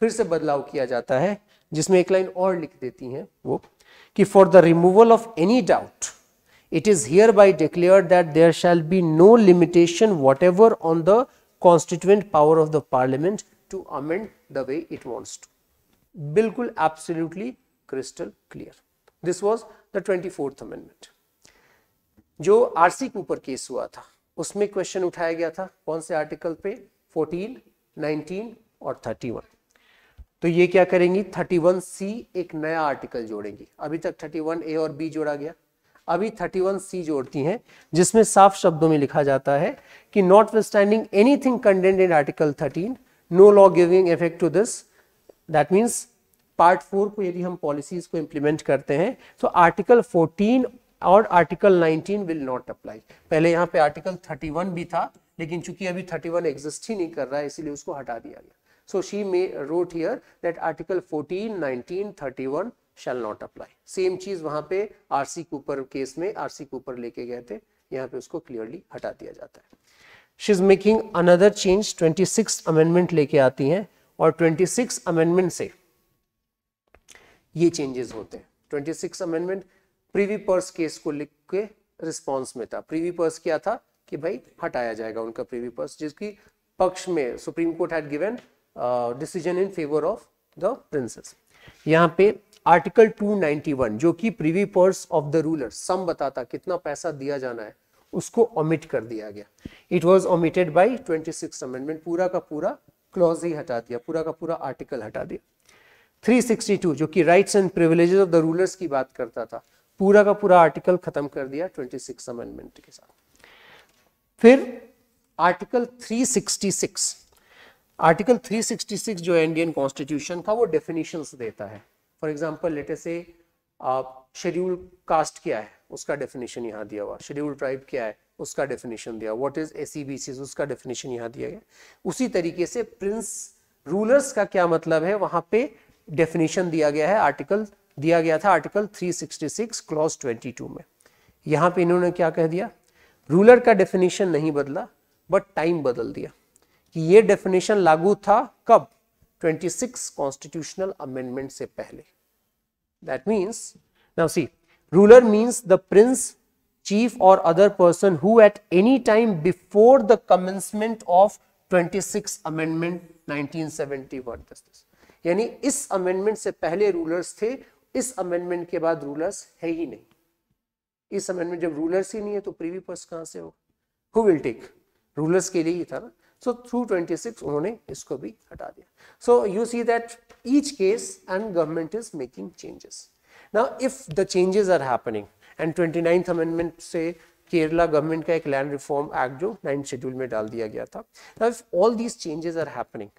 फिर से बदलाव किया जाता है जिसमें एक लाइन और लिख देती है वो कि for the removal of any doubt it is hereby declare that there shall be no limitation whatever on the constituent power of the parliament to amend the way it wants to बिल्कुल absolutely crystal clear this was the twenty fourth amendment जो R C के ऊपर case हुआ था उसमें question उठाया गया था कौन से आर्टिकल पे 14, 19 और 31 तो ये क्या करेंगी 31 सी एक नया आर्टिकल जोड़ेंगी अभी तक 31 ए और बी जोड़ा गया अभी 31 सी जोड़ती हैं जिसमें साफ शब्दों में लिखा जाता है कि notwithstanding anything content in article 13 no law giving effect to this that means part four को यदि हम पॉलिसीज को इंप्लीमेंट करते हैं तो आर्टिकल फोर्टीन और आर्टिकल 19 विल नॉट अप्लाई पहले यहाँ पे आर्टिकल 31 भी था लेकिन चूंकि अभी 31 वन एग्जिस्ट ही नहीं कर रहा है इसीलिए उसको हटा दिया गया so she may wrote here that article 14 19 31 one shall not apply same चीज वहां पे आरसी कूपर केस में आरसी कूपर लेके गए थे यहाँ पे उसको क्लियरली हटा दिया जाता है she is making another change 26 amendment लेके आती है और 26 अमेंडमेंट से ये चेंजेस होते हैं 26 अमेंडमेंट प्रीवी पर्स केस को लिख के रिस्पॉन्स में था प्रीवी पर्स क्या था कि भाई हटाया जाएगा उनका प्रीवी पर्स जिसकी पक्ष में supreme court had given decision in favour of the princes यहाँ पे आर्टिकल 291 जो कि privy purse of the ruler sum बताता कितना पैसा दिया जाना है उसको ओमिट कर दिया गया it was omitted by twenty amendment पूरा का पूरा क्लॉज ही हटा दिया पूरा का पूरा आर्टिकल हटा दिया 362 जो कि rights and privileges of the rulers की बात करता था पूरा का पूरा आर्टिकल खत्म कर दिया 26 अमेंडमेंट के साथ फिर आर्टिकल 366 आर्टिकल 366 जो इंडियन कॉन्स्टिट्यूशन था वो डेफिनेशन देता है फॉर एग्जाम्पल लेटे से शेड्यूल कास्ट क्या है उसका डेफिनेशन यहाँ दिया हुआ शेड्यूल ट्राइब क्या है उसका डेफिनेशन दिया व्हाट इज ए सी उसका डेफिनेशन यहाँ दिया गया उसी तरीके से प्रिंस रूलर्स का क्या मतलब है वहां पे डेफिनेशन दिया गया है आर्टिकल दिया गया था आर्टिकल 366 क्लॉज 22 में यहां पे इन्होंने क्या कह दिया रूलर का डेफिनेशन नहीं बदला बट टाइम बदल दिया कि ये डेफिनेशन लागू था कब 26 कॉन्स्टिट्यूशनल अमेंडमेंट से पहले that means now see ruler means the prince chief और other person who at any time before the commencement of 26 amendment 1971 यानी इस अमेंडमेंट से पहले रूलर्स थे इस अमेंडमेंट के बाद रूलर्स है ही नहीं इस अमेंडमेंट जब रूलर्स ही नहीं है तो प्रीवी पर्स कहां से हो हु विल टेक रूलर्स के लिए ही था ना सो थ्रू ट्वेंटी सिक्स उन्होंने इसको भी हटा दिया so you see that each case and government is making changes now if the changes are happening and twenty ninth amendment से केरला गवर्नमेंट का एक लैंड रिफॉर्म एक्ट जो नाइन्थ शेड्यूल में डाल दिया गया था now if all these changes are happening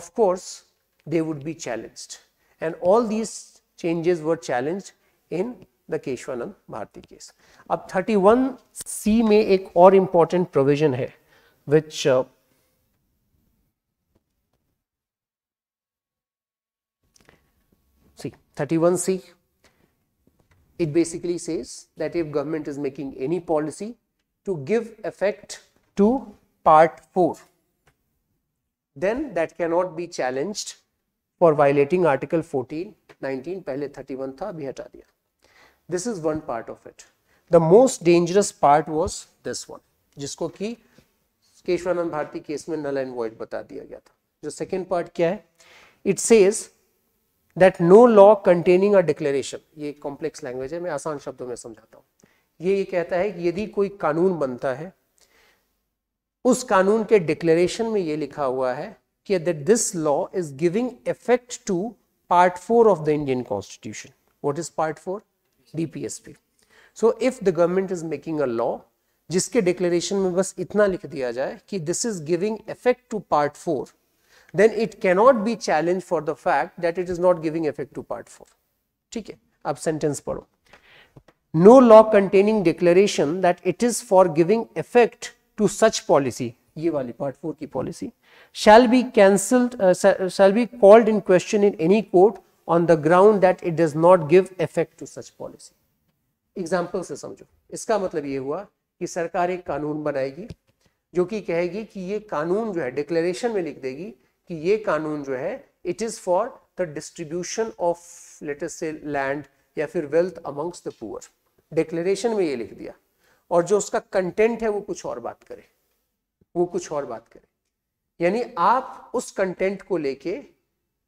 of course they would be challenged and all these changes were challenged in the Keshwanand Bharti case. अब 31 c एक an important provision है which uh, see 31 C it basically says that if government is making any policy to give effect to part 4 then that cannot be challenged for violating article 14 19 पहले 31 था अभी हटा दिया this is one part of it the most dangerous part was this one जिसको कि Keshavananda Bharati case में नल and void बता दिया गया था जो सेकेंड पार्ट क्या है it says that no law containing a declaration ये कॉम्प्लेक्स लैंग्वेज है मैं आसान शब्दों में समझाता हूँ ये ये कहता है कि यदि कोई कानून बनता है उस कानून के डिक्लेरेशन में ये लिखा हुआ है कि that this law is giving effect to part 4 of the Indian constitution. What is part 4? DPSP. So, if the government is making a law, jiske declaration mein bas itna likh diya this is giving effect to part 4, then it cannot be challenged for the fact that it is not giving effect to part 4. ठीक है, sentence No law containing declaration that it is for giving effect to such policy, ये वाली part four की policy shall be cancelled shall be called in question in any court on the ground that it does not give effect to such policy example से समझो इसका मतलब ये हुआ कि सरकार एक कानून बनाएगी जो कि कहेगी कि ये कानून जो है डिक्लेरेशन में लिख देगी कि ये कानून जो है it is for the distribution of latest से लैंड या फिर wealth amongst the poor declaration में ये लिख दिया और जो उसका कंटेंट है वो कुछ और बात करे वो कुछ और बात करे यानी आप उस कंटेंट को लेके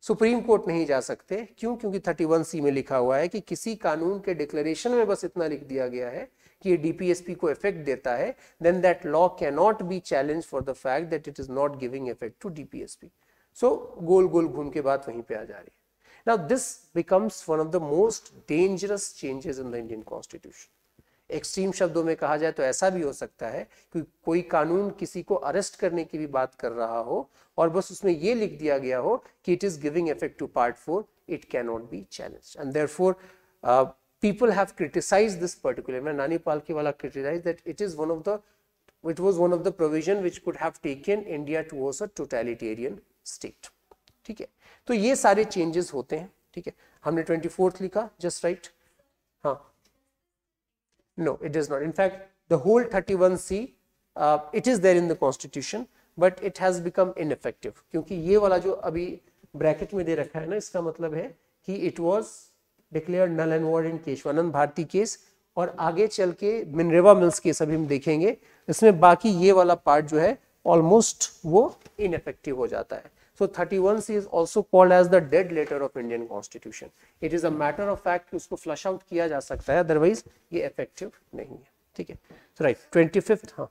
सुप्रीम कोर्ट नहीं जा सकते क्यों क्योंकि 31 सी में लिखा हुआ है कि किसी कानून के डिक्लेरेशन में बस इतना लिख दिया गया है कि ये डीपीएसपी को इफेक्ट देता है then that law can not be challenge for the fact that it is not giving effect to DPSP so गोल गोल घूम के बात वहीं पे आ जा रही है now this becomes one of the most dangerous changes in the Indian constitution extreme शब्दों में कहा जाए तो ऐसा भी हो सकता है कि कोई कानून किसी को अरेस्ट करने की भी बात कर रहा हो और बस उसमें ये लिख दिया गया हो कि it is giving effect to part four it cannot be challenge and therefore people have criticise this particular मैं Nani Palkhivala criticise that it is one of the it was one of the provision which could have taken India to was a totalitarian state ठीक है तो ये सारे changes होते हैं ठीक है हमने ट्वेंटी फोर्थ लिखा just right हाँ No, it does not. In fact, the whole 31C, uh, it is there in the constitution, but it has become ineffective. kyunki ye wala jo abhi bracket mein de rakha hai na iska matlab hai ki it was declared null and void in keshwanand bharti case और आगे चल के मिनरेवा mills case अभी हम देखेंगे इसमें बाकी ये वाला पार्ट जो है ऑलमोस्ट वो इनफेक्टिव हो जाता है so thirty one C is also called as the dead letter of Indian constitution it is a matter of fact कि उसको फ्लश आउट किया जा सकता है अदरवाइज ये इफेक्टिव नहीं है ठीक है सो राइट ट्वेंटी फिफ्थ हाँ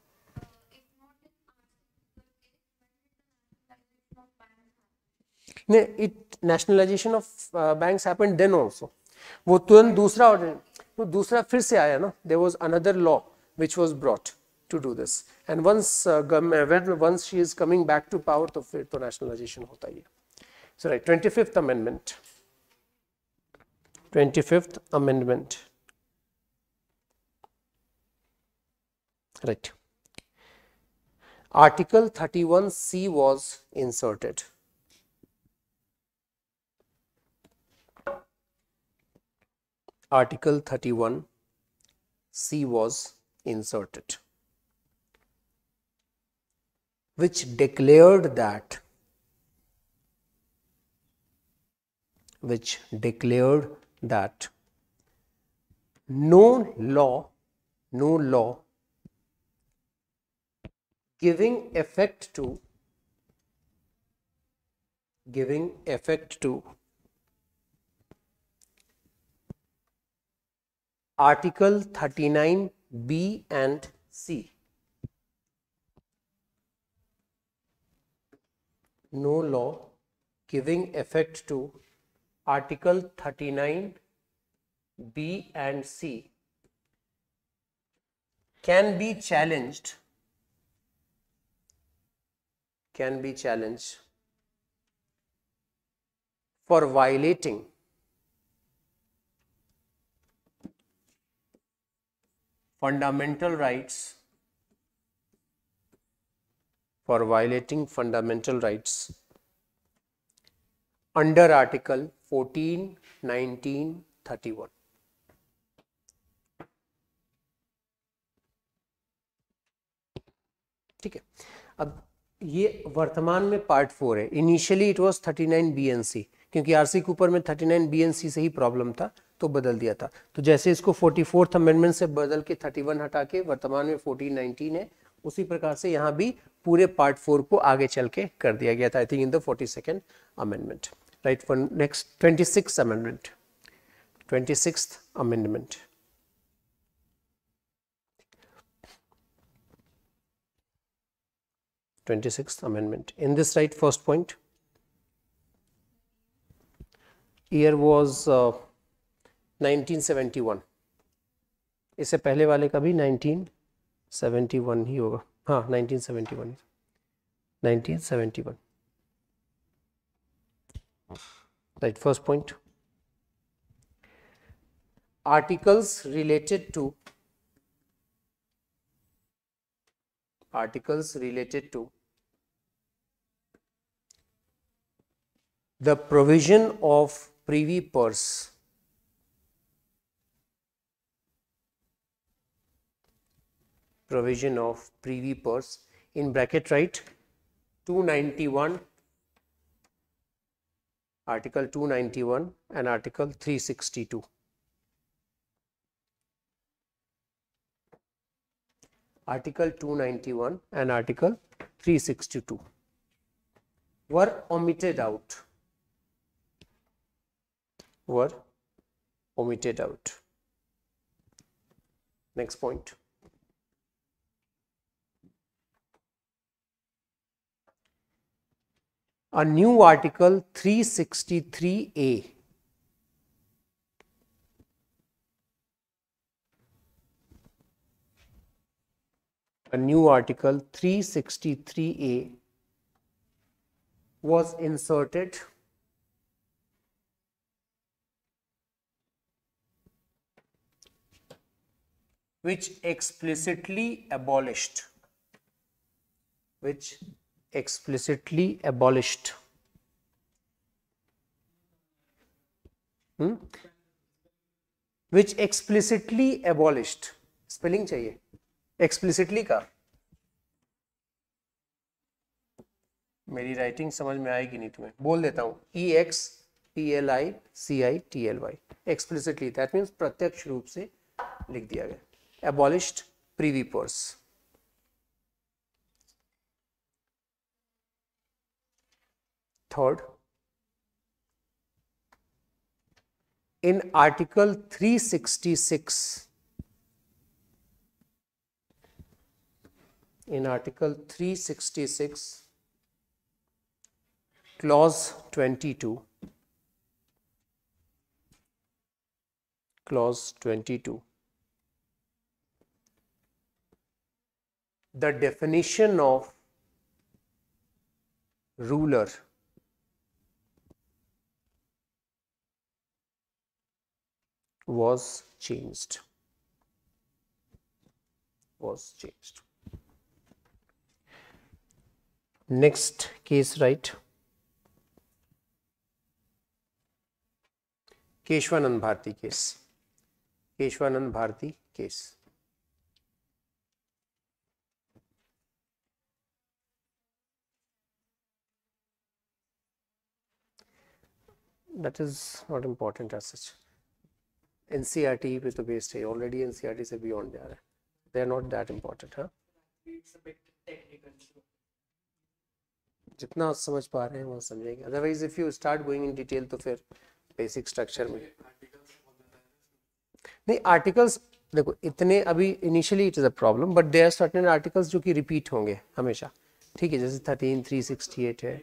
it nationalisation of bank then also वो तुरंत दूसरा ऑर्डर वो दूसरा फिर से आया ना there was another law which was brought to do this. And once uh, uh, when, once she is coming back to power, to फिर nationalization होता ही है. So right, 25th Amendment. 25th Amendment. Right. Article 31C was inserted. Article 31C was inserted which declared that which declared that no law no law giving effect to giving effect to article 39 b and c no law giving effect to Article 39 B and C can be challenged can be challenged for violating fundamental rights for violating fundamental rights under Article 14, 19, 31. ठीक है अब ये वर्तमान में part four है initially it was 39 B and C क्योंकि R C Cooper में 39 BNC से ही प्रॉब्लम था तो बदल दिया था तो जैसे इसको 44th अमेंडमेंट से बदल के 31 हटा के वर्तमान में 14 19 है उसी प्रकार से यहाँ भी पूरे पार्ट फोर को आगे चल के कर दिया गया था I think in the forty second amendment right for next twenty six amendment twenty six amendment twenty six amendment in this right first point year was nineteen seventy one इससे पहले वाले का भी नाइनटीन सेवेंटी वन ही होगा हाँ right first point articles related to articles related to the provision of privy purse provision of privy purse in bracket right 291 article 291 and article 362 article 291 and article 362 were omitted out were omitted out next point a new article 363A. A new article 363A was inserted which explicitly abolished which explicitly abolished. Hmm? Which explicitly abolished. Spelling चाहिए explicitly का मेरी writing समझ में आएगी नहीं तुम्हें बोल देता हूं E X P L I C I T L Y explicitly that means प्रत्यक्ष रूप से लिख दिया गया abolished privy purse Third, in Article 366, in Article 366, Clause 22, Clause 22, the definition of ruler was changed was changed next case right Keshwanand Bharti case Keshwanand Bharti case that is not important as such N C R T पे तो based है already N C R T से beyond जा रहा है they are not that important हाँ जितना समझ पा रहे हैं वो समझेंगे otherwise if you start going in detail तो फिर बेसिक स्ट्रक्चर में नहीं आर्टिकल्स देखो इतने अभी initially it is a problem but there certain articles जो कि रिपीट होंगे हमेशा ठीक है जैसे थर्टीन थ्री सिक्सटी एट है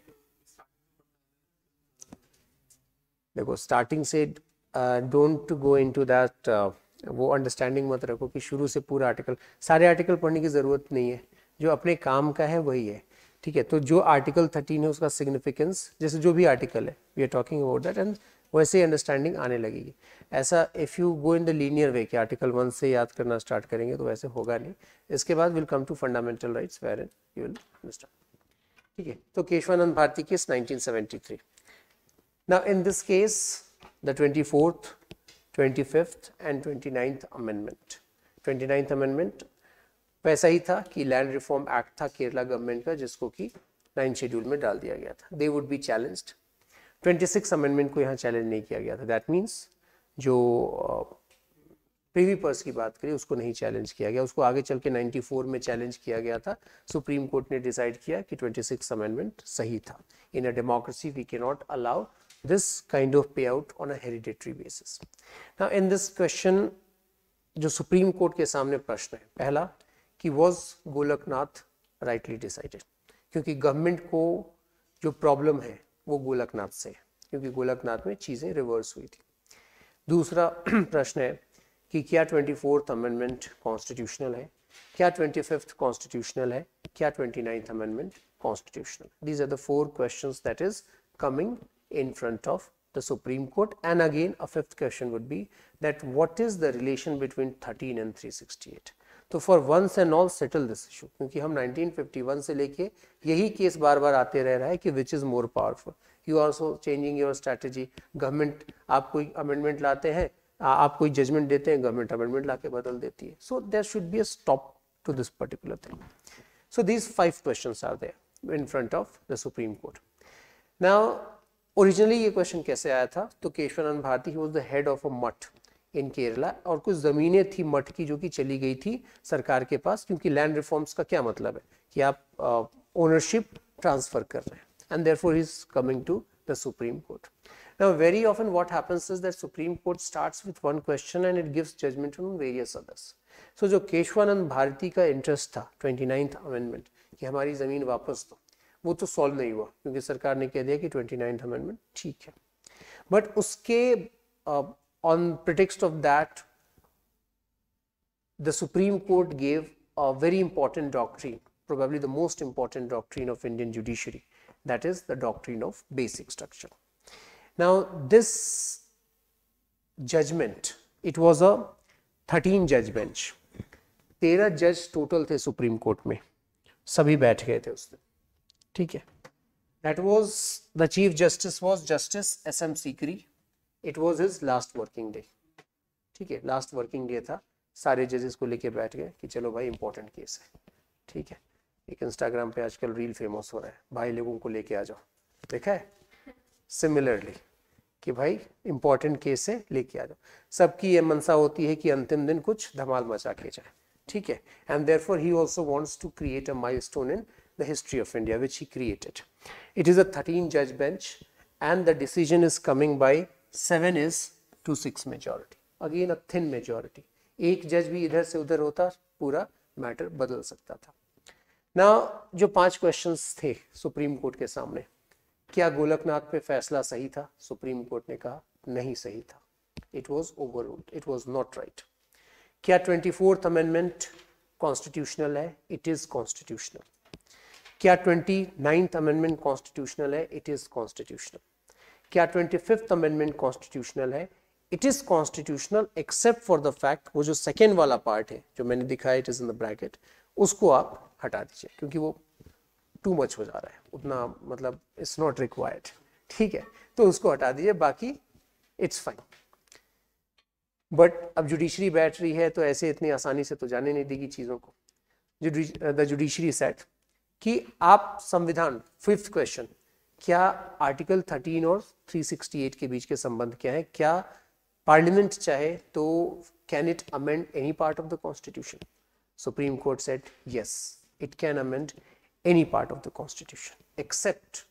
देखो स्टार्टिंग से don't go into that वो अंडरस्टैंडिंग मत रखो कि शुरू से पूरा आर्टिकल सारे आर्टिकल पढ़ने की ज़रूरत नहीं है जो अपने काम का है वही है ठीक है तो जो आर्टिकल थर्टीन है उसका सिग्निफिकेंस जैसे जो भी आर्टिकल है we are talking about that and वैसे ही अंडरस्टैंडिंग आने लगेगी ऐसा if you go in the linear way कि आर्टिकल वन से याद करना स्टार्ट करेंगे तो वैसे होगा नहीं इसके बाद will come to fundamental rights wherein you will understand ठीक है तो Keshavananda Bharati case 1973 now in this case the 24th, 25th and 29th amendment. 29th amendment वैसा ही था कि लैंड रिफॉर्म एक्ट था केरला गवर्नमेंट का जिसको कि नाइन्थ शेड्यूल में डाल दिया गया था they would be challenged 26 amendment को यहाँ चैलेंज नहीं किया गया था दैट मीन्स जो प्रीवी uh, पर्स की बात करी उसको नहीं चैलेंज किया गया उसको आगे चल के 94 में चैलेंज किया गया था सुप्रीम कोर्ट ने डिसाइड किया कि 26 अमेंडमेंट सही था in a democracy we cannot allow this kind of payout on a hereditary basis. Now in this question जो सुप्रीम कोर्ट के सामने प्रश्न है पहला कि वॉज गोलकनाथ राइटली डिसाइडेड क्योंकि गवर्नमेंट को जो प्रॉब्लम है वो गोलकनाथ से है क्योंकि गोलकनाथ में चीज़ें रिवर्स हुई थी दूसरा प्रश्न है कि क्या ट्वेंटी फोर्थ अमेंडमेंट कॉन्स्टिट्यूशनल है क्या ट्वेंटी फिफ्थ कॉन्स्टिट्यूशनल है क्या twenty ninth amendment constitutional these are the four question that is coming in front of the Supreme Court and again a fifth question would be that what is the relation between 13 and 368. तो for once and all settle this issue क्योंकि हम 1951 से लेके यही case बार बार आते रह रहा है कि which is more powerful you also changing your strategy government आप कोई अमेंडमेंट लाते हैं आप कोई जजमेंट देते हैं गवर्नमेंट अमेंडमेंट लाके बदल देती है so there should be a stop to this particular thing so these five question are there in front of the supreme court now originally ये क्वेश्चन कैसे आया था तो Keshavananda Bharati was the head of a math in Kerala और कुछ ज़मीनें थी मठ की जो कि चली गई थी सरकार के पास क्योंकि लैंड रिफॉर्म्स का क्या मतलब है कि आप ओनरशिप ट्रांसफ़र कर रहे हैं and therefore is coming to the supreme court now very often what happens is that supreme court start with one question and it gives judgment on various others so जो केशवानंद भारती का interest था ninth amendment कि हमारी ज़मीन वापस दो वो तो सॉल्व नहीं हुआ क्योंकि सरकार ने कह दिया कि ट्वेंटी अमेंडमेंट ठीक है बट उसके on pretext of that the supreme court gave a very important doctrine probably the most important doctrine of Indian judiciary that is the doctrine of basic structure now this judgment it was a thirteen जज bench तेरह जज total थे supreme court में सभी बैठ गए थे उस दिन ठीक है that was the chief justice was justice S M Sikri it was his last working day ठीक है लास्ट वर्किंग डे था सारे जजेस को लेके बैठ गए कि चलो भाई इंपॉर्टेंट केस है ठीक है एक इंस्टाग्राम पे आजकल रील फेमस हो रहा है भाई लोगों को लेके आ जाओ देखा है सिमिलरली कि भाई इंपॉर्टेंट केस है लेके आ जाओ सबकी ये मनसा होती है कि अंतिम दिन कुछ धमाल मचा के जाए ठीक है and therefore he also wants to create a milestone in the history of India, which he created. It is a 13 judge bench and the decision is coming by 7 is to 6 majority. Again a thin majority. एक जज भी इधर से उधर होता पूरा matter बदल सकता था ना जो पांच क्वेश्चंस थे सुप्रीम कोर्ट के सामने क्या गोलकनाथ पे फैसला सही था सुप्रीम कोर्ट ने कहा नहीं सही था it was over it was not right क्या ट्वेंटी फोर्थ अमेंडमेंट कॉन्स्टिट्यूशनल है इट इज कॉन्स्टिट्यूशनल क्या ट्वेंटी नाइन्थ अमेंडमेंट कॉन्स्टिट्यूशनल है इट इज कॉन्स्टिट्यूशनल क्या ट्वेंटी फिफ्थ अमेंडमेंट कॉन्स्टिट्यूशनल है it is constitutional except for the fact वो जो second वाला part है जो मैंने दिखाया it is in the bracket उसको आप हटा दीजिए क्योंकि वो टू मच हो जा रहा है उतना मतलब इट्स नॉट रिक्वायर्ड ठीक है तो उसको हटा दीजिए बाकी इट्स फाइन बट अब जुडिशरी बैठ रही है तो ऐसे इतनी आसानी से तो जाने नहीं देगी चीज़ों को द जुडिशरी सेट कि आप संविधान फिफ्थ क्वेश्चन क्या आर्टिकल 13 और 368 के बीच के संबंध क्या है क्या पार्लियामेंट चाहे तो can it amend any part of the constitution supreme court said yes it can amend any part of the constitution except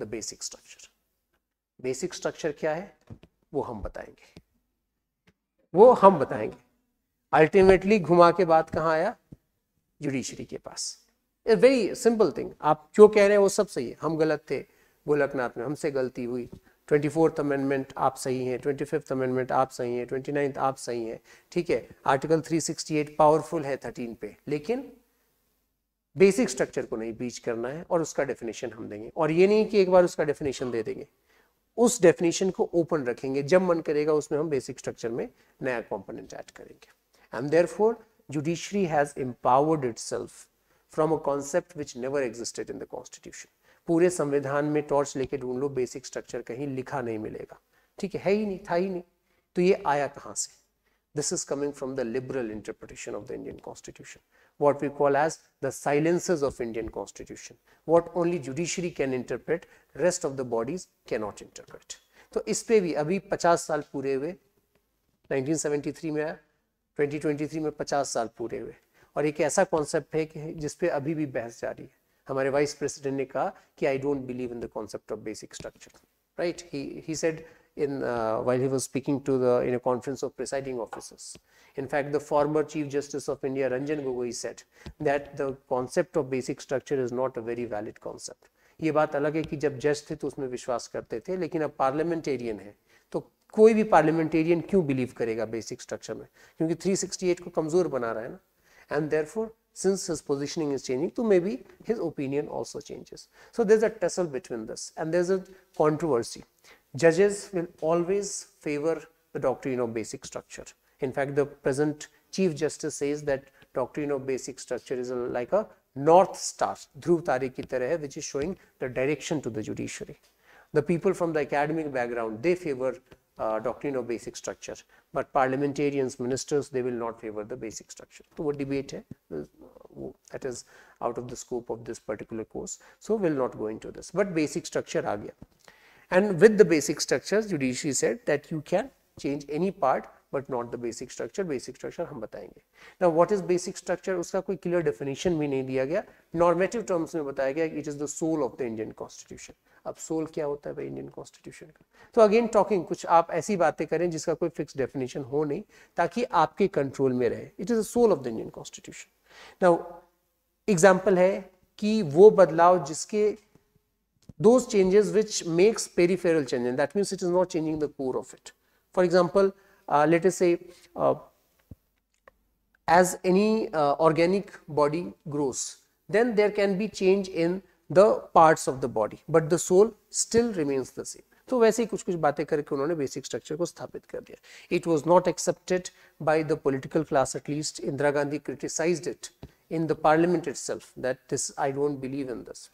the basic structure basic structure क्या है वो हम बताएंगे वो हम बताएंगे अल्टीमेटली घुमा के बाद कहाँ आया जुडिशरी के पास ए वेरी सिंपल थिंग आप जो कह रहे हैं वो सब सही है हम गलत थे गोलकनाथ में हमसे गलती हुई ट्वेंटी फोर्थ अमेंडमेंट आप सही हैं ट्वेंटी फिफ्थ अमेंडमेंट आप सही हैं ट्वेंटी नाइन्थ आप सही हैं ठीक है article three sixty eight powerful है थर्टीन पे लेकिन बेसिक स्ट्रक्चर को नहीं बीच करना है और उसका डेफिनेशन हम देंगे और ये नहीं कि एक बार उसका डेफिनेशन दे देंगे उस डेफिनेशन को ओपन रखेंगे जब मन करेगा उसमें हम बेसिक स्ट्रक्चर में नया कॉम्पोनेंट ऐड करेंगे and therefore judiciary has empowered itself from a concept which never existed in the constitution पूरे संविधान में टॉर्च लेके ढूंढ लो बेसिक स्ट्रक्चर कहीं लिखा नहीं मिलेगा ठीक है ही नहीं था ही नहीं तो ये आया कहाँ से this is coming from the liberal interpretation of the Indian constitution what we call as the silences of Indian constitution. What only judiciary can interpret, rest of the bodies cannot interpret. तो इस पे भी अभी 50 साल पूरे हुए 1973 में आया 2023 में 50 साल पूरे हुए और एक ऐसा कॉन्सेप्ट है कि जिसपे अभी भी बहस जारी है हमारे वाइस प्रेसिडेंट ने कहा कि I don't believe in the concept of basic structure right he said in while he was speaking to the in conference of presiding officers in fact the former chief justice of India Ranjan Gogoi said that the concept of basic structure is not a very valid concept ये बात अलग है कि जब जज थे तो उसमें विश्वास करते थे लेकिन अब पार्लियामेंटेरियन है तो कोई भी पार्लियामेंटेरियन क्यों बिलीव करेगा बेसिक स्ट्रक्चर में क्योंकि 368 को कमजोर बना रहा है ना and therefore since his positioning is changing so maybe his opinion also changes. So there is a tussle between this and there is a controversy. Judges will always favor the doctrine of basic structure. In fact, the present Chief Justice says that doctrine of basic structure is like a north star, dhruv tare ki tarah which is showing the direction to the judiciary. The people from the academic background, they favor uh, doctrine of basic structure but parliamentarians ministers they will not favor the basic structure So what debate uh, that is out of the scope of this particular course so we'll not go into this but basic structure uh and with the basic structures judiciary said that you can change any part but not the basic structure basic structure हम बताएंगे now what is basic structure उसका कोई clear definition भी नहीं दिया गया normative terms में बताया गया it is the soul of the Indian constitution अब सोल क्या होता है भाई इंडियन कॉन्स्टिट्यूशन का तो अगेन टॉकिंग कुछ आप ऐसी बातें करें जिसका कोई फिक्स डेफिनेशन हो नहीं ताकि आपके कंट्रोल में रहे it is a soul of the Indian constitution now example है कि वो बदलाव जिसके those changes which makes peripheral changes that means it is not changing the core of it for example let say as any organic body grows then there can be change in the parts of the body but the soul still remains the same तो वैसे ही कुछ कुछ बातें करके उन्होंने basic structure को स्थापित कर दिया it was not accepted by the political class at least Indira Gandhi criticise it the parliament itself that this I don't believe in this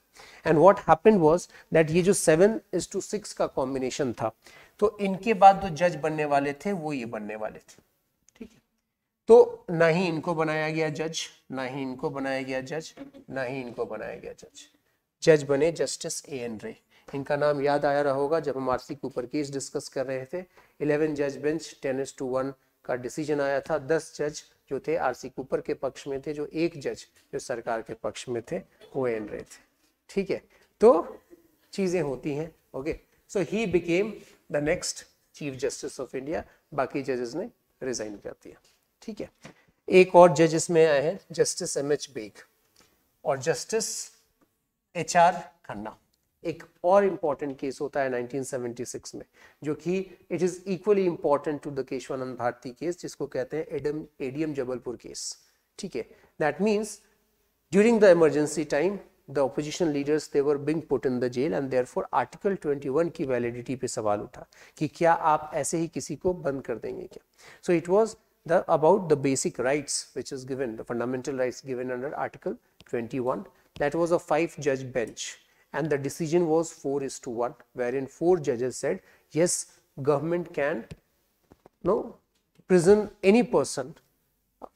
and what happened was that ये जो सेवन इज टू सिक्स का combination था तो इनके बाद जो जज बनने वाले थे वो ये बनने वाले थे ठीक है तो ना ही इनको बनाया गया जज ना ही इनको बनाया गया जज ना ही इनको बनाया गया जज जज बने जस्टिस ए एन रे इनका नाम याद आया रहा होगा जब हम आरसी कूपर केस डिस्कस कर रहे थे इलेवन जज बेंच टेनिस टू वन का डिसीजन आया था दस जज जो थे आरसी कूपर के पक्ष में थे जो एक जज जो सरकार के पक्ष में थे वो एन रे थे ठीक है तो चीज़ें होती हैं okay so he became the next chief justice of India बाकी जजेस ने रिजाइन कर दिया ठीक है एक और जज इसमें आए हैं जस्टिस एम एच बेग और जस्टिस एच आर खन्ना एक और इम्पॉर्टेंट केस होता है 1976 में जो कि it is equally important to the Keshavananda Bharati case जिसको कहते हैं एडम एडीएम जबलपुर केस ठीक है that means during the emergency time the opposition leaders they were being put in the jail and there for article twenty one की वैलिडिटी पे सवाल उठा कि क्या आप ऐसे ही किसी को बंद कर देंगे क्या so it was the about the basic rights which is given the fundamental rights given under article twenty one that was a five judge bench and the decision was 4 is to 1 wherein four judges said yes government can you know, prison any person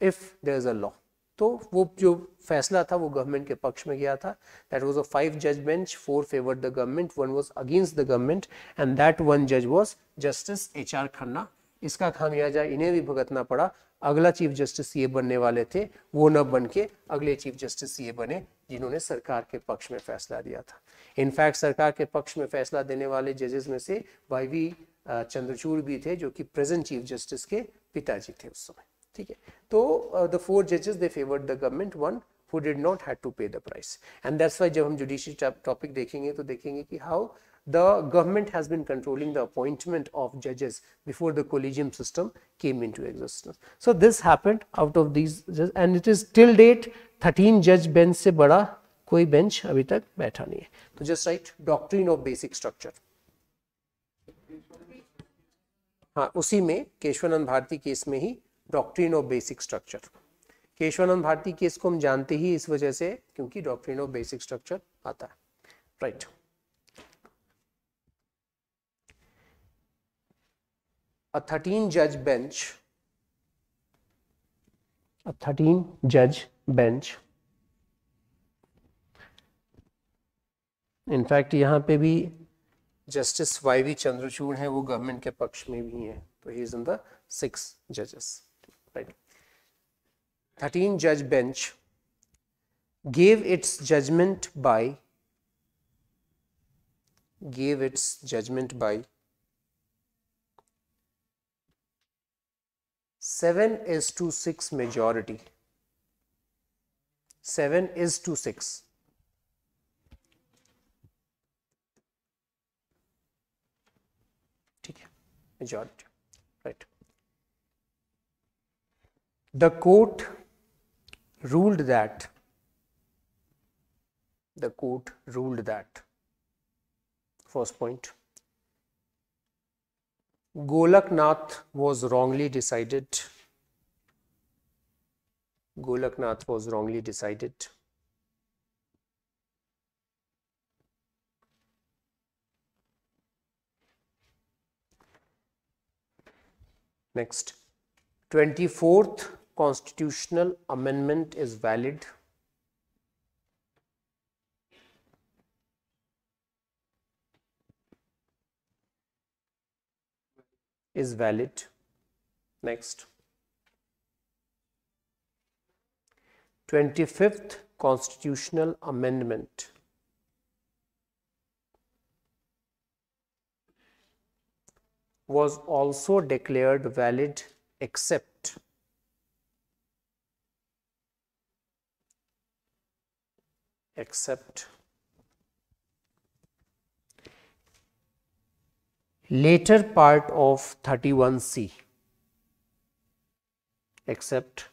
if there is a law तो वो जो फैसला था वो government के पक्ष में गया था दैट वाज अ फाइव जज bench four favoured the government one was against the government and that one जज was justice H R Khanna इसका खामियाजा इन्हें भी भुगतना पड़ा अगला चीफ जस्टिस सीए बनने वाले थे वो न बन के अगले चीफ जस्टिस सीए बने जिन्होंने सरकार के पक्ष में फैसला दिया था इनफैक्ट सरकार के पक्ष में फैसला देने वाले जजेस में से वाई वी चंद्रचूर भी थे जो कि प्रेजेंट चीफ जस्टिस के पिताजी थे उस समय ठीक है तो द फोर जजेस they favoured the government one who did not had to pay the price and that's why जब हम जुडिशियल टॉपिक देखेंगे तो देखेंगे कि how the government has been controlling the appointment of judges before the collegium system came into existence. So this happened out of these and it is till date 13 judge bench se bada कोई bench अभी तक बैठा नहीं है So, just right doctrine of basic structure हाँ उसी में Keshavananda Bharati case में ही doctrine of basic structure Keshavananda Bharati case को हम जानते ही इस वजह से क्योंकि डॉक्ट्रिन ऑफ बेसिक स्ट्रक्चर आता है right right. a 13 judge bench a 13 judge bench in fact यहाँ पे भी जस्टिस वाई वी चंद्रचूड़ है वो गवर्नमेंट के पक्ष में भी है तो he is in the six जजेस राइट थर्टीन जज bench gave it's judgement by gave it's judgement by 7 is to 6 majority. 7 is to 6. Majority, right. The court ruled that, the court ruled that, first point. Golaknath was wrongly decided. Golaknath was wrongly decided. Next, 24th constitutional amendment is valid is valid next 25th constitutional amendment was also declared valid except except later part of 31C except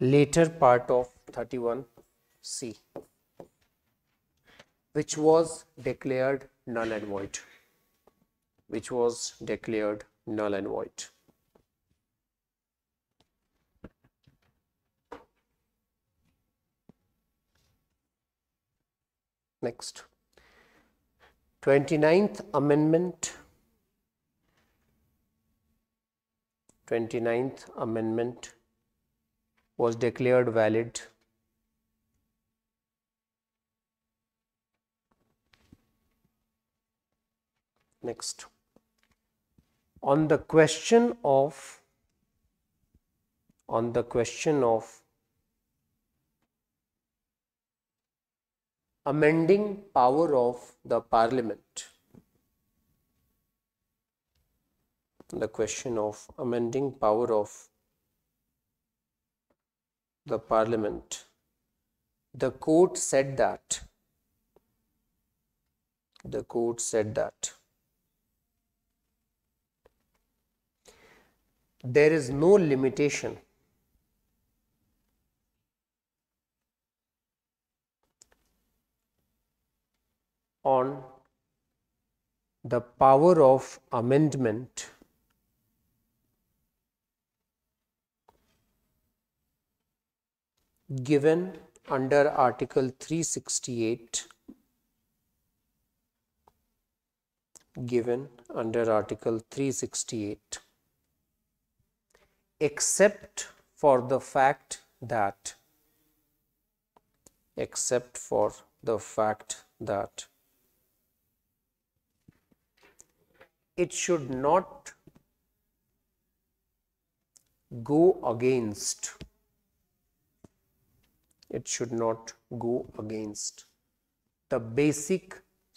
later part of 31C which was declared null and void which was declared null and void. Next, 29th Amendment 29th amendment was declared valid next on the question of on the question of amending power of the parliament the question of amending power of the parliament the court said that the court said that there is no limitation on the power of amendment given under article 368 given under article 368 except for the fact that except for the fact that it should not go against it should not go against the basic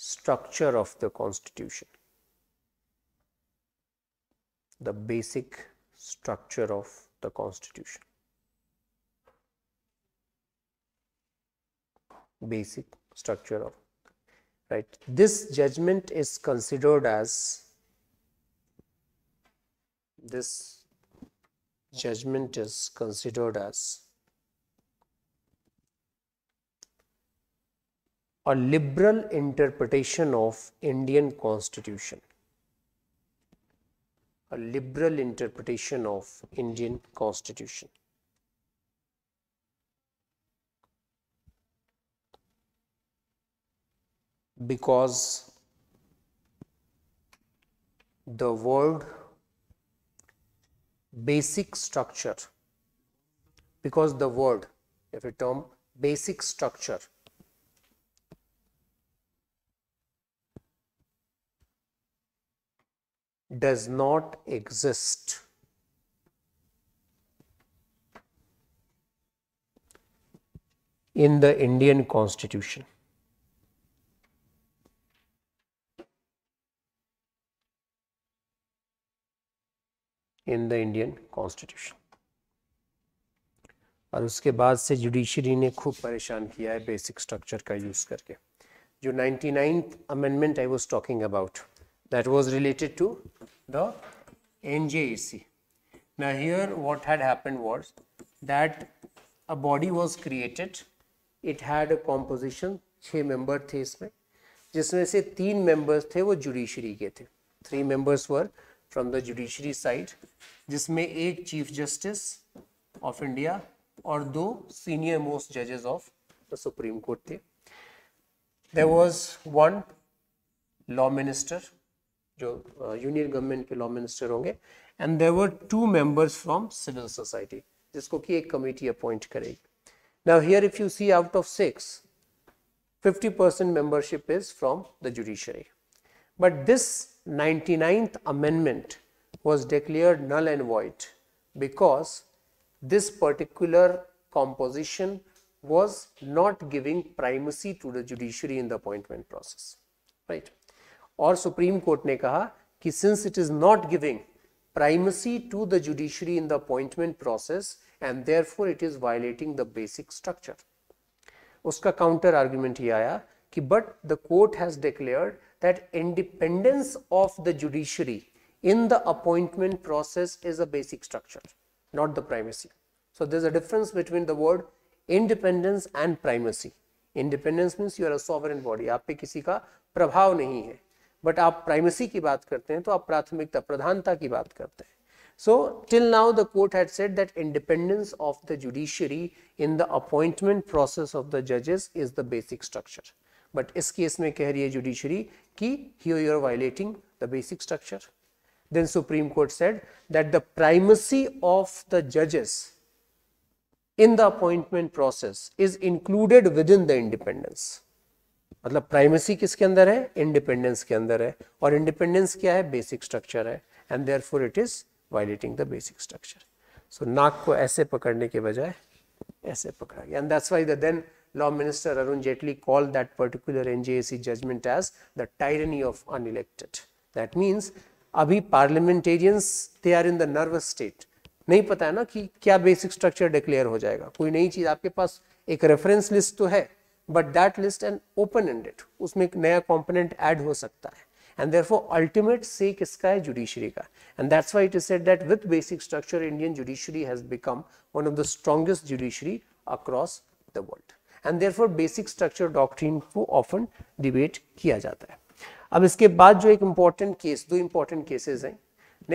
structure of the constitution the basic structure of the constitution basic structure of right this judgment is considered as this judgment is considered as a liberal interpretation of Indian constitution a liberal interpretation of Indian constitution. Because the word basic structure, because the word, if a term basic structure does not exist. in the Indian constitution. In the Indian constitution. और उसके बाद से judiciary ने खूब परेशान किया है basic structure का यूज करके जो 99th amendment I was talking about that was related to the NJAC. Now here what had happened was that a body was created, it had a composition, 6 members were in it, which 3 members were from the judiciary. Ke the. 3 members were from the judiciary side, which 1 Chief Justice of India and 2 Senior Most Judges of the Supreme Court. The. There was 1 Law Minister, Union union government Minister law minister होंगे and there were two members from civil society जिसको कि एक committee appoint करेगी now here if you see out of six 50% membership is from the judiciary. But this 99th amendment was declared null and void because this particular composition was not giving primacy to the judiciary in the appointment process, right? और supreme court ने कहा कि since it is not giving primacy to the judiciary in the appointment process and therefore it is violating the basic structure उसका counter argument ये आया कि but the court has declared that independence of the judiciary in the appointment process is a basic structure not the primacy so there is a difference between the word independence and primacy independence means you are a sovereign body आप पे किसी का प्रभाव नहीं है but आप primacy की बात करते हैं तो आप प्राथमिकता प्रधानता की बात करते हैं so till now the court had said that independence of the judiciary in the appointment process of the जजेस is the basic structure but इस केस में कह रही है जुडिशियरी कि he you are violating the basic structure then supreme court said that the primacy of the जजेस in the appointment process is included with in the independence मतलब प्राइमेसी किसके अंदर है इंडिपेंडेंस के अंदर है और इंडिपेंडेंस क्या है बेसिक स्ट्रक्चर है and therefore it is violating the basic structure so नाक को ऐसे पकड़ने के बजाय ऐसे पकड़ा गया and that's why the then law minister Arun Jaitley call that particular ngac judgment as the tyranny of unelected that means अभी parliamentarians they are in the nervous state नहीं पता है ना कि क्या बेसिक स्ट्रक्चर डिक्लेयर हो जाएगा कोई नई चीज आपके पास एक रेफरेंस लिस्ट तो है But that list N open-ended. उसमें एक नया कॉम्पोनेंट ऐड हो सकता है and therefore ultimate say kiska hai judiciary ka and that's why it is said that with basic structure indian judiciary has become one of the strongest judiciary across the world and therefore basic structure doctrine ko often debate kiya jata hai ab iske baad jo ek important case two important cases hain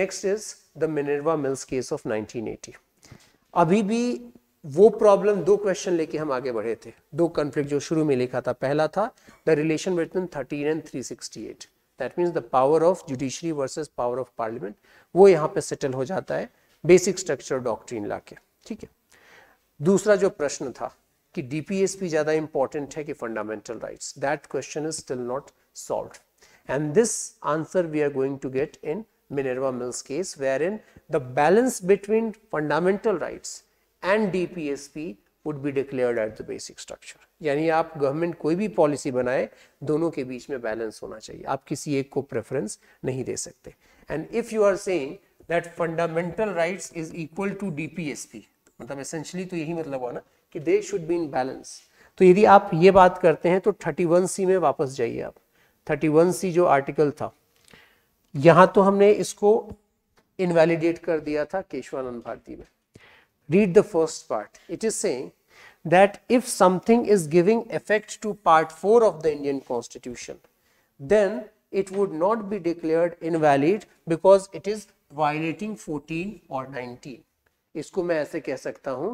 next is the minerva mills case of 1980 abhi bhi वो problem दो question लेके हम आगे बढ़े थे दो conflict जो शुरू में लिखा था पहला था the relation between thirteen and three sixty eight that means the power of judiciary versus power of parliament वो यहाँ पे सेटल हो जाता है बेसिक स्ट्रक्चर डॉक्ट्रीन ला के ठीक है दूसरा जो प्रश्न था कि डीपीएसपी ज्यादा इंपॉर्टेंट है कि fundamental rights that question is still not solve and this answer we are going to get in Minerva mills case where in the balance between fundamental rights and DPSP would be declared at the basic structure यानी आप government कोई भी policy बनाए दोनों के बीच में balance होना चाहिए आप किसी एक को प्रेफरेंस नहीं दे सकते and if you are saying that fundamental rights is equal to DPSP मतलब एसेंशियली तो यही मतलब हुआ ना कि they should be in balance तो यदि आप ये बात करते हैं तो 31 सी में वापस जाइए आप 31 सी जो आर्टिकल था यहाँ तो हमने इसको इनवैलिडेट कर दिया था केशवानंद भारती में read the first part. It is saying that if something is giving effect to part 4 of the Indian constitution, then it would not be declared invalid because it is violating 14 or 19. isko main aise keh sakta hu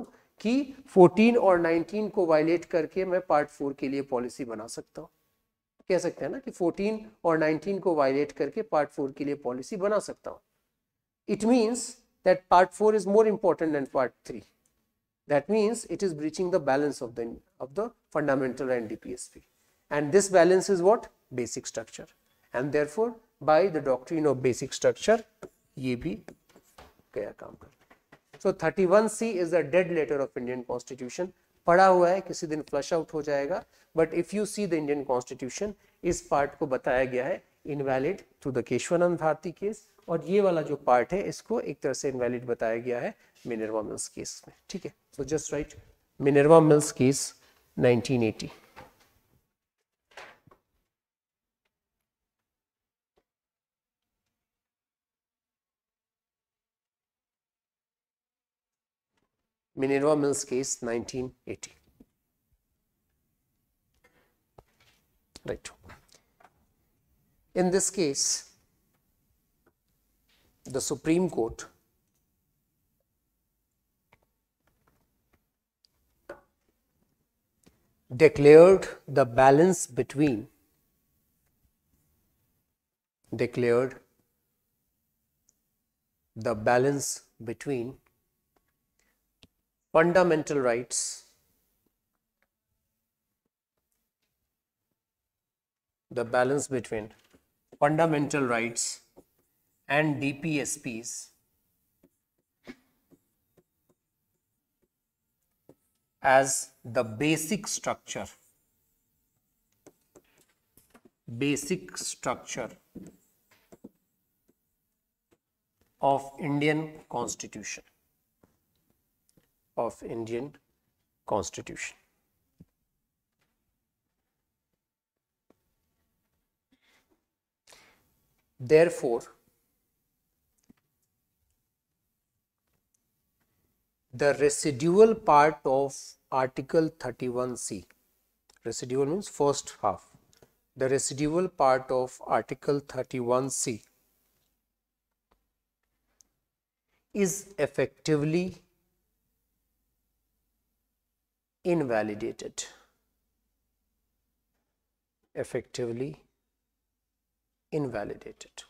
ki 14 or 19 ko violate karke main part 4 ke liye policy bana sakta hu keh sakte hai na ki 14 or 19 ko violate karke part 4 ke liye policy bana sakta hu it means that part 4 is more important than part 3. That means it is breaching the balance of the, of the fundamental NDPSP. And this balance is what? Basic structure. And therefore, by the doctrine of basic structure, EAB so 31C is a dead letter of Indian constitution. Pada hua hai, kisi din flush out ho jayega. But if you see the Indian constitution, is part ko bataya gaya hai, invalid through the Keshwanand Bharti case. और ये वाला जो part है इसको एक तरह से invalid बताया गया है मिनरवा मिल्स केस में ठीक है so just right Minerva mills case 1980 Minerva Mills case 1980. Right. In this case, the Supreme Court declared the balance between declared the balance between fundamental rights the balance between fundamental rights and DPSPs as the basic structure basic structure of Indian constitution of Indian constitution. Therefore, the residual part of article 31c residual means first half the residual part of article 31c is effectively invalidated effectively invalidated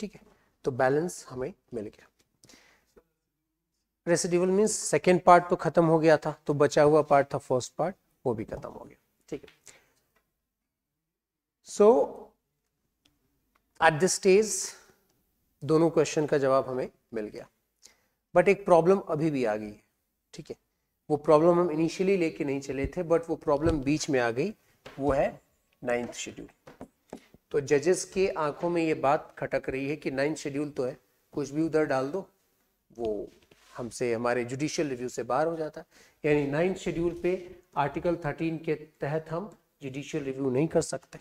ठीक है तो balance हमें मिल गया रेसिडिवल means second part तो खत्म हो गया था तो बचा हुआ पार्ट था फर्स्ट पार्ट वो भी खत्म हो गया ठीक है सो एट दिस स्टेज दोनों क्वेश्चन का जवाब हमें मिल गया बट एक प्रॉब्लम अभी भी आ गई है ठीक है वो प्रॉब्लम हम इनिशियली लेके नहीं चले थे बट वो प्रॉब्लम बीच में आ गई वो है नाइन्थ शेड्यूल तो जजेस के आंखों में ये बात खटक रही है कि नाइन्थ शेड्यूल तो है कुछ भी उधर डाल दो वो हमसे हमारे जुडिशियल रिव्यू से बाहर हो जाता है यानी नाइन्थ शेड्यूल पे आर्टिकल थर्टीन के तहत हम जुडिशियल रिव्यू नहीं कर सकते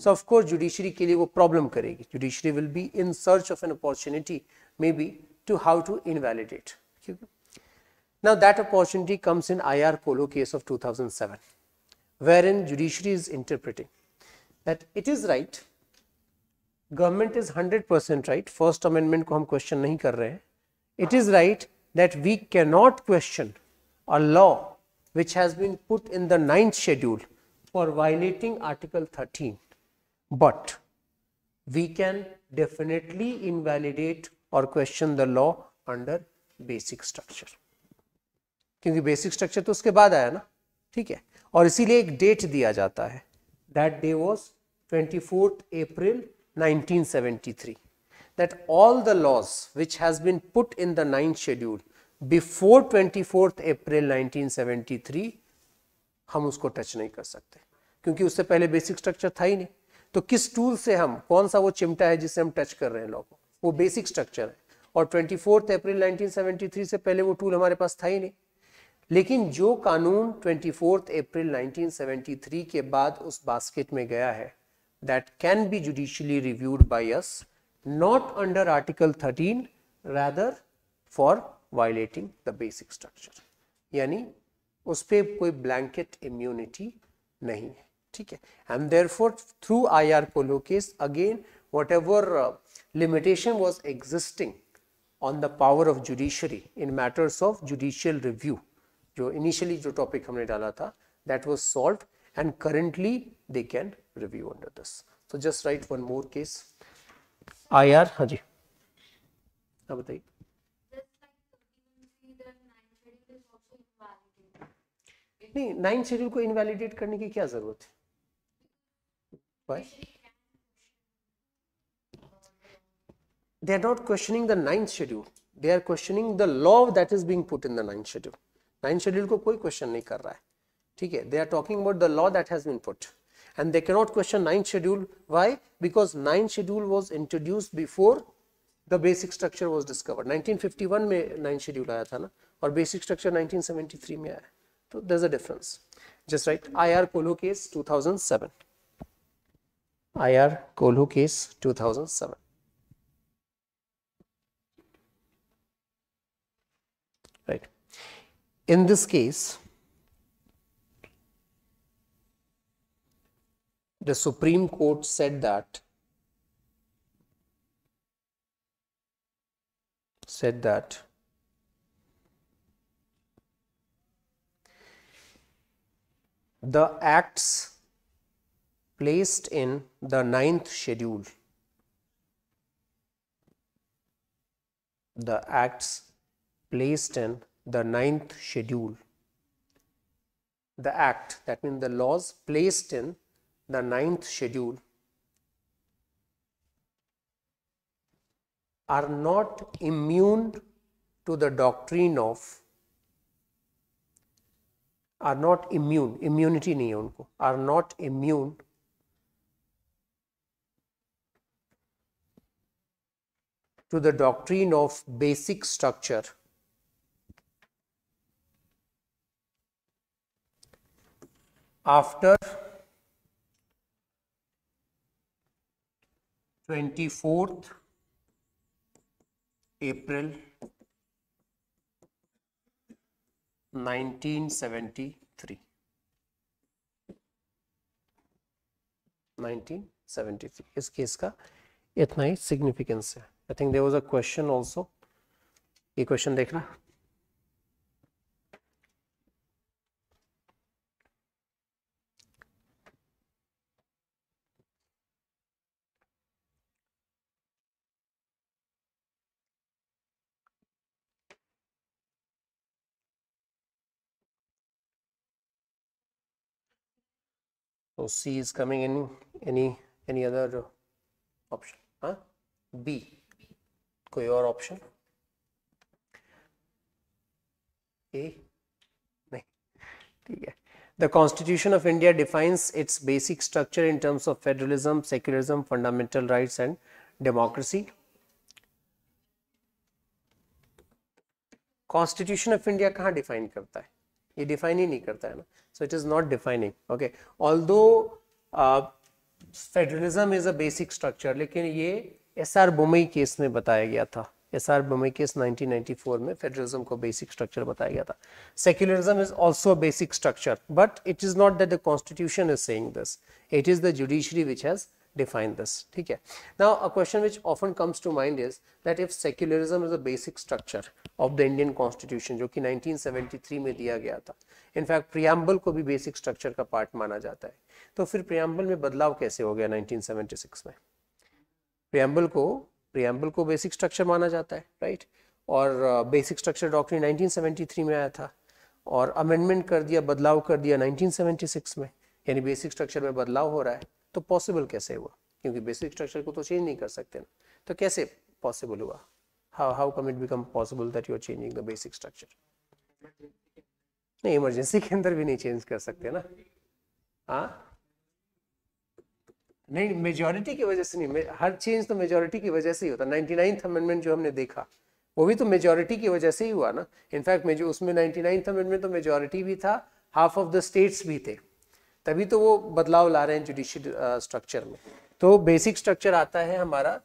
सो ऑफकोर्स जुडिशरी के लिए वो प्रॉब्लम करेगी judiciary will be in search of an opportunity may be to how to invalidate now that opportunity comes in I R polo case of two thousand seven where in judiciary is interpreting that it is right government is hundred percent right first amendment को हम question नहीं कर रहे हैं, it is right that we cannot question a law which has been put in the ninth schedule for violating article 13 but we can definitely invalidate or question the law under basic structure क्योंकि basic structure तो उसके बाद आया ना ठीक है और इसीलिए एक date दिया जाता है that day was 24th April 1973 that all the laws which has been put in the ninth schedule before 24th April 1973 हम उसको टच नहीं कर सकते क्योंकि उससे पहले बेसिक स्ट्रक्चर था ही नहीं तो किस टूल से हम कौन सा वो चिमटा है जिसे हम टच कर रहे हैं लॉ को वो बेसिक स्ट्रक्चर है और 24th अप्रैल 1973 से पहले वो टूल हमारे पास था ही नहीं लेकिन जो कानून 24th अप्रैल 1973 के बाद उस बास्केट में गया है that can be judicially reviewed by us not under article 13 rather for violating the basic structure Yani, उस पर कोई blanket immunity नहीं है ठीक है And therefore, through I.R. Polo case, again, whatever uh, limitation was existing on the power of judiciary in matters of judicial review जो initially जो topic हमने डाला था that was solved and currently they can review under this so just write one more case I R हाँ जी क्या बताइए नहीं नाइन शेड्यूल को इनवैलिडेट करने की क्या जरूरत है they are not questioning the ninth schedule they are questioning the law that is being put in the ninth schedule ninth schedule को कोई question नहीं कर रहा है ठीक है they are talking about the law that has been put and they cannot question 9th schedule. Why? Because 9th schedule was introduced before the basic structure was discovered. 1951 में 9th schedule आया था ना basic structure 1973 में आया So there's a difference. Just right. IR Kolho case 2007. IR Kolho case 2007. Right. In this case, the Supreme Court said that said that the acts placed in the ninth schedule the acts placed in the ninth schedule the act that means the laws placed in the ninth schedule are not immune to the doctrine of are not immune immunity नहीं है उनको are not immune to the doctrine of basic structure after twenty fourth April nineteen seventy three seventy three इस case का इतना ही significance है I think there was a question also ये question देखना So C is coming in any any other option? Huh? B. कोई और option नहीं ठीक है The Constitution of India defines its basic structure in terms of federalism, secularism, fundamental rights and democracy. Constitution of India कहाँ define करता है ये define ही नहीं करता है ना so it is not defining okay although federalism is a basic structure लेकिन ये एस आर बुमई केस में बताया गया था एस आर बुमई केस 1994 में फेडरलिज्म को बेसिक स्ट्रक्चर बताया गया था secularism is also basic structure but it is not that the constitution is saying this it is the judiciary which has define this. Okay. Now, a question which often comes to mind is that if secularism is a basic structure of the Indian constitution जो कि 1973 में दिया गया था in fact preamble को भी basic structure का part माना जाता है तो फिर प्रियम्बल में बदलाव कैसे हो गया 1976 में प्रियम्बल को प्रियम्बल को बेसिक स्ट्रक्चर माना जाता है राइट और बेसिक स्ट्रक्चर डॉक्ट्रिन 1973 में आया था और अमेंडमेंट कर दिया बदलाव कर दिया 1976 में यानी बेसिक स्ट्रक्चर में बदलाव हो रहा है तो पॉसिबल कैसे हुआ क्योंकि बेसिक स्ट्रक्चर को तो चेंज नहीं कर सकते ना तो कैसे पॉसिबल हुआ how how come it become possible that you are changing the basic structure नहीं इमरजेंसी के अंदर भी नहीं चेंज कर सकते ना हाँ नहीं मेजोरिटी की वजह से नहीं हर चेंज तो मेजोरिटी की वजह से ही होता नाइनटी नाइन्थ अमेंडमेंट जो हमने देखा वो भी तो मेजोरिटी की वजह से ही हुआ ना इनफैक्ट उसमें नाइनटी नाइन्थ अमेंडमेंट तो मेजोरिटी भी था हाफ ऑफ द स्टेट्स भी थे तभी तो वो बदलाव ला रहे हैं जुडिशियल स्ट्रक्चर uh, में तो बेसिक स्ट्रक्चर आता है हमारा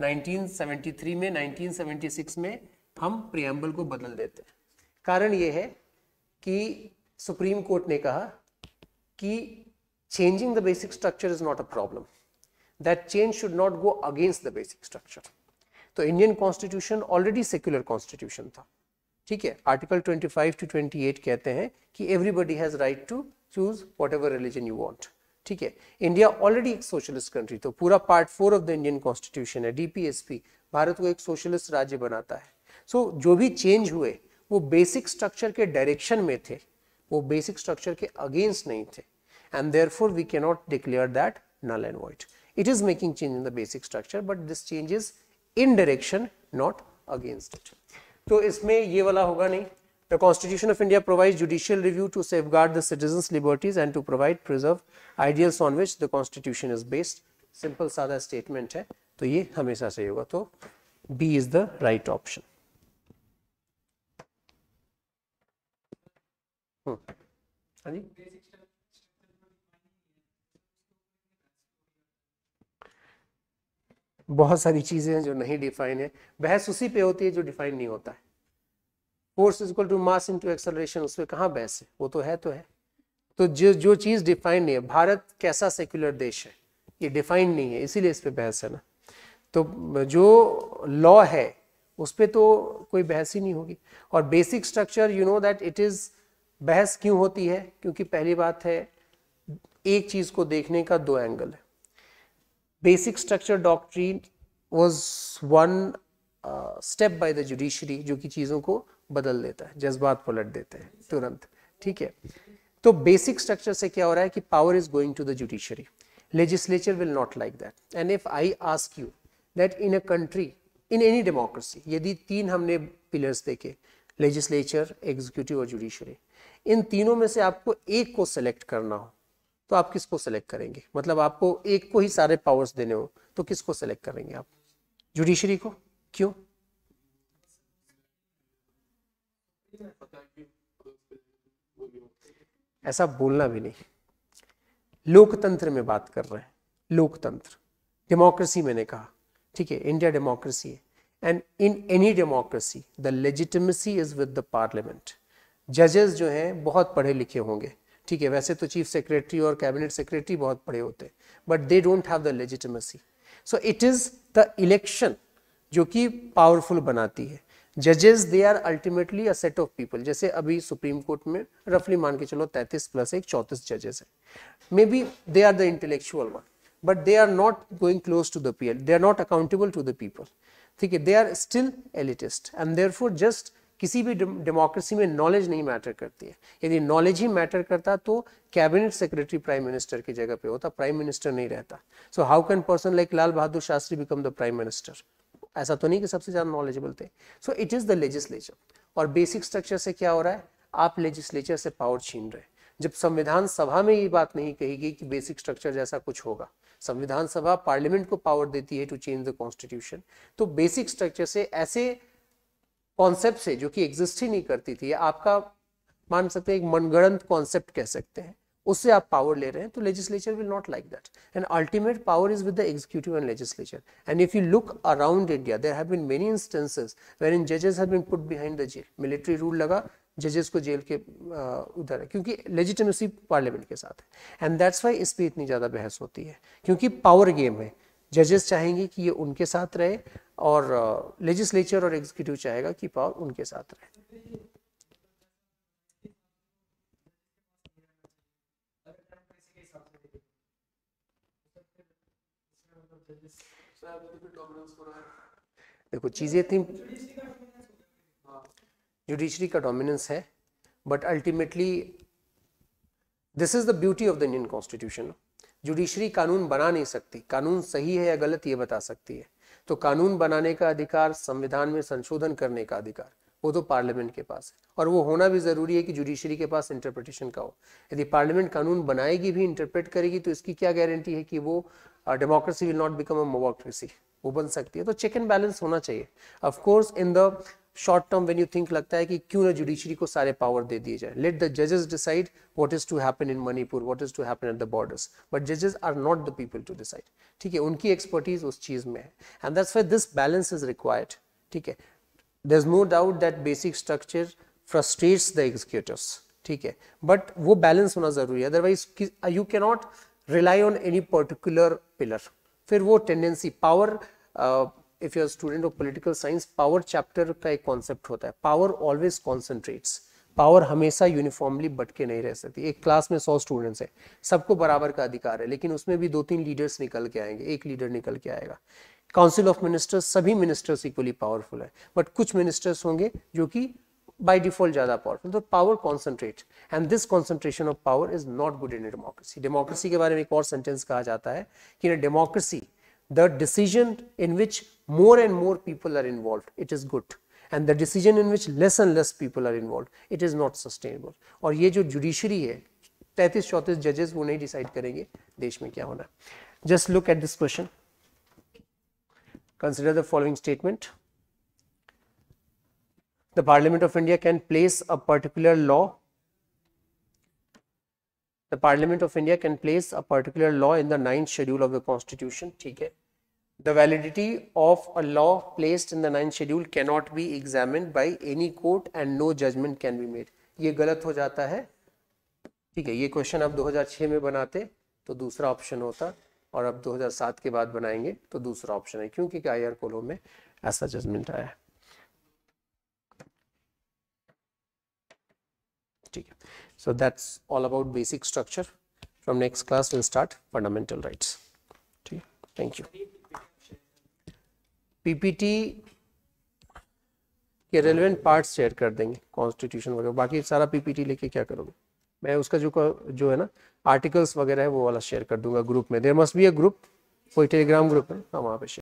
1973 में 1976 में हम प्रियम्बल को बदल देते हैं कारण ये है कि सुप्रीम कोर्ट ने कहा कि changing the basic structure is not a problem that change should not go against the basic structure तो Indian constitution already secular constitution था ठीक है आर्टिकल 25 टू 28 कहते हैं कि everybody has right to choose whatever religion you want ठीक है India already एक सोशलिस्ट कंट्री तो पूरा part four of the Indian constitution है डीपीएसपी भारत को एक सोशलिस्ट राज्य बनाता है सो so, जो भी चेंज हुए वो बेसिक स्ट्रक्चर के डायरेक्शन में थे वो बेसिक स्ट्रक्चर के अगेंस्ट नहीं थे and therefore we cannot declare that null and void it is making change in the basic structure but this change is in direction, not against तो इसमें ये वाला होगा नहीं the constitution of India provide judicial review to safeguard the citizen liberties and to provide preserve ideals on which the constitution is based simple सादा statement है तो ये हमेशा सही होगा तो B is the right option हाँ जी बहुत सारी चीज़ें हैं जो नहीं डिफाइन है बहस उसी पे होती है जो डिफाइन नहीं होता है force is equal to mass into acceleration उस पर कहाँ बहस है वो तो है तो है तो जो जो चीज़ डिफाइन नहीं है भारत कैसा सेक्युलर देश है ये डिफाइन नहीं है इसीलिए इस पर बहस है ना तो जो लॉ है उस पर तो कोई बहस ही नहीं होगी और basic structure you know that it is बहस क्यों होती है क्योंकि पहली बात है एक चीज़ को देखने का दो एंगल है basic structure doctrine was one step by the judiciary जो कि चीज़ों को बदल देता है जज्बात पलट देते हैं तुरंत ठीक है तो बेसिक स्ट्रक्चर से क्या हो रहा है कि power is going to the judiciary legislature will not like that and if I ask you that in a country in any democracy यदि तीन हमने पिलर्स देखे लेजिस्लेचर एग्जीक्यूटिव और जुडिशरी इन तीनों में से आपको एक को सेलेक्ट करना हो तो आप किसको सेलेक्ट करेंगे मतलब आपको एक को ही सारे पावर्स देने हो तो किसको सेलेक्ट करेंगे आप जुडिशरी को क्यों ऐसा बोलना भी नहीं लोकतंत्र में बात कर रहे हैं लोकतंत्र डेमोक्रेसी मैंने कहा ठीक है इंडिया डेमोक्रेसी है and in any democracy the legitimacy is with the parliament जजेस जो हैं बहुत पढ़े लिखे होंगे ठीक है वैसे तो चीफ सेक्रेटरी और कैबिनेट सेक्रेटरी बहुत बड़े होते हैं but they don't have the legitimacy so it is the election जो कि पावरफुल बनाती है जजेस they are ultimately a set of people जैसे अभी सुप्रीम कोर्ट में रफली मान के चलो 33 प्लस एक चौंतीस जजेस है may be they are the intellectual one but they are not going close to the people they are not accountable to the people ठीक है they are still elitist and there just किसी भी democracy में knowledge नहीं matter करती है यदि knowledge ही matter करता तो कैबिनेट सेक्रेटरी प्राइम मिनिस्टर की जगह पे होता प्राइम मिनिस्टर नहीं रहता so how can person like Lal Bahadur Shastri become the prime minister ऐसा तो नहीं कि सबसे ज़्यादा नॉलेजेबल थे so it is the legislature और बेसिक स्ट्रक्चर से क्या हो रहा है आप लेजिस्लेचर से पावर छीन रहे जब संविधान सभा में ये बात नहीं कही गई कि बेसिक स्ट्रक्चर जैसा कुछ होगा संविधान सभा पार्लियामेंट को पावर देती है टू चेंज द कॉन्स्टिट्यूशन तो बेसिक स्ट्रक्चर से ऐसे कॉन्सेप्ट से जो कि एग्जिस्ट ही नहीं करती थी आपका मान सकते हैं एक मनगणंत कॉन्सेप्ट कह सकते हैं उससे आप पावर ले रहे हैं तो legislature will not like that and ultimate power is with the executive and legislature and if you look around India there have been many instances where in जजेस have been put behind the jail military rule लगा जजेस को jail के उधर है क्योंकि legitimacy parliament के साथ है एंड दैट्स वाई इस पर इतनी ज़्यादा बहस होती है क्योंकि पावर गेम है जजेस चाहेंगे कि ये उनके साथ रहे और लेजिस्लेचर और एग्जीक्यूटिव चाहेगा कि पावर उनके साथ रहे देखो चीज़ें थी जुडिशरी का डोमिनेंस है but ultimately this is the beauty of the Indian constitution judiciary कानून बना नहीं सकती कानून सही है या गलत ये बता सकती है तो कानून बनाने का अधिकार संविधान में संशोधन करने का अधिकार वो तो पार्लियामेंट के पास है और वो होना भी जरूरी है कि जुडिशरी के पास इंटरप्रिटेशन का हो यदि पार्लियामेंट कानून बनाएगी भी इंटरप्रेट करेगी तो इसकी क्या गारंटी है कि वो democracy will not become a mobocracy वो बन सकती है तो चेक एंड बैलेंस होना चाहिए course in the short term when you think लगता है कि क्यों ना जुडिशरी को सारे पावर दे दिए जाए लेट द जजेस decide what is to happen in Manipur what is to happen at the borders but जजेस are not the people to decide ठीक है उनकी एक्सपर्टीज उस चीज में है and that's why this balance is required ठीक है there is no doubt that basic structure frustrates the एग्जीक्यूटिवस ठीक है बट वो बैलेंस होना जरूरी है otherwise you cannot rely on any particular pillar फिर वो tendency power if you're student of political science power chapter का एक कॉन्सेप्ट होता है पावर ऑलवेज कॉन्सेंट्रेट्स पावर हमेशा यूनिफॉर्मली बट के नहीं रह सकती एक क्लास में सौ स्टूडेंट्स हैं सबको बराबर का अधिकार है लेकिन उसमें भी दो तीन लीडर्स निकल के आएंगे एक लीडर निकल के आएगा काउंसिल ऑफ मिनिस्टर्स सभी मिनिस्टर्स इक्वली पावरफुल है बट कुछ मिनिस्टर्स होंगे जो कि बाई डिफॉल्ट ज्यादा पावरफुल तो power concentrate and this concentration of power is not good in democracy democracy के बारे में एक और सेंटेंस कहा जाता है कि democracy the decision in which more and more people are involved, it is good. And the decision in which less and less people are involved, it is not sustainable. Or, ये जो judiciary है तैतीस चौंतीस जजेस वो नहीं decide करेंगे देश में क्या होना just look at this consider the following statement the parliament of india can place a particular law the parliament of india can place a particular law in the ninth schedule of the constitution theek hai the validity of a law placed in the ninth schedule cannot be examined by any court and no judgment can be made ye galat ho jata hai ठीक है ये question आप 2006 में बनाते तो दूसरा option होता और अब 2007 के बाद बनाएंगे तो दूसरा ऑप्शन है क्योंकि आई आर कोलो में ऐसा जजमेंट आया है ठीक है So that's all about basic structure. From next class, we'll start fundamental rights. Thank you. PPT के रेलिवेंट पार्ट शेयर कर देंगे कॉन्स्टिट्यूशन वगैरह बाकी सारा पीपीटी लेके क्या करोगे मैं उसका जो जो है ना आर्टिकल्स वगैरह है वो वाला शेयर कर दूंगा ग्रुप में there must be a group कोई टेलीग्राम ग्रुप है हाँ वहाँ पे शेयर